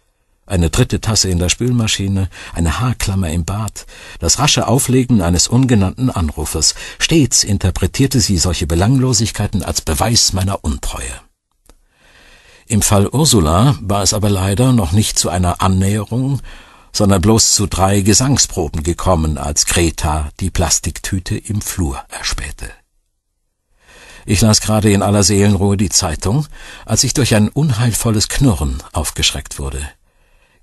Eine dritte Tasse in der Spülmaschine, eine Haarklammer im Bad, das rasche Auflegen eines ungenannten Anrufes. Stets interpretierte sie solche Belanglosigkeiten als Beweis meiner Untreue. Im Fall Ursula war es aber leider noch nicht zu einer Annäherung, sondern bloß zu drei Gesangsproben gekommen, als Greta die Plastiktüte im Flur erspähte. Ich las gerade in aller Seelenruhe die Zeitung, als ich durch ein unheilvolles Knurren aufgeschreckt wurde.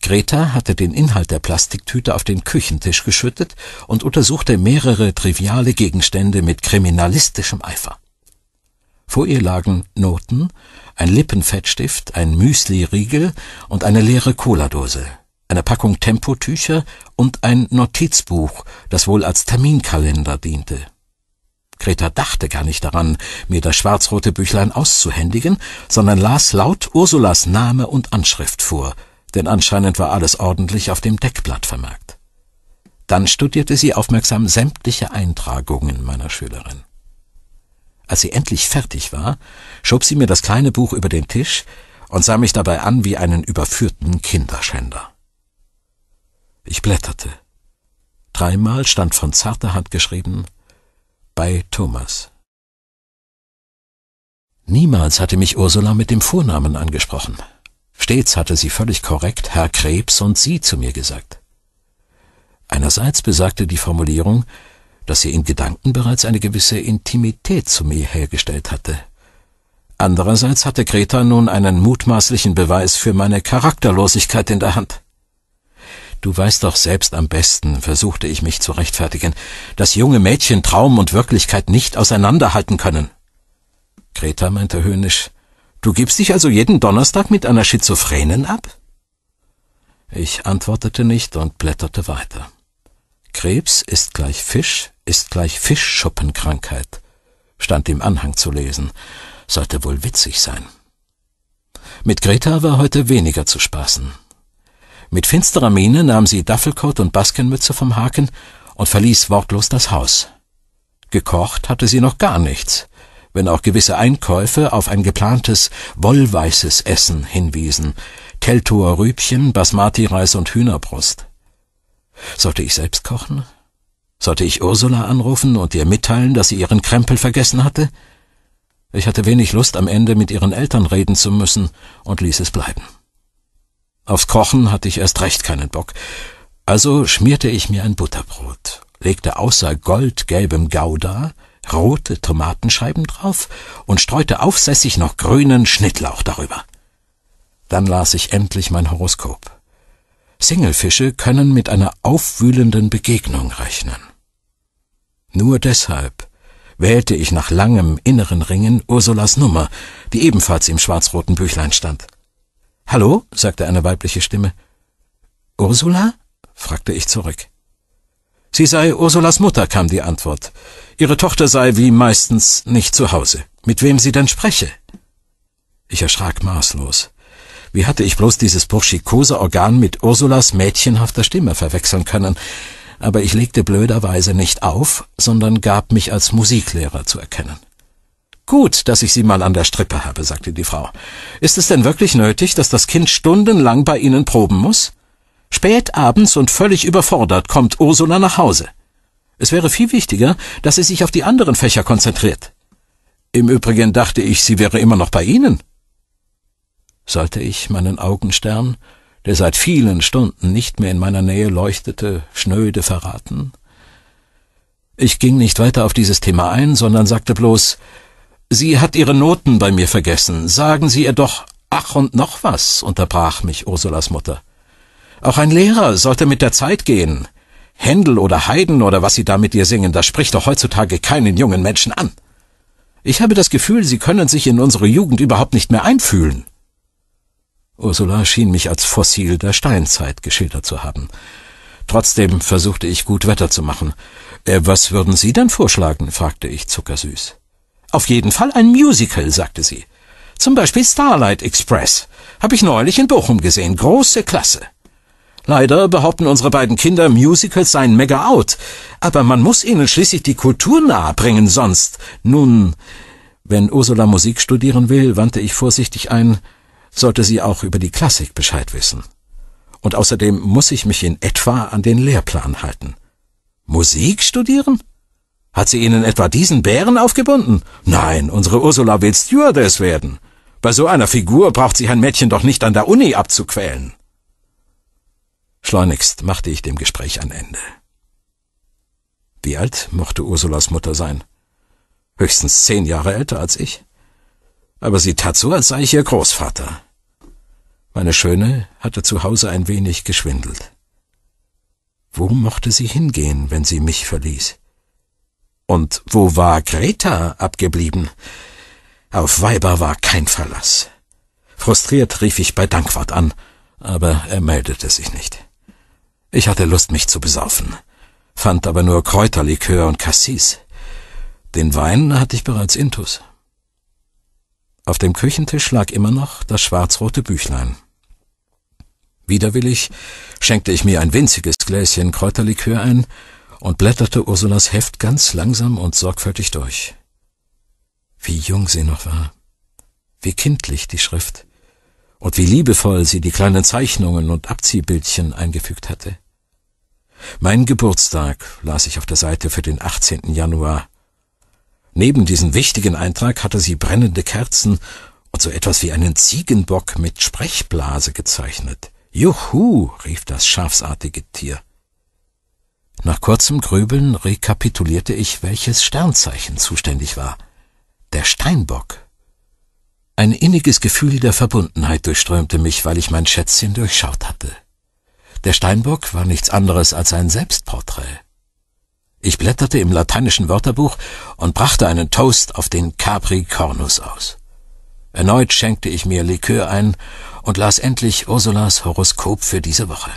Greta hatte den Inhalt der Plastiktüte auf den Küchentisch geschüttet und untersuchte mehrere triviale Gegenstände mit kriminalistischem Eifer. Vor ihr lagen Noten, ein Lippenfettstift, ein Müsli-Riegel und eine leere Cola-Dose, eine Packung Tempotücher und ein Notizbuch, das wohl als Terminkalender diente. Greta dachte gar nicht daran, mir das schwarzrote Büchlein auszuhändigen, sondern las laut Ursulas Name und Anschrift vor, denn anscheinend war alles ordentlich auf dem Deckblatt vermerkt. Dann studierte sie aufmerksam sämtliche Eintragungen meiner Schülerin. Als sie endlich fertig war, schob sie mir das kleine Buch über den Tisch und sah mich dabei an wie einen überführten Kinderschänder. Ich blätterte. Dreimal stand von zarter Hand geschrieben bei Thomas. Niemals hatte mich Ursula mit dem Vornamen angesprochen. Stets hatte sie völlig korrekt Herr Krebs und Sie zu mir gesagt. Einerseits besagte die Formulierung, dass sie in Gedanken bereits eine gewisse Intimität zu mir hergestellt hatte. Andererseits hatte Greta nun einen mutmaßlichen Beweis für meine Charakterlosigkeit in der Hand. Du weißt doch selbst am besten, versuchte ich mich zu rechtfertigen, dass junge Mädchen Traum und Wirklichkeit nicht auseinanderhalten können. Greta meinte höhnisch, Du gibst dich also jeden Donnerstag mit einer Schizophrenen ab? Ich antwortete nicht und blätterte weiter. Krebs ist gleich Fisch, ist gleich Fischschuppenkrankheit, stand im Anhang zu lesen. Sollte wohl witzig sein. Mit Greta war heute weniger zu spaßen. Mit finsterer Miene nahm sie Duffelcoat und Baskenmütze vom Haken und verließ wortlos das Haus. Gekocht hatte sie noch gar nichts, wenn auch gewisse Einkäufe auf ein geplantes wollweißes Essen hinwiesen, Keltoer Rübchen, Basmati-Reis und Hühnerbrust. Sollte ich selbst kochen? Sollte ich Ursula anrufen und ihr mitteilen, dass sie ihren Krempel vergessen hatte? Ich hatte wenig Lust, am Ende mit ihren Eltern reden zu müssen und ließ es bleiben. Aufs Kochen hatte ich erst recht keinen Bock. Also schmierte ich mir ein Butterbrot, legte außer goldgelbem Gouda rote Tomatenscheiben drauf und streute aufsässig noch grünen Schnittlauch darüber. Dann las ich endlich mein Horoskop. Singelfische können mit einer aufwühlenden Begegnung rechnen. Nur deshalb wählte ich nach langem inneren Ringen Ursulas Nummer, die ebenfalls im schwarz-roten Büchlein stand. Hallo? sagte eine weibliche Stimme. Ursula? fragte ich zurück. Sie sei Ursulas Mutter, kam die Antwort. Ihre Tochter sei wie meistens nicht zu Hause. Mit wem sie denn spreche? Ich erschrak maßlos. Wie hatte ich bloß dieses burschikose Organ mit Ursulas mädchenhafter Stimme verwechseln können? Aber ich legte blöderweise nicht auf, sondern gab mich als Musiklehrer zu erkennen. Gut, dass ich Sie mal an der Strippe habe, sagte die Frau. Ist es denn wirklich nötig, dass das Kind stundenlang bei Ihnen proben muss? Spät abends und völlig überfordert kommt Ursula nach Hause. Es wäre viel wichtiger, dass sie sich auf die anderen Fächer konzentriert. Im Übrigen dachte ich, sie wäre immer noch bei Ihnen. Sollte ich meinen Augenstern, der seit vielen Stunden nicht mehr in meiner Nähe leuchtete, schnöde verraten? Ich ging nicht weiter auf dieses Thema ein, sondern sagte bloß, Sie hat Ihre Noten bei mir vergessen. Sagen Sie ihr doch Ach und noch was, unterbrach mich Ursulas Mutter. Auch ein Lehrer sollte mit der Zeit gehen. Händel oder Haydn oder was Sie da mit ihr singen, das spricht doch heutzutage keinen jungen Menschen an. Ich habe das Gefühl, Sie können sich in unsere Jugend überhaupt nicht mehr einfühlen. Ursula schien mich als Fossil der Steinzeit geschildert zu haben. Trotzdem versuchte ich gut Wetter zu machen. Äh, was würden Sie denn vorschlagen? fragte ich zuckersüß. Auf jeden Fall ein Musical, sagte sie. Zum Beispiel Starlight Express. Habe ich neulich in Bochum gesehen. Große Klasse. Leider behaupten unsere beiden Kinder, Musicals seien mega out. Aber man muss ihnen schließlich die Kultur nahebringen, sonst. Nun, wenn Ursula Musik studieren will, wandte ich vorsichtig ein, sollte sie auch über die Klassik Bescheid wissen. Und außerdem muss ich mich in etwa an den Lehrplan halten. Musik studieren? Hat sie Ihnen etwa diesen Bären aufgebunden? Nein, unsere Ursula will Stewardess werden. Bei so einer Figur braucht sich ein Mädchen doch nicht an der Uni abzuquälen. Schleunigst machte ich dem Gespräch ein Ende. Wie alt mochte Ursulas Mutter sein? Höchstens zehn Jahre älter als ich. Aber sie tat so, als sei ich ihr Großvater. Meine Schöne hatte zu Hause ein wenig geschwindelt. Wo mochte sie hingehen, wenn sie mich verließ? Und wo war Greta abgeblieben? Auf Weiber war kein Verlass. Frustriert rief ich bei Dankwart an, aber er meldete sich nicht. Ich hatte Lust, mich zu besaufen, fand aber nur Kräuterlikör und Cassis. Den Wein hatte ich bereits intus. Auf dem Küchentisch lag immer noch das schwarz-rote Büchlein. Widerwillig schenkte ich mir ein winziges Gläschen Kräuterlikör ein und blätterte Ursulas Heft ganz langsam und sorgfältig durch. Wie jung sie noch war, wie kindlich die Schrift und wie liebevoll sie die kleinen Zeichnungen und Abziehbildchen eingefügt hatte. Mein Geburtstag las ich auf der Seite für den 18. Januar. Neben diesem wichtigen Eintrag hatte sie brennende Kerzen und so etwas wie einen Ziegenbock mit Sprechblase gezeichnet. Juhu, rief das schafsartige Tier. Nach kurzem Grübeln rekapitulierte ich, welches Sternzeichen zuständig war. Der Steinbock. Ein inniges Gefühl der Verbundenheit durchströmte mich, weil ich mein Schätzchen durchschaut hatte. Der Steinbock war nichts anderes als ein Selbstporträt. Ich blätterte im lateinischen Wörterbuch und brachte einen Toast auf den Capri Cornus aus. Erneut schenkte ich mir Likör ein und las endlich Ursulas Horoskop für diese Woche.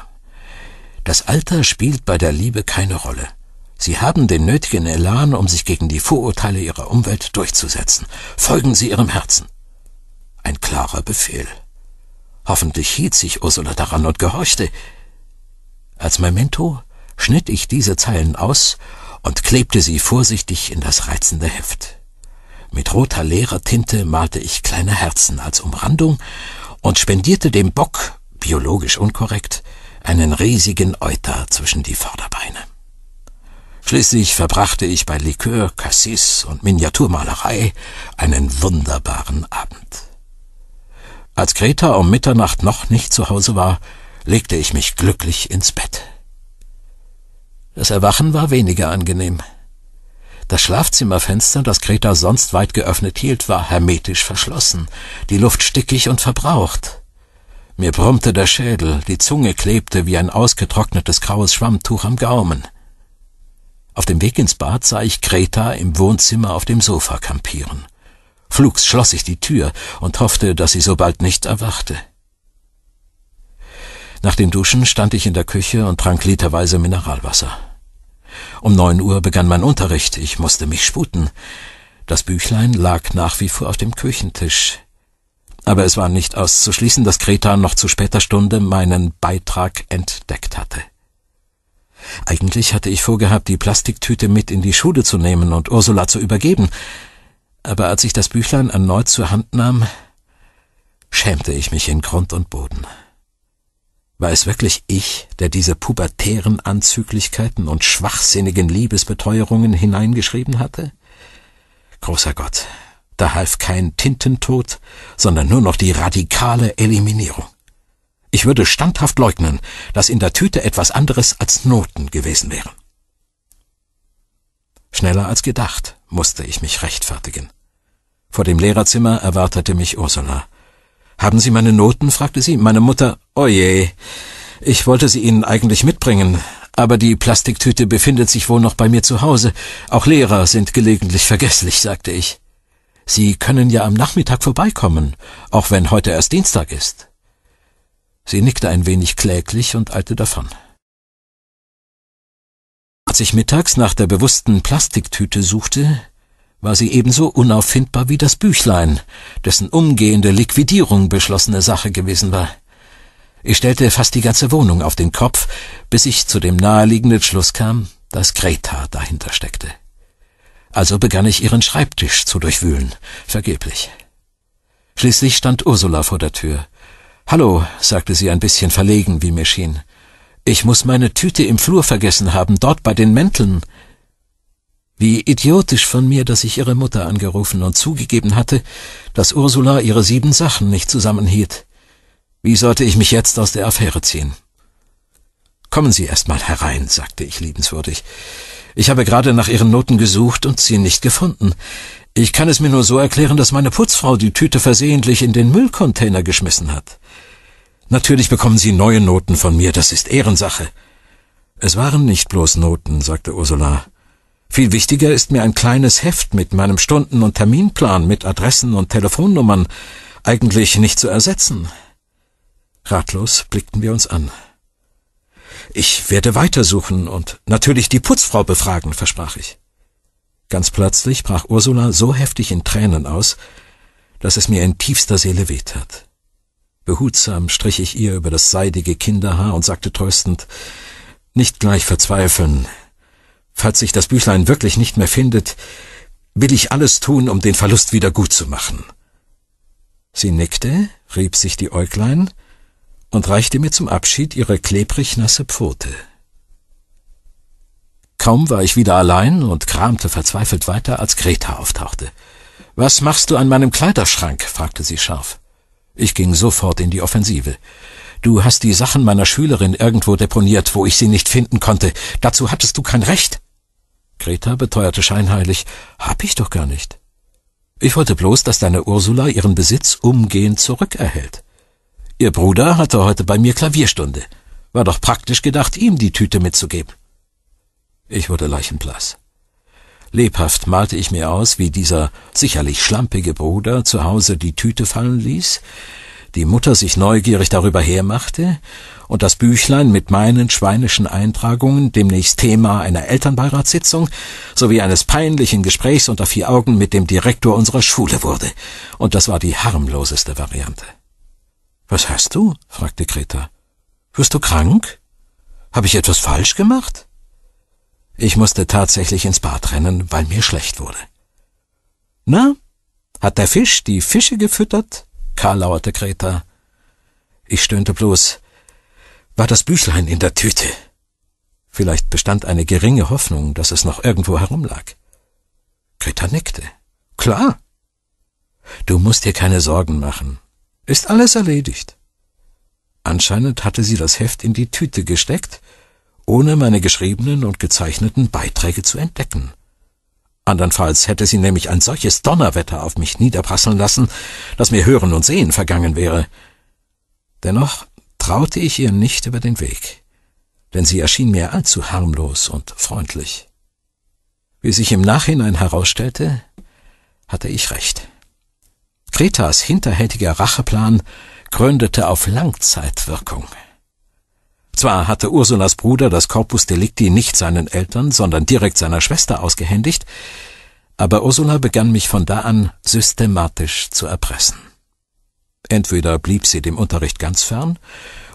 Das Alter spielt bei der Liebe keine Rolle. Sie haben den nötigen Elan, um sich gegen die Vorurteile ihrer Umwelt durchzusetzen. Folgen Sie Ihrem Herzen. Ein klarer Befehl. Hoffentlich hielt sich Ursula daran und gehorchte. Als Memento schnitt ich diese Zeilen aus und klebte sie vorsichtig in das reizende Heft. Mit roter leerer Tinte malte ich kleine Herzen als Umrandung und spendierte dem Bock, biologisch unkorrekt, einen riesigen Euter zwischen die Vorderbeine. Schließlich verbrachte ich bei Likör, Cassis und Miniaturmalerei einen wunderbaren Abend. Als Greta um Mitternacht noch nicht zu Hause war, legte ich mich glücklich ins Bett. Das Erwachen war weniger angenehm. Das Schlafzimmerfenster, das Greta sonst weit geöffnet hielt, war hermetisch verschlossen, die Luft stickig und verbraucht. Mir brummte der Schädel, die Zunge klebte wie ein ausgetrocknetes graues Schwammtuch am Gaumen. Auf dem Weg ins Bad sah ich Greta im Wohnzimmer auf dem Sofa kampieren. Flugs schloss ich die Tür und hoffte, dass sie sobald nicht erwachte. Nach dem Duschen stand ich in der Küche und trank literweise Mineralwasser. Um neun Uhr begann mein Unterricht, ich musste mich sputen. Das Büchlein lag nach wie vor auf dem Küchentisch aber es war nicht auszuschließen, dass Greta noch zu später Stunde meinen Beitrag entdeckt hatte. Eigentlich hatte ich vorgehabt, die Plastiktüte mit in die Schule zu nehmen und Ursula zu übergeben, aber als ich das Büchlein erneut zur Hand nahm, schämte ich mich in Grund und Boden. War es wirklich ich, der diese pubertären Anzüglichkeiten und schwachsinnigen Liebesbeteuerungen hineingeschrieben hatte? Großer Gott, da half kein Tintentod, sondern nur noch die radikale Eliminierung. Ich würde standhaft leugnen, dass in der Tüte etwas anderes als Noten gewesen wären. Schneller als gedacht musste ich mich rechtfertigen. Vor dem Lehrerzimmer erwartete mich Ursula. Haben Sie meine Noten? fragte sie. Meine Mutter, oje, oh ich wollte sie Ihnen eigentlich mitbringen, aber die Plastiktüte befindet sich wohl noch bei mir zu Hause. Auch Lehrer sind gelegentlich vergesslich, sagte ich. Sie können ja am Nachmittag vorbeikommen, auch wenn heute erst Dienstag ist. Sie nickte ein wenig kläglich und eilte davon. Als ich mittags nach der bewussten Plastiktüte suchte, war sie ebenso unauffindbar wie das Büchlein, dessen umgehende Liquidierung beschlossene Sache gewesen war. Ich stellte fast die ganze Wohnung auf den Kopf, bis ich zu dem naheliegenden Schluss kam, dass Greta dahinter steckte also begann ich ihren Schreibtisch zu durchwühlen, vergeblich. Schließlich stand Ursula vor der Tür. Hallo, sagte sie ein bisschen verlegen, wie mir schien. Ich muss meine Tüte im Flur vergessen haben, dort bei den Mänteln. Wie idiotisch von mir, dass ich ihre Mutter angerufen und zugegeben hatte, dass Ursula ihre sieben Sachen nicht zusammenhielt. Wie sollte ich mich jetzt aus der Affäre ziehen? Kommen Sie erst mal herein, sagte ich liebenswürdig. Ich habe gerade nach ihren Noten gesucht und sie nicht gefunden. Ich kann es mir nur so erklären, dass meine Putzfrau die Tüte versehentlich in den Müllcontainer geschmissen hat. Natürlich bekommen Sie neue Noten von mir, das ist Ehrensache. Es waren nicht bloß Noten, sagte Ursula. Viel wichtiger ist mir ein kleines Heft mit meinem Stunden- und Terminplan, mit Adressen und Telefonnummern, eigentlich nicht zu ersetzen. Ratlos blickten wir uns an. Ich werde weitersuchen und natürlich die Putzfrau befragen, versprach ich. Ganz plötzlich brach Ursula so heftig in Tränen aus, dass es mir in tiefster Seele wehtat. Behutsam strich ich ihr über das seidige Kinderhaar und sagte tröstend, nicht gleich verzweifeln. Falls sich das Büchlein wirklich nicht mehr findet, will ich alles tun, um den Verlust wieder gut zu machen. Sie nickte, rieb sich die Äuglein, und reichte mir zum Abschied ihre klebrig nasse Pfote. Kaum war ich wieder allein und kramte verzweifelt weiter, als Greta auftauchte. Was machst du an meinem Kleiderschrank? fragte sie scharf. Ich ging sofort in die Offensive. Du hast die Sachen meiner Schülerin irgendwo deponiert, wo ich sie nicht finden konnte. Dazu hattest du kein Recht. Greta beteuerte scheinheilig, hab ich doch gar nicht. Ich wollte bloß, dass deine Ursula ihren Besitz umgehend zurückerhält. Ihr Bruder hatte heute bei mir Klavierstunde. War doch praktisch gedacht, ihm die Tüte mitzugeben. Ich wurde leichenblass. Lebhaft malte ich mir aus, wie dieser sicherlich schlampige Bruder zu Hause die Tüte fallen ließ, die Mutter sich neugierig darüber hermachte und das Büchlein mit meinen schweinischen Eintragungen demnächst Thema einer Elternbeiratssitzung sowie eines peinlichen Gesprächs unter vier Augen mit dem Direktor unserer Schule wurde. Und das war die harmloseste Variante. Was hast du? fragte Greta. Wirst du krank? Habe ich etwas falsch gemacht? Ich musste tatsächlich ins Bad rennen, weil mir schlecht wurde. Na, hat der Fisch die Fische gefüttert? Karl lauerte Greta. Ich stöhnte bloß. War das Büchlein in der Tüte? Vielleicht bestand eine geringe Hoffnung, dass es noch irgendwo herumlag. Greta nickte. Klar. Du musst dir keine Sorgen machen, ist alles erledigt. Anscheinend hatte sie das Heft in die Tüte gesteckt, ohne meine geschriebenen und gezeichneten Beiträge zu entdecken. Andernfalls hätte sie nämlich ein solches Donnerwetter auf mich niederprasseln lassen, dass mir Hören und Sehen vergangen wäre. Dennoch traute ich ihr nicht über den Weg, denn sie erschien mir allzu harmlos und freundlich. Wie sich im Nachhinein herausstellte, hatte ich recht. Kretas hinterhältiger Racheplan gründete auf Langzeitwirkung. Zwar hatte Ursulas Bruder das Corpus Delicti nicht seinen Eltern, sondern direkt seiner Schwester ausgehändigt, aber Ursula begann mich von da an systematisch zu erpressen. Entweder blieb sie dem Unterricht ganz fern,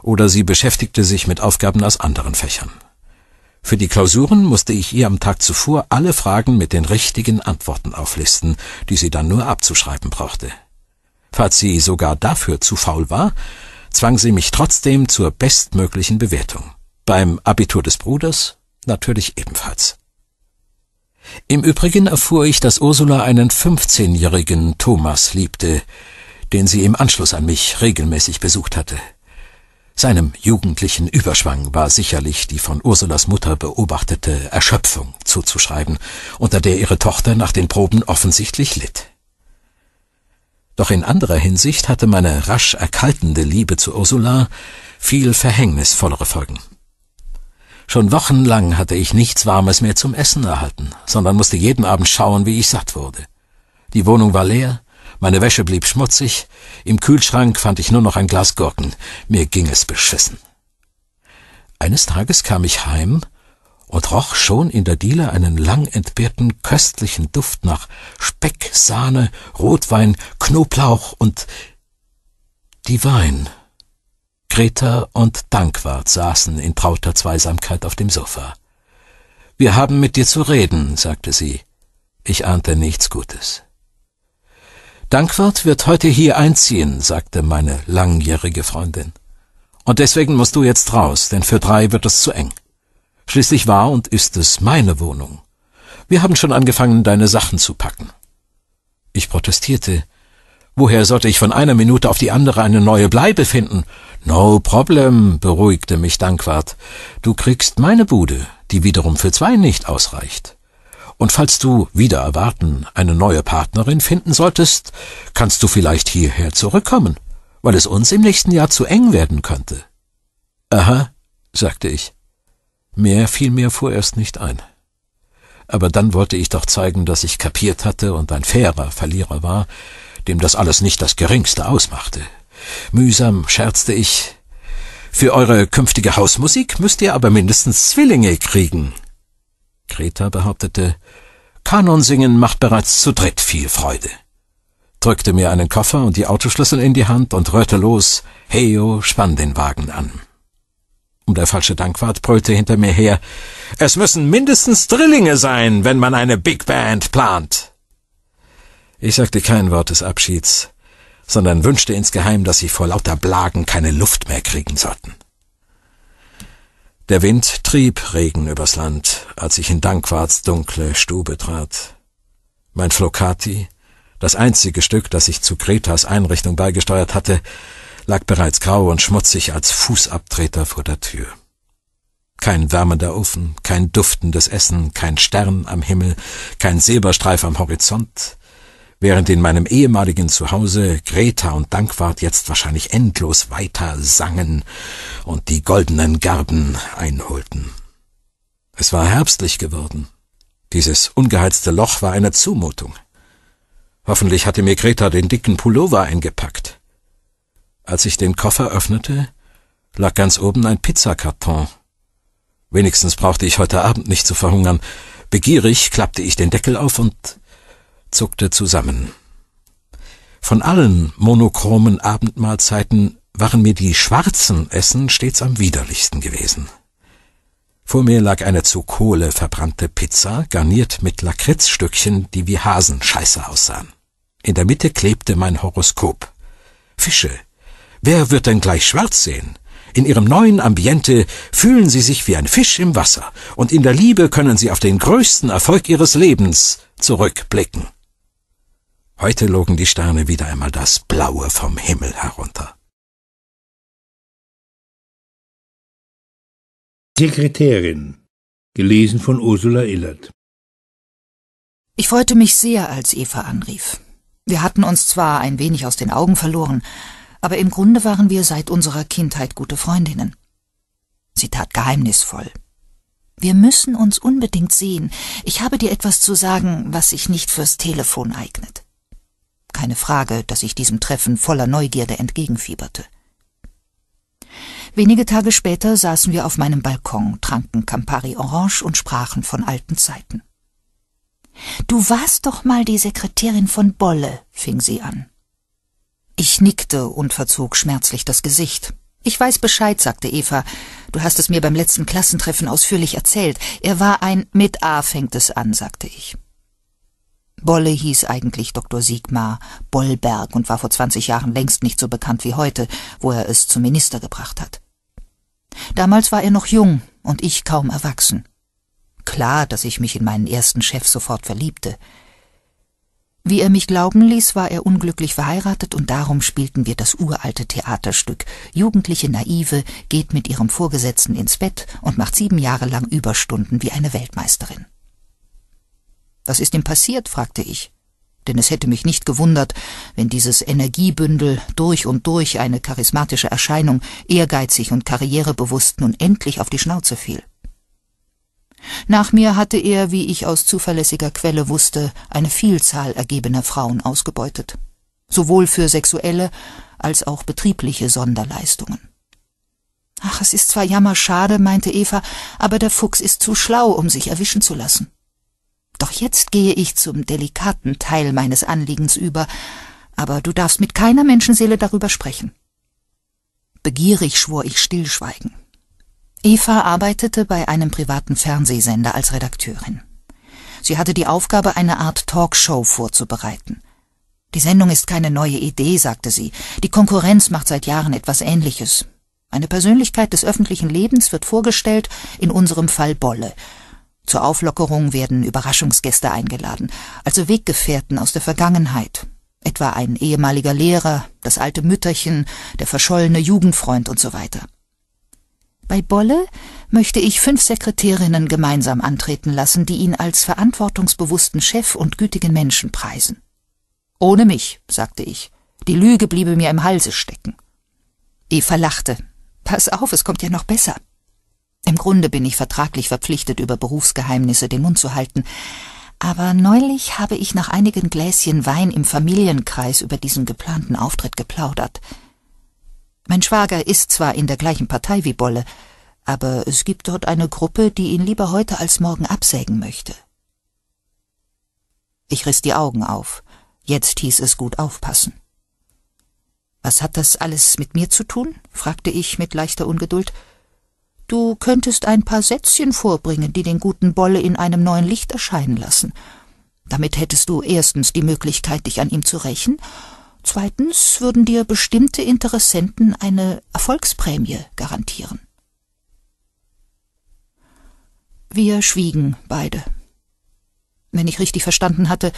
oder sie beschäftigte sich mit Aufgaben aus anderen Fächern. Für die Klausuren musste ich ihr am Tag zuvor alle Fragen mit den richtigen Antworten auflisten, die sie dann nur abzuschreiben brauchte. Falls sie sogar dafür zu faul war, zwang sie mich trotzdem zur bestmöglichen Bewertung. Beim Abitur des Bruders natürlich ebenfalls. Im Übrigen erfuhr ich, dass Ursula einen 15-jährigen Thomas liebte, den sie im Anschluss an mich regelmäßig besucht hatte. Seinem jugendlichen Überschwang war sicherlich die von Ursulas Mutter beobachtete Erschöpfung zuzuschreiben, unter der ihre Tochter nach den Proben offensichtlich litt. Doch in anderer Hinsicht hatte meine rasch erkaltende Liebe zu Ursula viel verhängnisvollere Folgen. Schon wochenlang hatte ich nichts Warmes mehr zum Essen erhalten, sondern musste jeden Abend schauen, wie ich satt wurde. Die Wohnung war leer, meine Wäsche blieb schmutzig, im Kühlschrank fand ich nur noch ein Glas Gurken, mir ging es beschissen. Eines Tages kam ich heim und roch schon in der Diele einen lang entbehrten köstlichen Duft nach Speck, Sahne, Rotwein, Knoblauch und die Wein. Greta und Dankwart saßen in trauter Zweisamkeit auf dem Sofa. Wir haben mit dir zu reden, sagte sie. Ich ahnte nichts Gutes. Dankwart wird heute hier einziehen, sagte meine langjährige Freundin. Und deswegen musst du jetzt raus, denn für drei wird es zu eng. Schließlich war und ist es meine Wohnung. Wir haben schon angefangen, deine Sachen zu packen. Ich protestierte. Woher sollte ich von einer Minute auf die andere eine neue Bleibe finden? No problem, beruhigte mich Dankwart. Du kriegst meine Bude, die wiederum für zwei nicht ausreicht. Und falls du wieder erwarten eine neue Partnerin finden solltest, kannst du vielleicht hierher zurückkommen, weil es uns im nächsten Jahr zu eng werden könnte. Aha, sagte ich. Mehr fiel mir vorerst nicht ein. Aber dann wollte ich doch zeigen, dass ich kapiert hatte und ein fairer Verlierer war, dem das alles nicht das geringste ausmachte. Mühsam scherzte ich, für eure künftige Hausmusik müsst ihr aber mindestens Zwillinge kriegen. Greta behauptete, Kanonsingen macht bereits zu dritt viel Freude. Drückte mir einen Koffer und die Autoschlüssel in die Hand und röhrte los, Heyo, spann den Wagen an. Und der falsche Dankwart brüllte hinter mir her. Es müssen mindestens Drillinge sein, wenn man eine Big Band plant. Ich sagte kein Wort des Abschieds, sondern wünschte insgeheim, dass sie vor lauter Blagen keine Luft mehr kriegen sollten. Der Wind trieb Regen übers Land, als ich in Dankwarts dunkle Stube trat. Mein Flocati, das einzige Stück, das ich zu Gretas Einrichtung beigesteuert hatte, lag bereits grau und schmutzig als Fußabtreter vor der Tür. Kein wärmender Ofen, kein duftendes Essen, kein Stern am Himmel, kein Silberstreif am Horizont, während in meinem ehemaligen Zuhause Greta und Dankwart jetzt wahrscheinlich endlos weiter sangen und die goldenen Garben einholten. Es war herbstlich geworden. Dieses ungeheizte Loch war eine Zumutung. Hoffentlich hatte mir Greta den dicken Pullover eingepackt. Als ich den Koffer öffnete, lag ganz oben ein Pizzakarton. Wenigstens brauchte ich heute Abend nicht zu verhungern. Begierig klappte ich den Deckel auf und zuckte zusammen. Von allen monochromen Abendmahlzeiten waren mir die schwarzen Essen stets am widerlichsten gewesen. Vor mir lag eine zu Kohle verbrannte Pizza, garniert mit Lakritzstückchen, die wie Hasenscheiße aussahen. In der Mitte klebte mein Horoskop. Fische, Wer wird denn gleich schwarz sehen? In ihrem neuen Ambiente fühlen sie sich wie ein Fisch im Wasser, und in der Liebe können sie auf den größten Erfolg ihres Lebens zurückblicken. Heute logen die Sterne wieder einmal das Blaue vom Himmel herunter. Sekretärin gelesen von Ursula Illert Ich freute mich sehr, als Eva anrief. Wir hatten uns zwar ein wenig aus den Augen verloren, aber im Grunde waren wir seit unserer Kindheit gute Freundinnen. Sie tat geheimnisvoll. Wir müssen uns unbedingt sehen. Ich habe dir etwas zu sagen, was sich nicht fürs Telefon eignet. Keine Frage, dass ich diesem Treffen voller Neugierde entgegenfieberte. Wenige Tage später saßen wir auf meinem Balkon, tranken Campari Orange und sprachen von alten Zeiten. Du warst doch mal die Sekretärin von Bolle, fing sie an. Ich nickte und verzog schmerzlich das Gesicht. Ich weiß Bescheid, sagte Eva. Du hast es mir beim letzten Klassentreffen ausführlich erzählt. Er war ein mit A fängt es an, sagte ich. Bolle hieß eigentlich Dr. Sigmar Bollberg und war vor 20 Jahren längst nicht so bekannt wie heute, wo er es zum Minister gebracht hat. Damals war er noch jung und ich kaum erwachsen. Klar, dass ich mich in meinen ersten Chef sofort verliebte. Wie er mich glauben ließ, war er unglücklich verheiratet und darum spielten wir das uralte Theaterstück. Jugendliche Naive geht mit ihrem Vorgesetzten ins Bett und macht sieben Jahre lang Überstunden wie eine Weltmeisterin. Was ist ihm passiert? fragte ich. Denn es hätte mich nicht gewundert, wenn dieses Energiebündel, durch und durch eine charismatische Erscheinung, ehrgeizig und karrierebewusst, nun endlich auf die Schnauze fiel. Nach mir hatte er, wie ich aus zuverlässiger Quelle wusste, eine Vielzahl ergebener Frauen ausgebeutet, sowohl für sexuelle als auch betriebliche Sonderleistungen. Ach, es ist zwar jammerschade, meinte Eva, aber der Fuchs ist zu schlau, um sich erwischen zu lassen. Doch jetzt gehe ich zum delikaten Teil meines Anliegens über, aber du darfst mit keiner Menschenseele darüber sprechen. Begierig schwor ich stillschweigen. Eva arbeitete bei einem privaten Fernsehsender als Redakteurin. Sie hatte die Aufgabe, eine Art Talkshow vorzubereiten. Die Sendung ist keine neue Idee, sagte sie. Die Konkurrenz macht seit Jahren etwas Ähnliches. Eine Persönlichkeit des öffentlichen Lebens wird vorgestellt, in unserem Fall Bolle. Zur Auflockerung werden Überraschungsgäste eingeladen, also Weggefährten aus der Vergangenheit, etwa ein ehemaliger Lehrer, das alte Mütterchen, der verschollene Jugendfreund und so weiter. Bei Bolle möchte ich fünf Sekretärinnen gemeinsam antreten lassen, die ihn als verantwortungsbewussten Chef und gütigen Menschen preisen. Ohne mich, sagte ich. Die Lüge bliebe mir im Halse stecken. Eva lachte. Pass auf, es kommt ja noch besser. Im Grunde bin ich vertraglich verpflichtet, über Berufsgeheimnisse den Mund zu halten. Aber neulich habe ich nach einigen Gläschen Wein im Familienkreis über diesen geplanten Auftritt geplaudert. Mein Schwager ist zwar in der gleichen Partei wie Bolle, aber es gibt dort eine Gruppe, die ihn lieber heute als morgen absägen möchte. Ich riss die Augen auf. Jetzt hieß es gut aufpassen. Was hat das alles mit mir zu tun? fragte ich mit leichter Ungeduld. Du könntest ein paar Sätzchen vorbringen, die den guten Bolle in einem neuen Licht erscheinen lassen. Damit hättest du erstens die Möglichkeit, dich an ihm zu rächen, Zweitens würden dir bestimmte Interessenten eine Erfolgsprämie garantieren. Wir schwiegen beide. Wenn ich richtig verstanden hatte,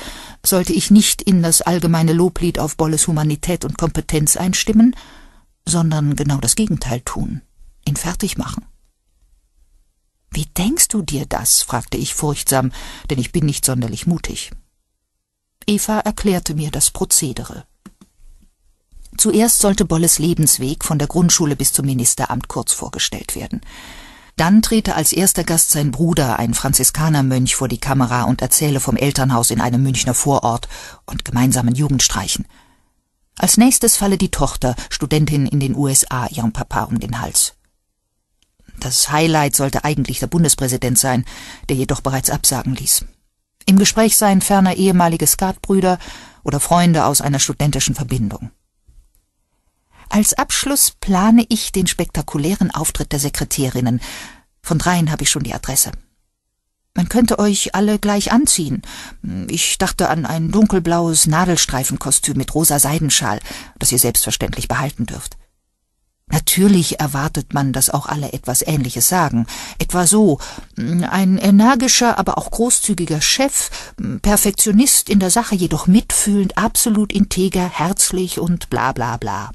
sollte ich nicht in das allgemeine Loblied auf Bolles Humanität und Kompetenz einstimmen, sondern genau das Gegenteil tun, ihn fertig machen. Wie denkst du dir das? fragte ich furchtsam, denn ich bin nicht sonderlich mutig. Eva erklärte mir das Prozedere. Zuerst sollte Bolles Lebensweg von der Grundschule bis zum Ministeramt kurz vorgestellt werden. Dann trete als erster Gast sein Bruder, ein Franziskanermönch, vor die Kamera und erzähle vom Elternhaus in einem Münchner Vorort und gemeinsamen Jugendstreichen. Als nächstes falle die Tochter, Studentin in den USA, ihrem Papa um den Hals. Das Highlight sollte eigentlich der Bundespräsident sein, der jedoch bereits absagen ließ. Im Gespräch seien ferner ehemalige Skatbrüder oder Freunde aus einer studentischen Verbindung. Als Abschluss plane ich den spektakulären Auftritt der Sekretärinnen. Von dreien habe ich schon die Adresse. Man könnte euch alle gleich anziehen. Ich dachte an ein dunkelblaues Nadelstreifenkostüm mit rosa Seidenschal, das ihr selbstverständlich behalten dürft. Natürlich erwartet man, dass auch alle etwas Ähnliches sagen. Etwa so, ein energischer, aber auch großzügiger Chef, Perfektionist in der Sache, jedoch mitfühlend, absolut integer, herzlich und bla bla bla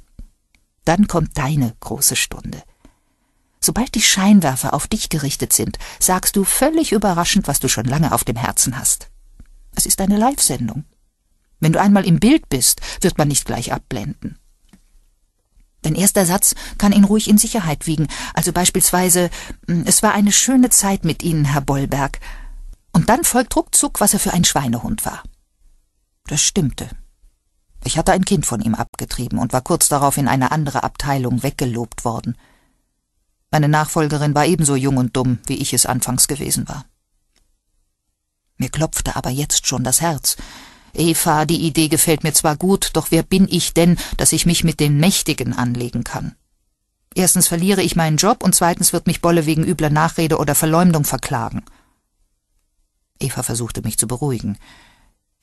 dann kommt deine große Stunde. Sobald die Scheinwerfer auf dich gerichtet sind, sagst du völlig überraschend, was du schon lange auf dem Herzen hast. Es ist eine Live-Sendung. Wenn du einmal im Bild bist, wird man nicht gleich abblenden. Dein erster Satz kann ihn ruhig in Sicherheit wiegen, also beispielsweise, hm, es war eine schöne Zeit mit Ihnen, Herr Bollberg. Und dann folgt ruckzuck, was er für ein Schweinehund war. Das stimmte. Ich hatte ein Kind von ihm abgetrieben und war kurz darauf in eine andere Abteilung weggelobt worden. Meine Nachfolgerin war ebenso jung und dumm, wie ich es anfangs gewesen war. Mir klopfte aber jetzt schon das Herz. Eva, die Idee gefällt mir zwar gut, doch wer bin ich denn, dass ich mich mit den Mächtigen anlegen kann? Erstens verliere ich meinen Job und zweitens wird mich Bolle wegen übler Nachrede oder Verleumdung verklagen. Eva versuchte mich zu beruhigen.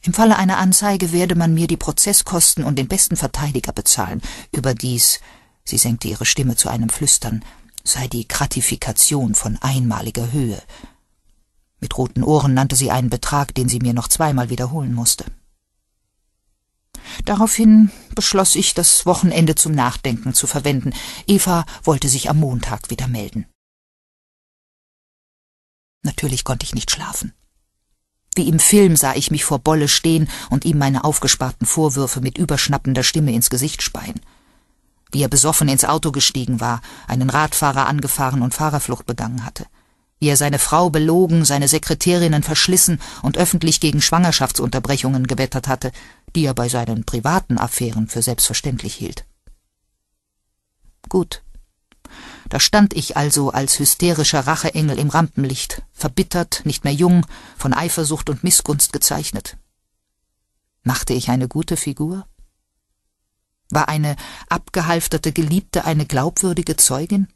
Im Falle einer Anzeige werde man mir die Prozesskosten und den besten Verteidiger bezahlen. Überdies, sie senkte ihre Stimme zu einem Flüstern, sei die Gratifikation von einmaliger Höhe. Mit roten Ohren nannte sie einen Betrag, den sie mir noch zweimal wiederholen musste. Daraufhin beschloss ich, das Wochenende zum Nachdenken zu verwenden. Eva wollte sich am Montag wieder melden. Natürlich konnte ich nicht schlafen. Wie im Film sah ich mich vor Bolle stehen und ihm meine aufgesparten Vorwürfe mit überschnappender Stimme ins Gesicht speien. Wie er besoffen ins Auto gestiegen war, einen Radfahrer angefahren und Fahrerflucht begangen hatte. Wie er seine Frau belogen, seine Sekretärinnen verschlissen und öffentlich gegen Schwangerschaftsunterbrechungen gewettert hatte, die er bei seinen privaten Affären für selbstverständlich hielt. Gut, da stand ich also als hysterischer Racheengel im Rampenlicht, verbittert, nicht mehr jung, von Eifersucht und Missgunst gezeichnet. Machte ich eine gute Figur? War eine abgehalfterte Geliebte eine glaubwürdige Zeugin?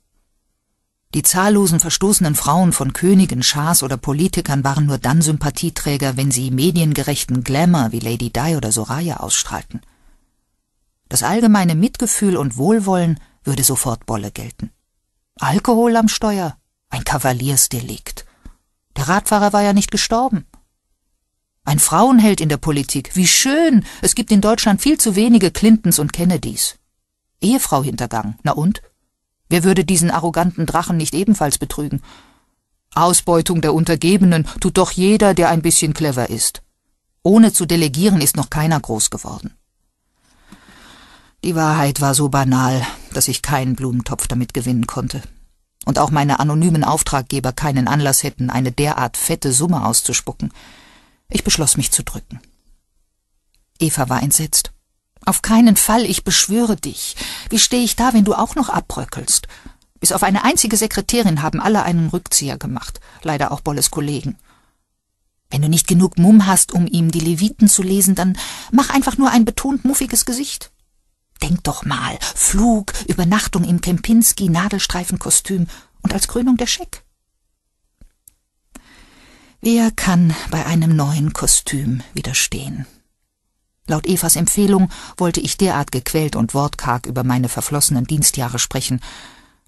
Die zahllosen verstoßenen Frauen von Königen, Schahs oder Politikern waren nur dann Sympathieträger, wenn sie mediengerechten Glamour wie Lady Di oder Soraya ausstrahlten. Das allgemeine Mitgefühl und Wohlwollen würde sofort Bolle gelten. Alkohol am Steuer? Ein Kavaliersdelikt. Der Radfahrer war ja nicht gestorben. Ein Frauenheld in der Politik. Wie schön! Es gibt in Deutschland viel zu wenige Clintons und Kennedys. Ehefrau hintergangen. Na und? Wer würde diesen arroganten Drachen nicht ebenfalls betrügen? Ausbeutung der Untergebenen tut doch jeder, der ein bisschen clever ist. Ohne zu delegieren ist noch keiner groß geworden. Die Wahrheit war so banal, dass ich keinen Blumentopf damit gewinnen konnte. Und auch meine anonymen Auftraggeber keinen Anlass hätten, eine derart fette Summe auszuspucken. Ich beschloss, mich zu drücken. Eva war entsetzt. Auf keinen Fall, ich beschwöre dich. Wie stehe ich da, wenn du auch noch abbröckelst? Bis auf eine einzige Sekretärin haben alle einen Rückzieher gemacht, leider auch Bolles Kollegen. Wenn du nicht genug Mumm hast, um ihm die Leviten zu lesen, dann mach einfach nur ein betont muffiges Gesicht. Denk doch mal, Flug, Übernachtung im Kempinski, Nadelstreifenkostüm und als Krönung der Scheck. Wer kann bei einem neuen Kostüm widerstehen? Laut Evas Empfehlung wollte ich derart gequält und wortkarg über meine verflossenen Dienstjahre sprechen,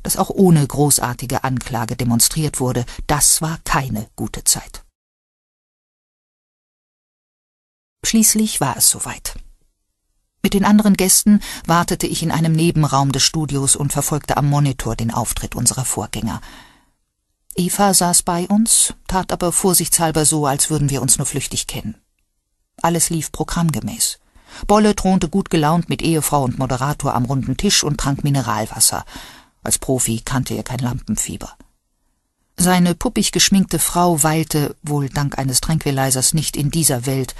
dass auch ohne großartige Anklage demonstriert wurde, das war keine gute Zeit. Schließlich war es soweit. Mit den anderen Gästen wartete ich in einem Nebenraum des Studios und verfolgte am Monitor den Auftritt unserer Vorgänger. Eva saß bei uns, tat aber vorsichtshalber so, als würden wir uns nur flüchtig kennen. Alles lief programmgemäß. Bolle thronte gut gelaunt mit Ehefrau und Moderator am runden Tisch und trank Mineralwasser. Als Profi kannte er kein Lampenfieber. Seine puppig geschminkte Frau weilte, wohl dank eines Tranquilizers, nicht in dieser Welt,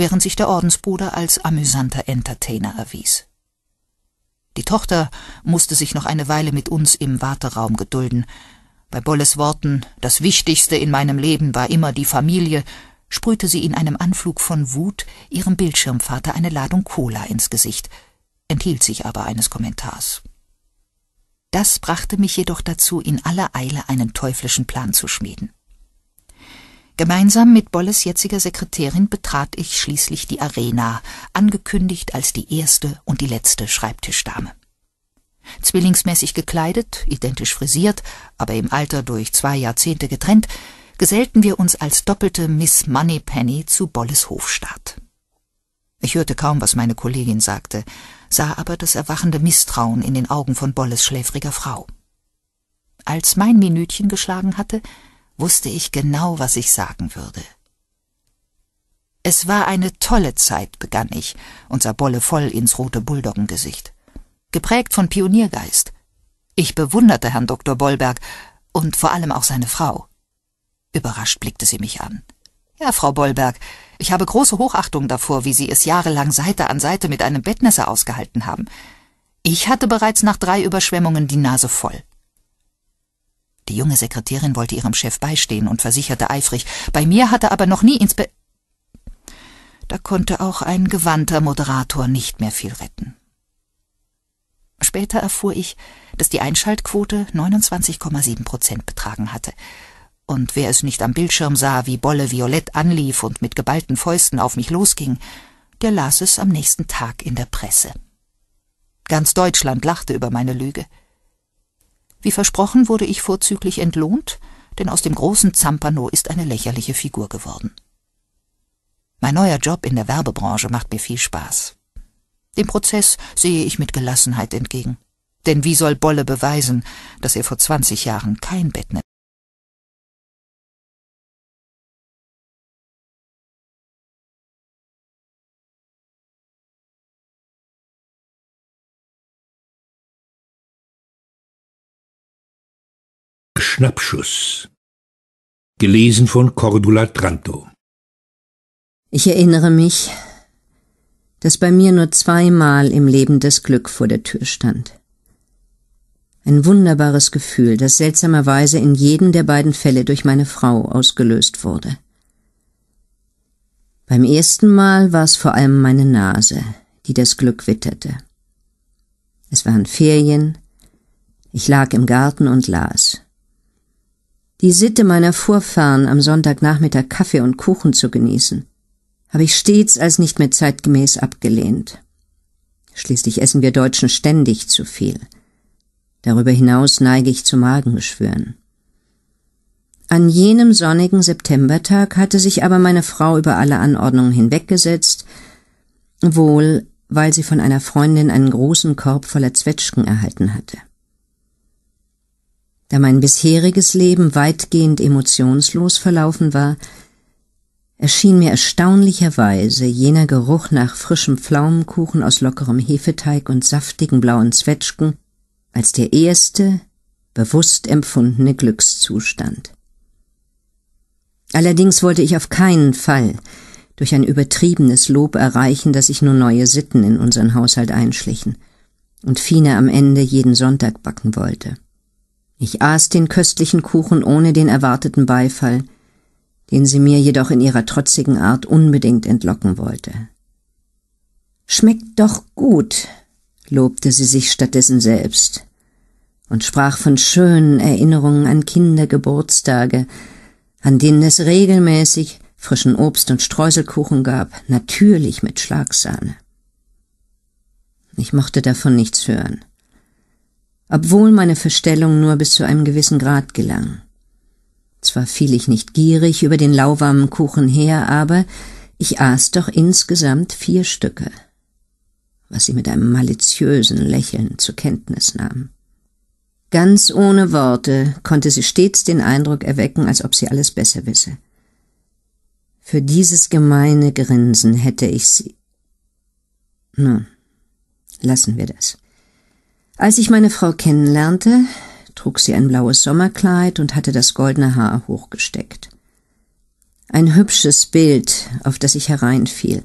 während sich der Ordensbruder als amüsanter Entertainer erwies. Die Tochter musste sich noch eine Weile mit uns im Warteraum gedulden. Bei Bolles Worten, das Wichtigste in meinem Leben war immer die Familie, sprühte sie in einem Anflug von Wut ihrem Bildschirmvater eine Ladung Cola ins Gesicht, enthielt sich aber eines Kommentars. Das brachte mich jedoch dazu, in aller Eile einen teuflischen Plan zu schmieden. Gemeinsam mit Bolles jetziger Sekretärin betrat ich schließlich die Arena, angekündigt als die erste und die letzte Schreibtischdame. Zwillingsmäßig gekleidet, identisch frisiert, aber im Alter durch zwei Jahrzehnte getrennt, gesellten wir uns als doppelte Miss Moneypenny zu Bolles Hofstaat. Ich hörte kaum, was meine Kollegin sagte, sah aber das erwachende Misstrauen in den Augen von Bolles schläfriger Frau. Als mein Minütchen geschlagen hatte, wusste ich genau, was ich sagen würde. Es war eine tolle Zeit, begann ich und sah Bolle voll ins rote Bulldoggengesicht. Geprägt von Pioniergeist. Ich bewunderte Herrn Dr. Bollberg und vor allem auch seine Frau. Überrascht blickte sie mich an. Ja, Frau Bollberg, ich habe große Hochachtung davor, wie Sie es jahrelang Seite an Seite mit einem Bettnässer ausgehalten haben. Ich hatte bereits nach drei Überschwemmungen die Nase voll. Die junge Sekretärin wollte ihrem Chef beistehen und versicherte eifrig, bei mir hatte aber noch nie ins Be Da konnte auch ein gewandter Moderator nicht mehr viel retten. Später erfuhr ich, dass die Einschaltquote 29,7 Prozent betragen hatte. Und wer es nicht am Bildschirm sah, wie Bolle violett anlief und mit geballten Fäusten auf mich losging, der las es am nächsten Tag in der Presse. Ganz Deutschland lachte über meine Lüge. Wie versprochen wurde ich vorzüglich entlohnt, denn aus dem großen Zampano ist eine lächerliche Figur geworden. Mein neuer Job in der Werbebranche macht mir viel Spaß. Dem Prozess sehe ich mit Gelassenheit entgegen. Denn wie soll Bolle beweisen, dass er vor 20 Jahren kein Bett nimmt? Schnappschuss. Gelesen von Cordula Tranto. Ich erinnere mich, dass bei mir nur zweimal im Leben das Glück vor der Tür stand. Ein wunderbares Gefühl, das seltsamerweise in jedem der beiden Fälle durch meine Frau ausgelöst wurde. Beim ersten Mal war es vor allem meine Nase, die das Glück witterte. Es waren Ferien, ich lag im Garten und las die Sitte meiner Vorfahren, am Sonntagnachmittag Kaffee und Kuchen zu genießen, habe ich stets als nicht mehr zeitgemäß abgelehnt. Schließlich essen wir Deutschen ständig zu viel. Darüber hinaus neige ich zu Magengeschwüren. An jenem sonnigen Septembertag hatte sich aber meine Frau über alle Anordnungen hinweggesetzt, wohl weil sie von einer Freundin einen großen Korb voller Zwetschgen erhalten hatte da mein bisheriges Leben weitgehend emotionslos verlaufen war, erschien mir erstaunlicherweise jener Geruch nach frischem Pflaumenkuchen aus lockerem Hefeteig und saftigen blauen Zwetschgen als der erste, bewusst empfundene Glückszustand. Allerdings wollte ich auf keinen Fall durch ein übertriebenes Lob erreichen, dass sich nur neue Sitten in unseren Haushalt einschlichen und Fine am Ende jeden Sonntag backen wollte. Ich aß den köstlichen Kuchen ohne den erwarteten Beifall, den sie mir jedoch in ihrer trotzigen Art unbedingt entlocken wollte. Schmeckt doch gut, lobte sie sich stattdessen selbst und sprach von schönen Erinnerungen an Kindergeburtstage, an denen es regelmäßig frischen Obst und Streuselkuchen gab, natürlich mit Schlagsahne. Ich mochte davon nichts hören obwohl meine Verstellung nur bis zu einem gewissen Grad gelang. Zwar fiel ich nicht gierig über den lauwarmen Kuchen her, aber ich aß doch insgesamt vier Stücke, was sie mit einem maliziösen Lächeln zur Kenntnis nahm. Ganz ohne Worte konnte sie stets den Eindruck erwecken, als ob sie alles besser wisse. Für dieses gemeine Grinsen hätte ich sie. Nun, lassen wir das. Als ich meine Frau kennenlernte, trug sie ein blaues Sommerkleid und hatte das goldene Haar hochgesteckt. Ein hübsches Bild, auf das ich hereinfiel.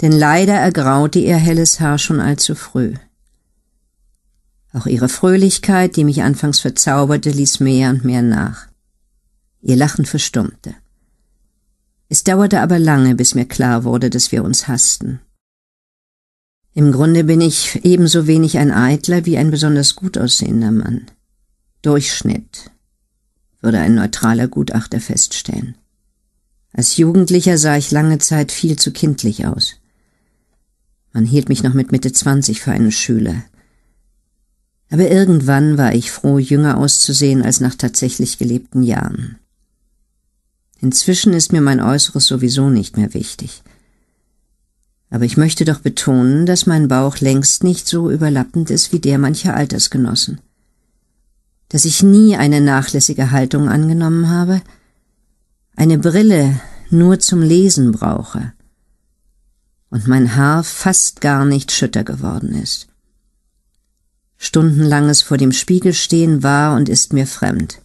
Denn leider ergraute ihr helles Haar schon allzu früh. Auch ihre Fröhlichkeit, die mich anfangs verzauberte, ließ mehr und mehr nach. Ihr Lachen verstummte. Es dauerte aber lange, bis mir klar wurde, dass wir uns hassten. Im Grunde bin ich ebenso wenig ein eitler wie ein besonders gut aussehender Mann. Durchschnitt, würde ein neutraler Gutachter feststellen. Als Jugendlicher sah ich lange Zeit viel zu kindlich aus. Man hielt mich noch mit Mitte 20 für einen Schüler. Aber irgendwann war ich froh, jünger auszusehen als nach tatsächlich gelebten Jahren. Inzwischen ist mir mein Äußeres sowieso nicht mehr wichtig. Aber ich möchte doch betonen, dass mein Bauch längst nicht so überlappend ist wie der mancher Altersgenossen. Dass ich nie eine nachlässige Haltung angenommen habe, eine Brille nur zum Lesen brauche und mein Haar fast gar nicht schütter geworden ist. Stundenlanges vor dem Spiegel stehen war und ist mir fremd.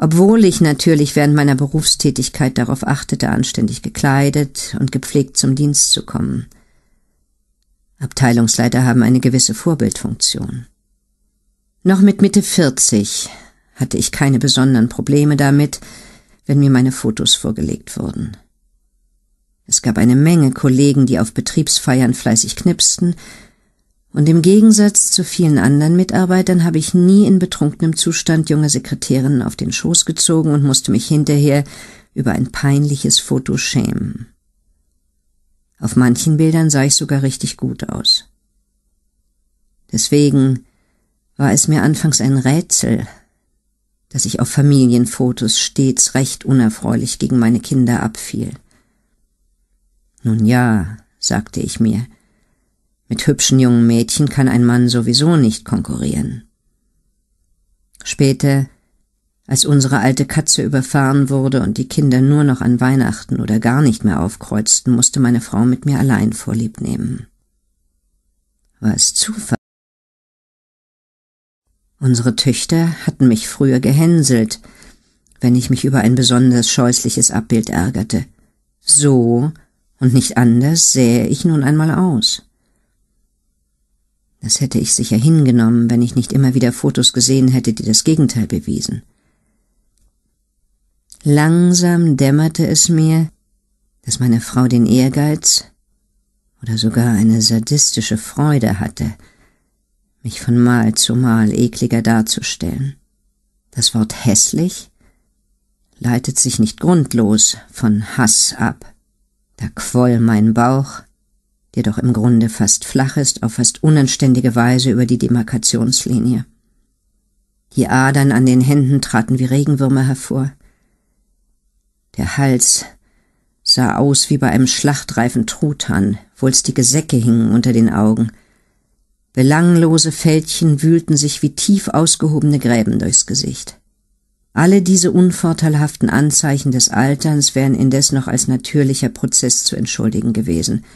Obwohl ich natürlich während meiner Berufstätigkeit darauf achtete, anständig gekleidet und gepflegt zum Dienst zu kommen. Abteilungsleiter haben eine gewisse Vorbildfunktion. Noch mit Mitte 40 hatte ich keine besonderen Probleme damit, wenn mir meine Fotos vorgelegt wurden. Es gab eine Menge Kollegen, die auf Betriebsfeiern fleißig knipsten und im Gegensatz zu vielen anderen Mitarbeitern habe ich nie in betrunkenem Zustand junge Sekretärinnen auf den Schoß gezogen und musste mich hinterher über ein peinliches Foto schämen. Auf manchen Bildern sah ich sogar richtig gut aus. Deswegen war es mir anfangs ein Rätsel, dass ich auf Familienfotos stets recht unerfreulich gegen meine Kinder abfiel. Nun ja, sagte ich mir, mit hübschen jungen Mädchen kann ein Mann sowieso nicht konkurrieren. Später, als unsere alte Katze überfahren wurde und die Kinder nur noch an Weihnachten oder gar nicht mehr aufkreuzten, musste meine Frau mit mir allein vorlieb nehmen. War es Zufall? Unsere Töchter hatten mich früher gehänselt, wenn ich mich über ein besonders scheußliches Abbild ärgerte. So und nicht anders sähe ich nun einmal aus. Das hätte ich sicher hingenommen, wenn ich nicht immer wieder Fotos gesehen hätte, die das Gegenteil bewiesen. Langsam dämmerte es mir, dass meine Frau den Ehrgeiz oder sogar eine sadistische Freude hatte, mich von Mal zu Mal ekliger darzustellen. Das Wort hässlich leitet sich nicht grundlos von Hass ab. Da quoll mein Bauch, jedoch im Grunde fast flach ist, auf fast unanständige Weise über die Demarkationslinie. Die Adern an den Händen traten wie Regenwürmer hervor. Der Hals sah aus wie bei einem schlachtreifen Truthahn, wulstige Säcke hingen unter den Augen. Belanglose Fältchen wühlten sich wie tief ausgehobene Gräben durchs Gesicht. Alle diese unvorteilhaften Anzeichen des Alterns wären indes noch als natürlicher Prozess zu entschuldigen gewesen –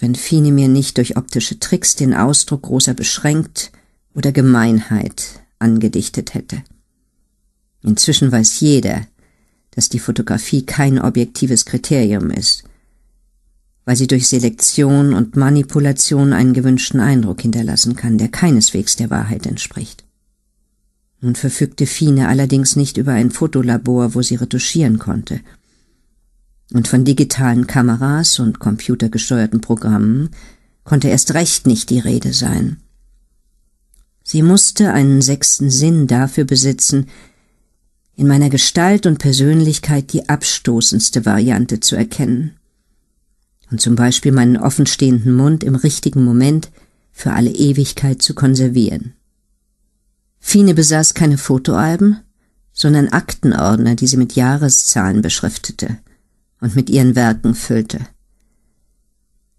wenn mir nicht durch optische Tricks den Ausdruck großer Beschränkt oder Gemeinheit angedichtet hätte. Inzwischen weiß jeder, dass die Fotografie kein objektives Kriterium ist, weil sie durch Selektion und Manipulation einen gewünschten Eindruck hinterlassen kann, der keineswegs der Wahrheit entspricht. Nun verfügte Fine allerdings nicht über ein Fotolabor, wo sie retuschieren konnte – und von digitalen Kameras und computergesteuerten Programmen konnte erst recht nicht die Rede sein. Sie musste einen sechsten Sinn dafür besitzen, in meiner Gestalt und Persönlichkeit die abstoßendste Variante zu erkennen und zum Beispiel meinen offenstehenden Mund im richtigen Moment für alle Ewigkeit zu konservieren. Fine besaß keine Fotoalben, sondern Aktenordner, die sie mit Jahreszahlen beschriftete – und mit ihren Werken füllte.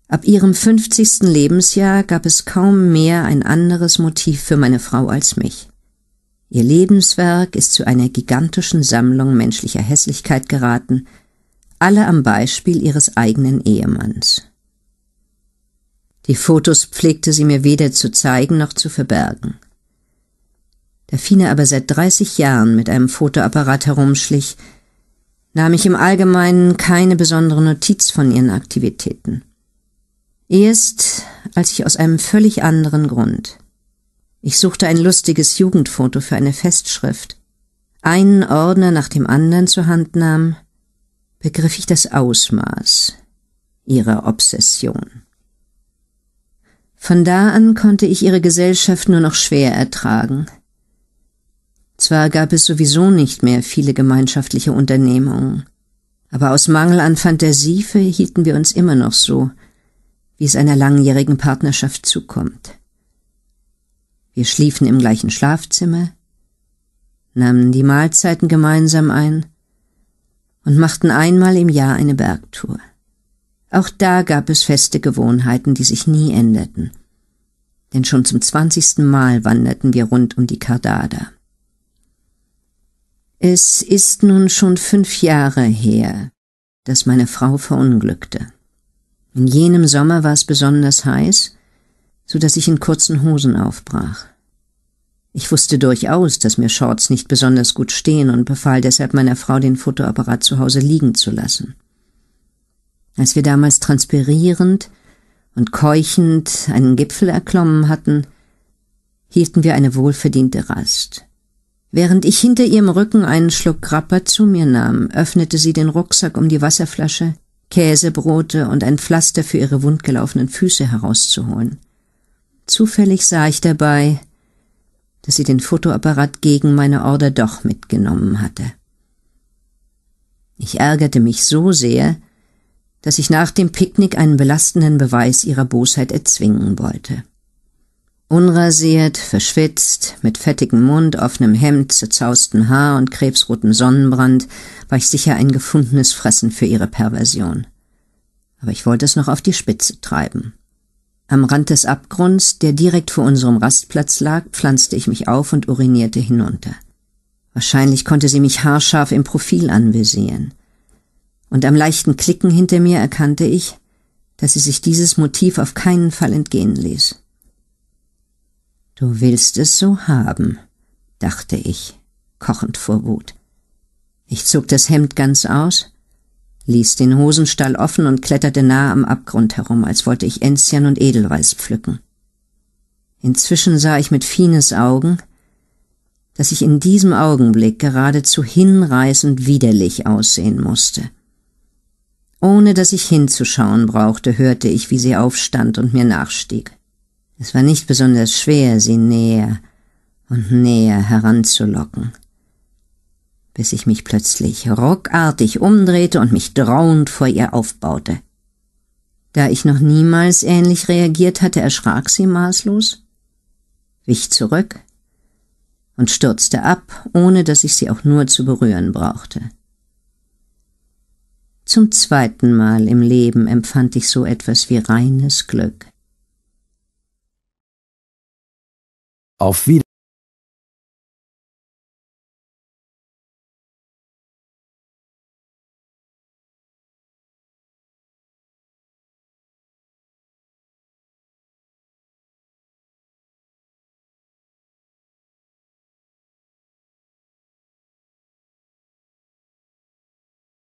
Ab ihrem 50. Lebensjahr gab es kaum mehr ein anderes Motiv für meine Frau als mich. Ihr Lebenswerk ist zu einer gigantischen Sammlung menschlicher Hässlichkeit geraten, alle am Beispiel ihres eigenen Ehemanns. Die Fotos pflegte sie mir weder zu zeigen noch zu verbergen. Da Fine aber seit 30 Jahren mit einem Fotoapparat herumschlich, nahm ich im Allgemeinen keine besondere Notiz von ihren Aktivitäten. Erst als ich aus einem völlig anderen Grund. Ich suchte ein lustiges Jugendfoto für eine Festschrift, einen Ordner nach dem anderen zur Hand nahm, begriff ich das Ausmaß ihrer Obsession. Von da an konnte ich ihre Gesellschaft nur noch schwer ertragen – zwar gab es sowieso nicht mehr viele gemeinschaftliche Unternehmungen, aber aus Mangel an Fantasie verhielten wir uns immer noch so, wie es einer langjährigen Partnerschaft zukommt. Wir schliefen im gleichen Schlafzimmer, nahmen die Mahlzeiten gemeinsam ein und machten einmal im Jahr eine Bergtour. Auch da gab es feste Gewohnheiten, die sich nie änderten. Denn schon zum zwanzigsten Mal wanderten wir rund um die Kardada. Es ist nun schon fünf Jahre her, dass meine Frau verunglückte. In jenem Sommer war es besonders heiß, so dass ich in kurzen Hosen aufbrach. Ich wusste durchaus, dass mir Shorts nicht besonders gut stehen und befahl deshalb meiner Frau, den Fotoapparat zu Hause liegen zu lassen. Als wir damals transpirierend und keuchend einen Gipfel erklommen hatten, hielten wir eine wohlverdiente Rast. Während ich hinter ihrem Rücken einen Schluck Grappa zu mir nahm, öffnete sie den Rucksack, um die Wasserflasche, Käsebrote und ein Pflaster für ihre wundgelaufenen Füße herauszuholen. Zufällig sah ich dabei, dass sie den Fotoapparat gegen meine Order doch mitgenommen hatte. Ich ärgerte mich so sehr, dass ich nach dem Picknick einen belastenden Beweis ihrer Bosheit erzwingen wollte. Unrasiert, verschwitzt, mit fettigem Mund, offenem Hemd, zerzaustem Haar und krebsrotem Sonnenbrand war ich sicher ein gefundenes Fressen für ihre Perversion. Aber ich wollte es noch auf die Spitze treiben. Am Rand des Abgrunds, der direkt vor unserem Rastplatz lag, pflanzte ich mich auf und urinierte hinunter. Wahrscheinlich konnte sie mich haarscharf im Profil anvisieren. Und am leichten Klicken hinter mir erkannte ich, dass sie sich dieses Motiv auf keinen Fall entgehen ließ. Du willst es so haben, dachte ich, kochend vor Wut. Ich zog das Hemd ganz aus, ließ den Hosenstall offen und kletterte nahe am Abgrund herum, als wollte ich Enzian und Edelweiß pflücken. Inzwischen sah ich mit Fines Augen, dass ich in diesem Augenblick geradezu hinreißend widerlich aussehen musste. Ohne dass ich hinzuschauen brauchte, hörte ich, wie sie aufstand und mir nachstieg. Es war nicht besonders schwer, sie näher und näher heranzulocken, bis ich mich plötzlich rockartig umdrehte und mich drohend vor ihr aufbaute. Da ich noch niemals ähnlich reagiert hatte, erschrak sie maßlos, wich zurück und stürzte ab, ohne dass ich sie auch nur zu berühren brauchte. Zum zweiten Mal im Leben empfand ich so etwas wie reines Glück. Auf Wiedersehen.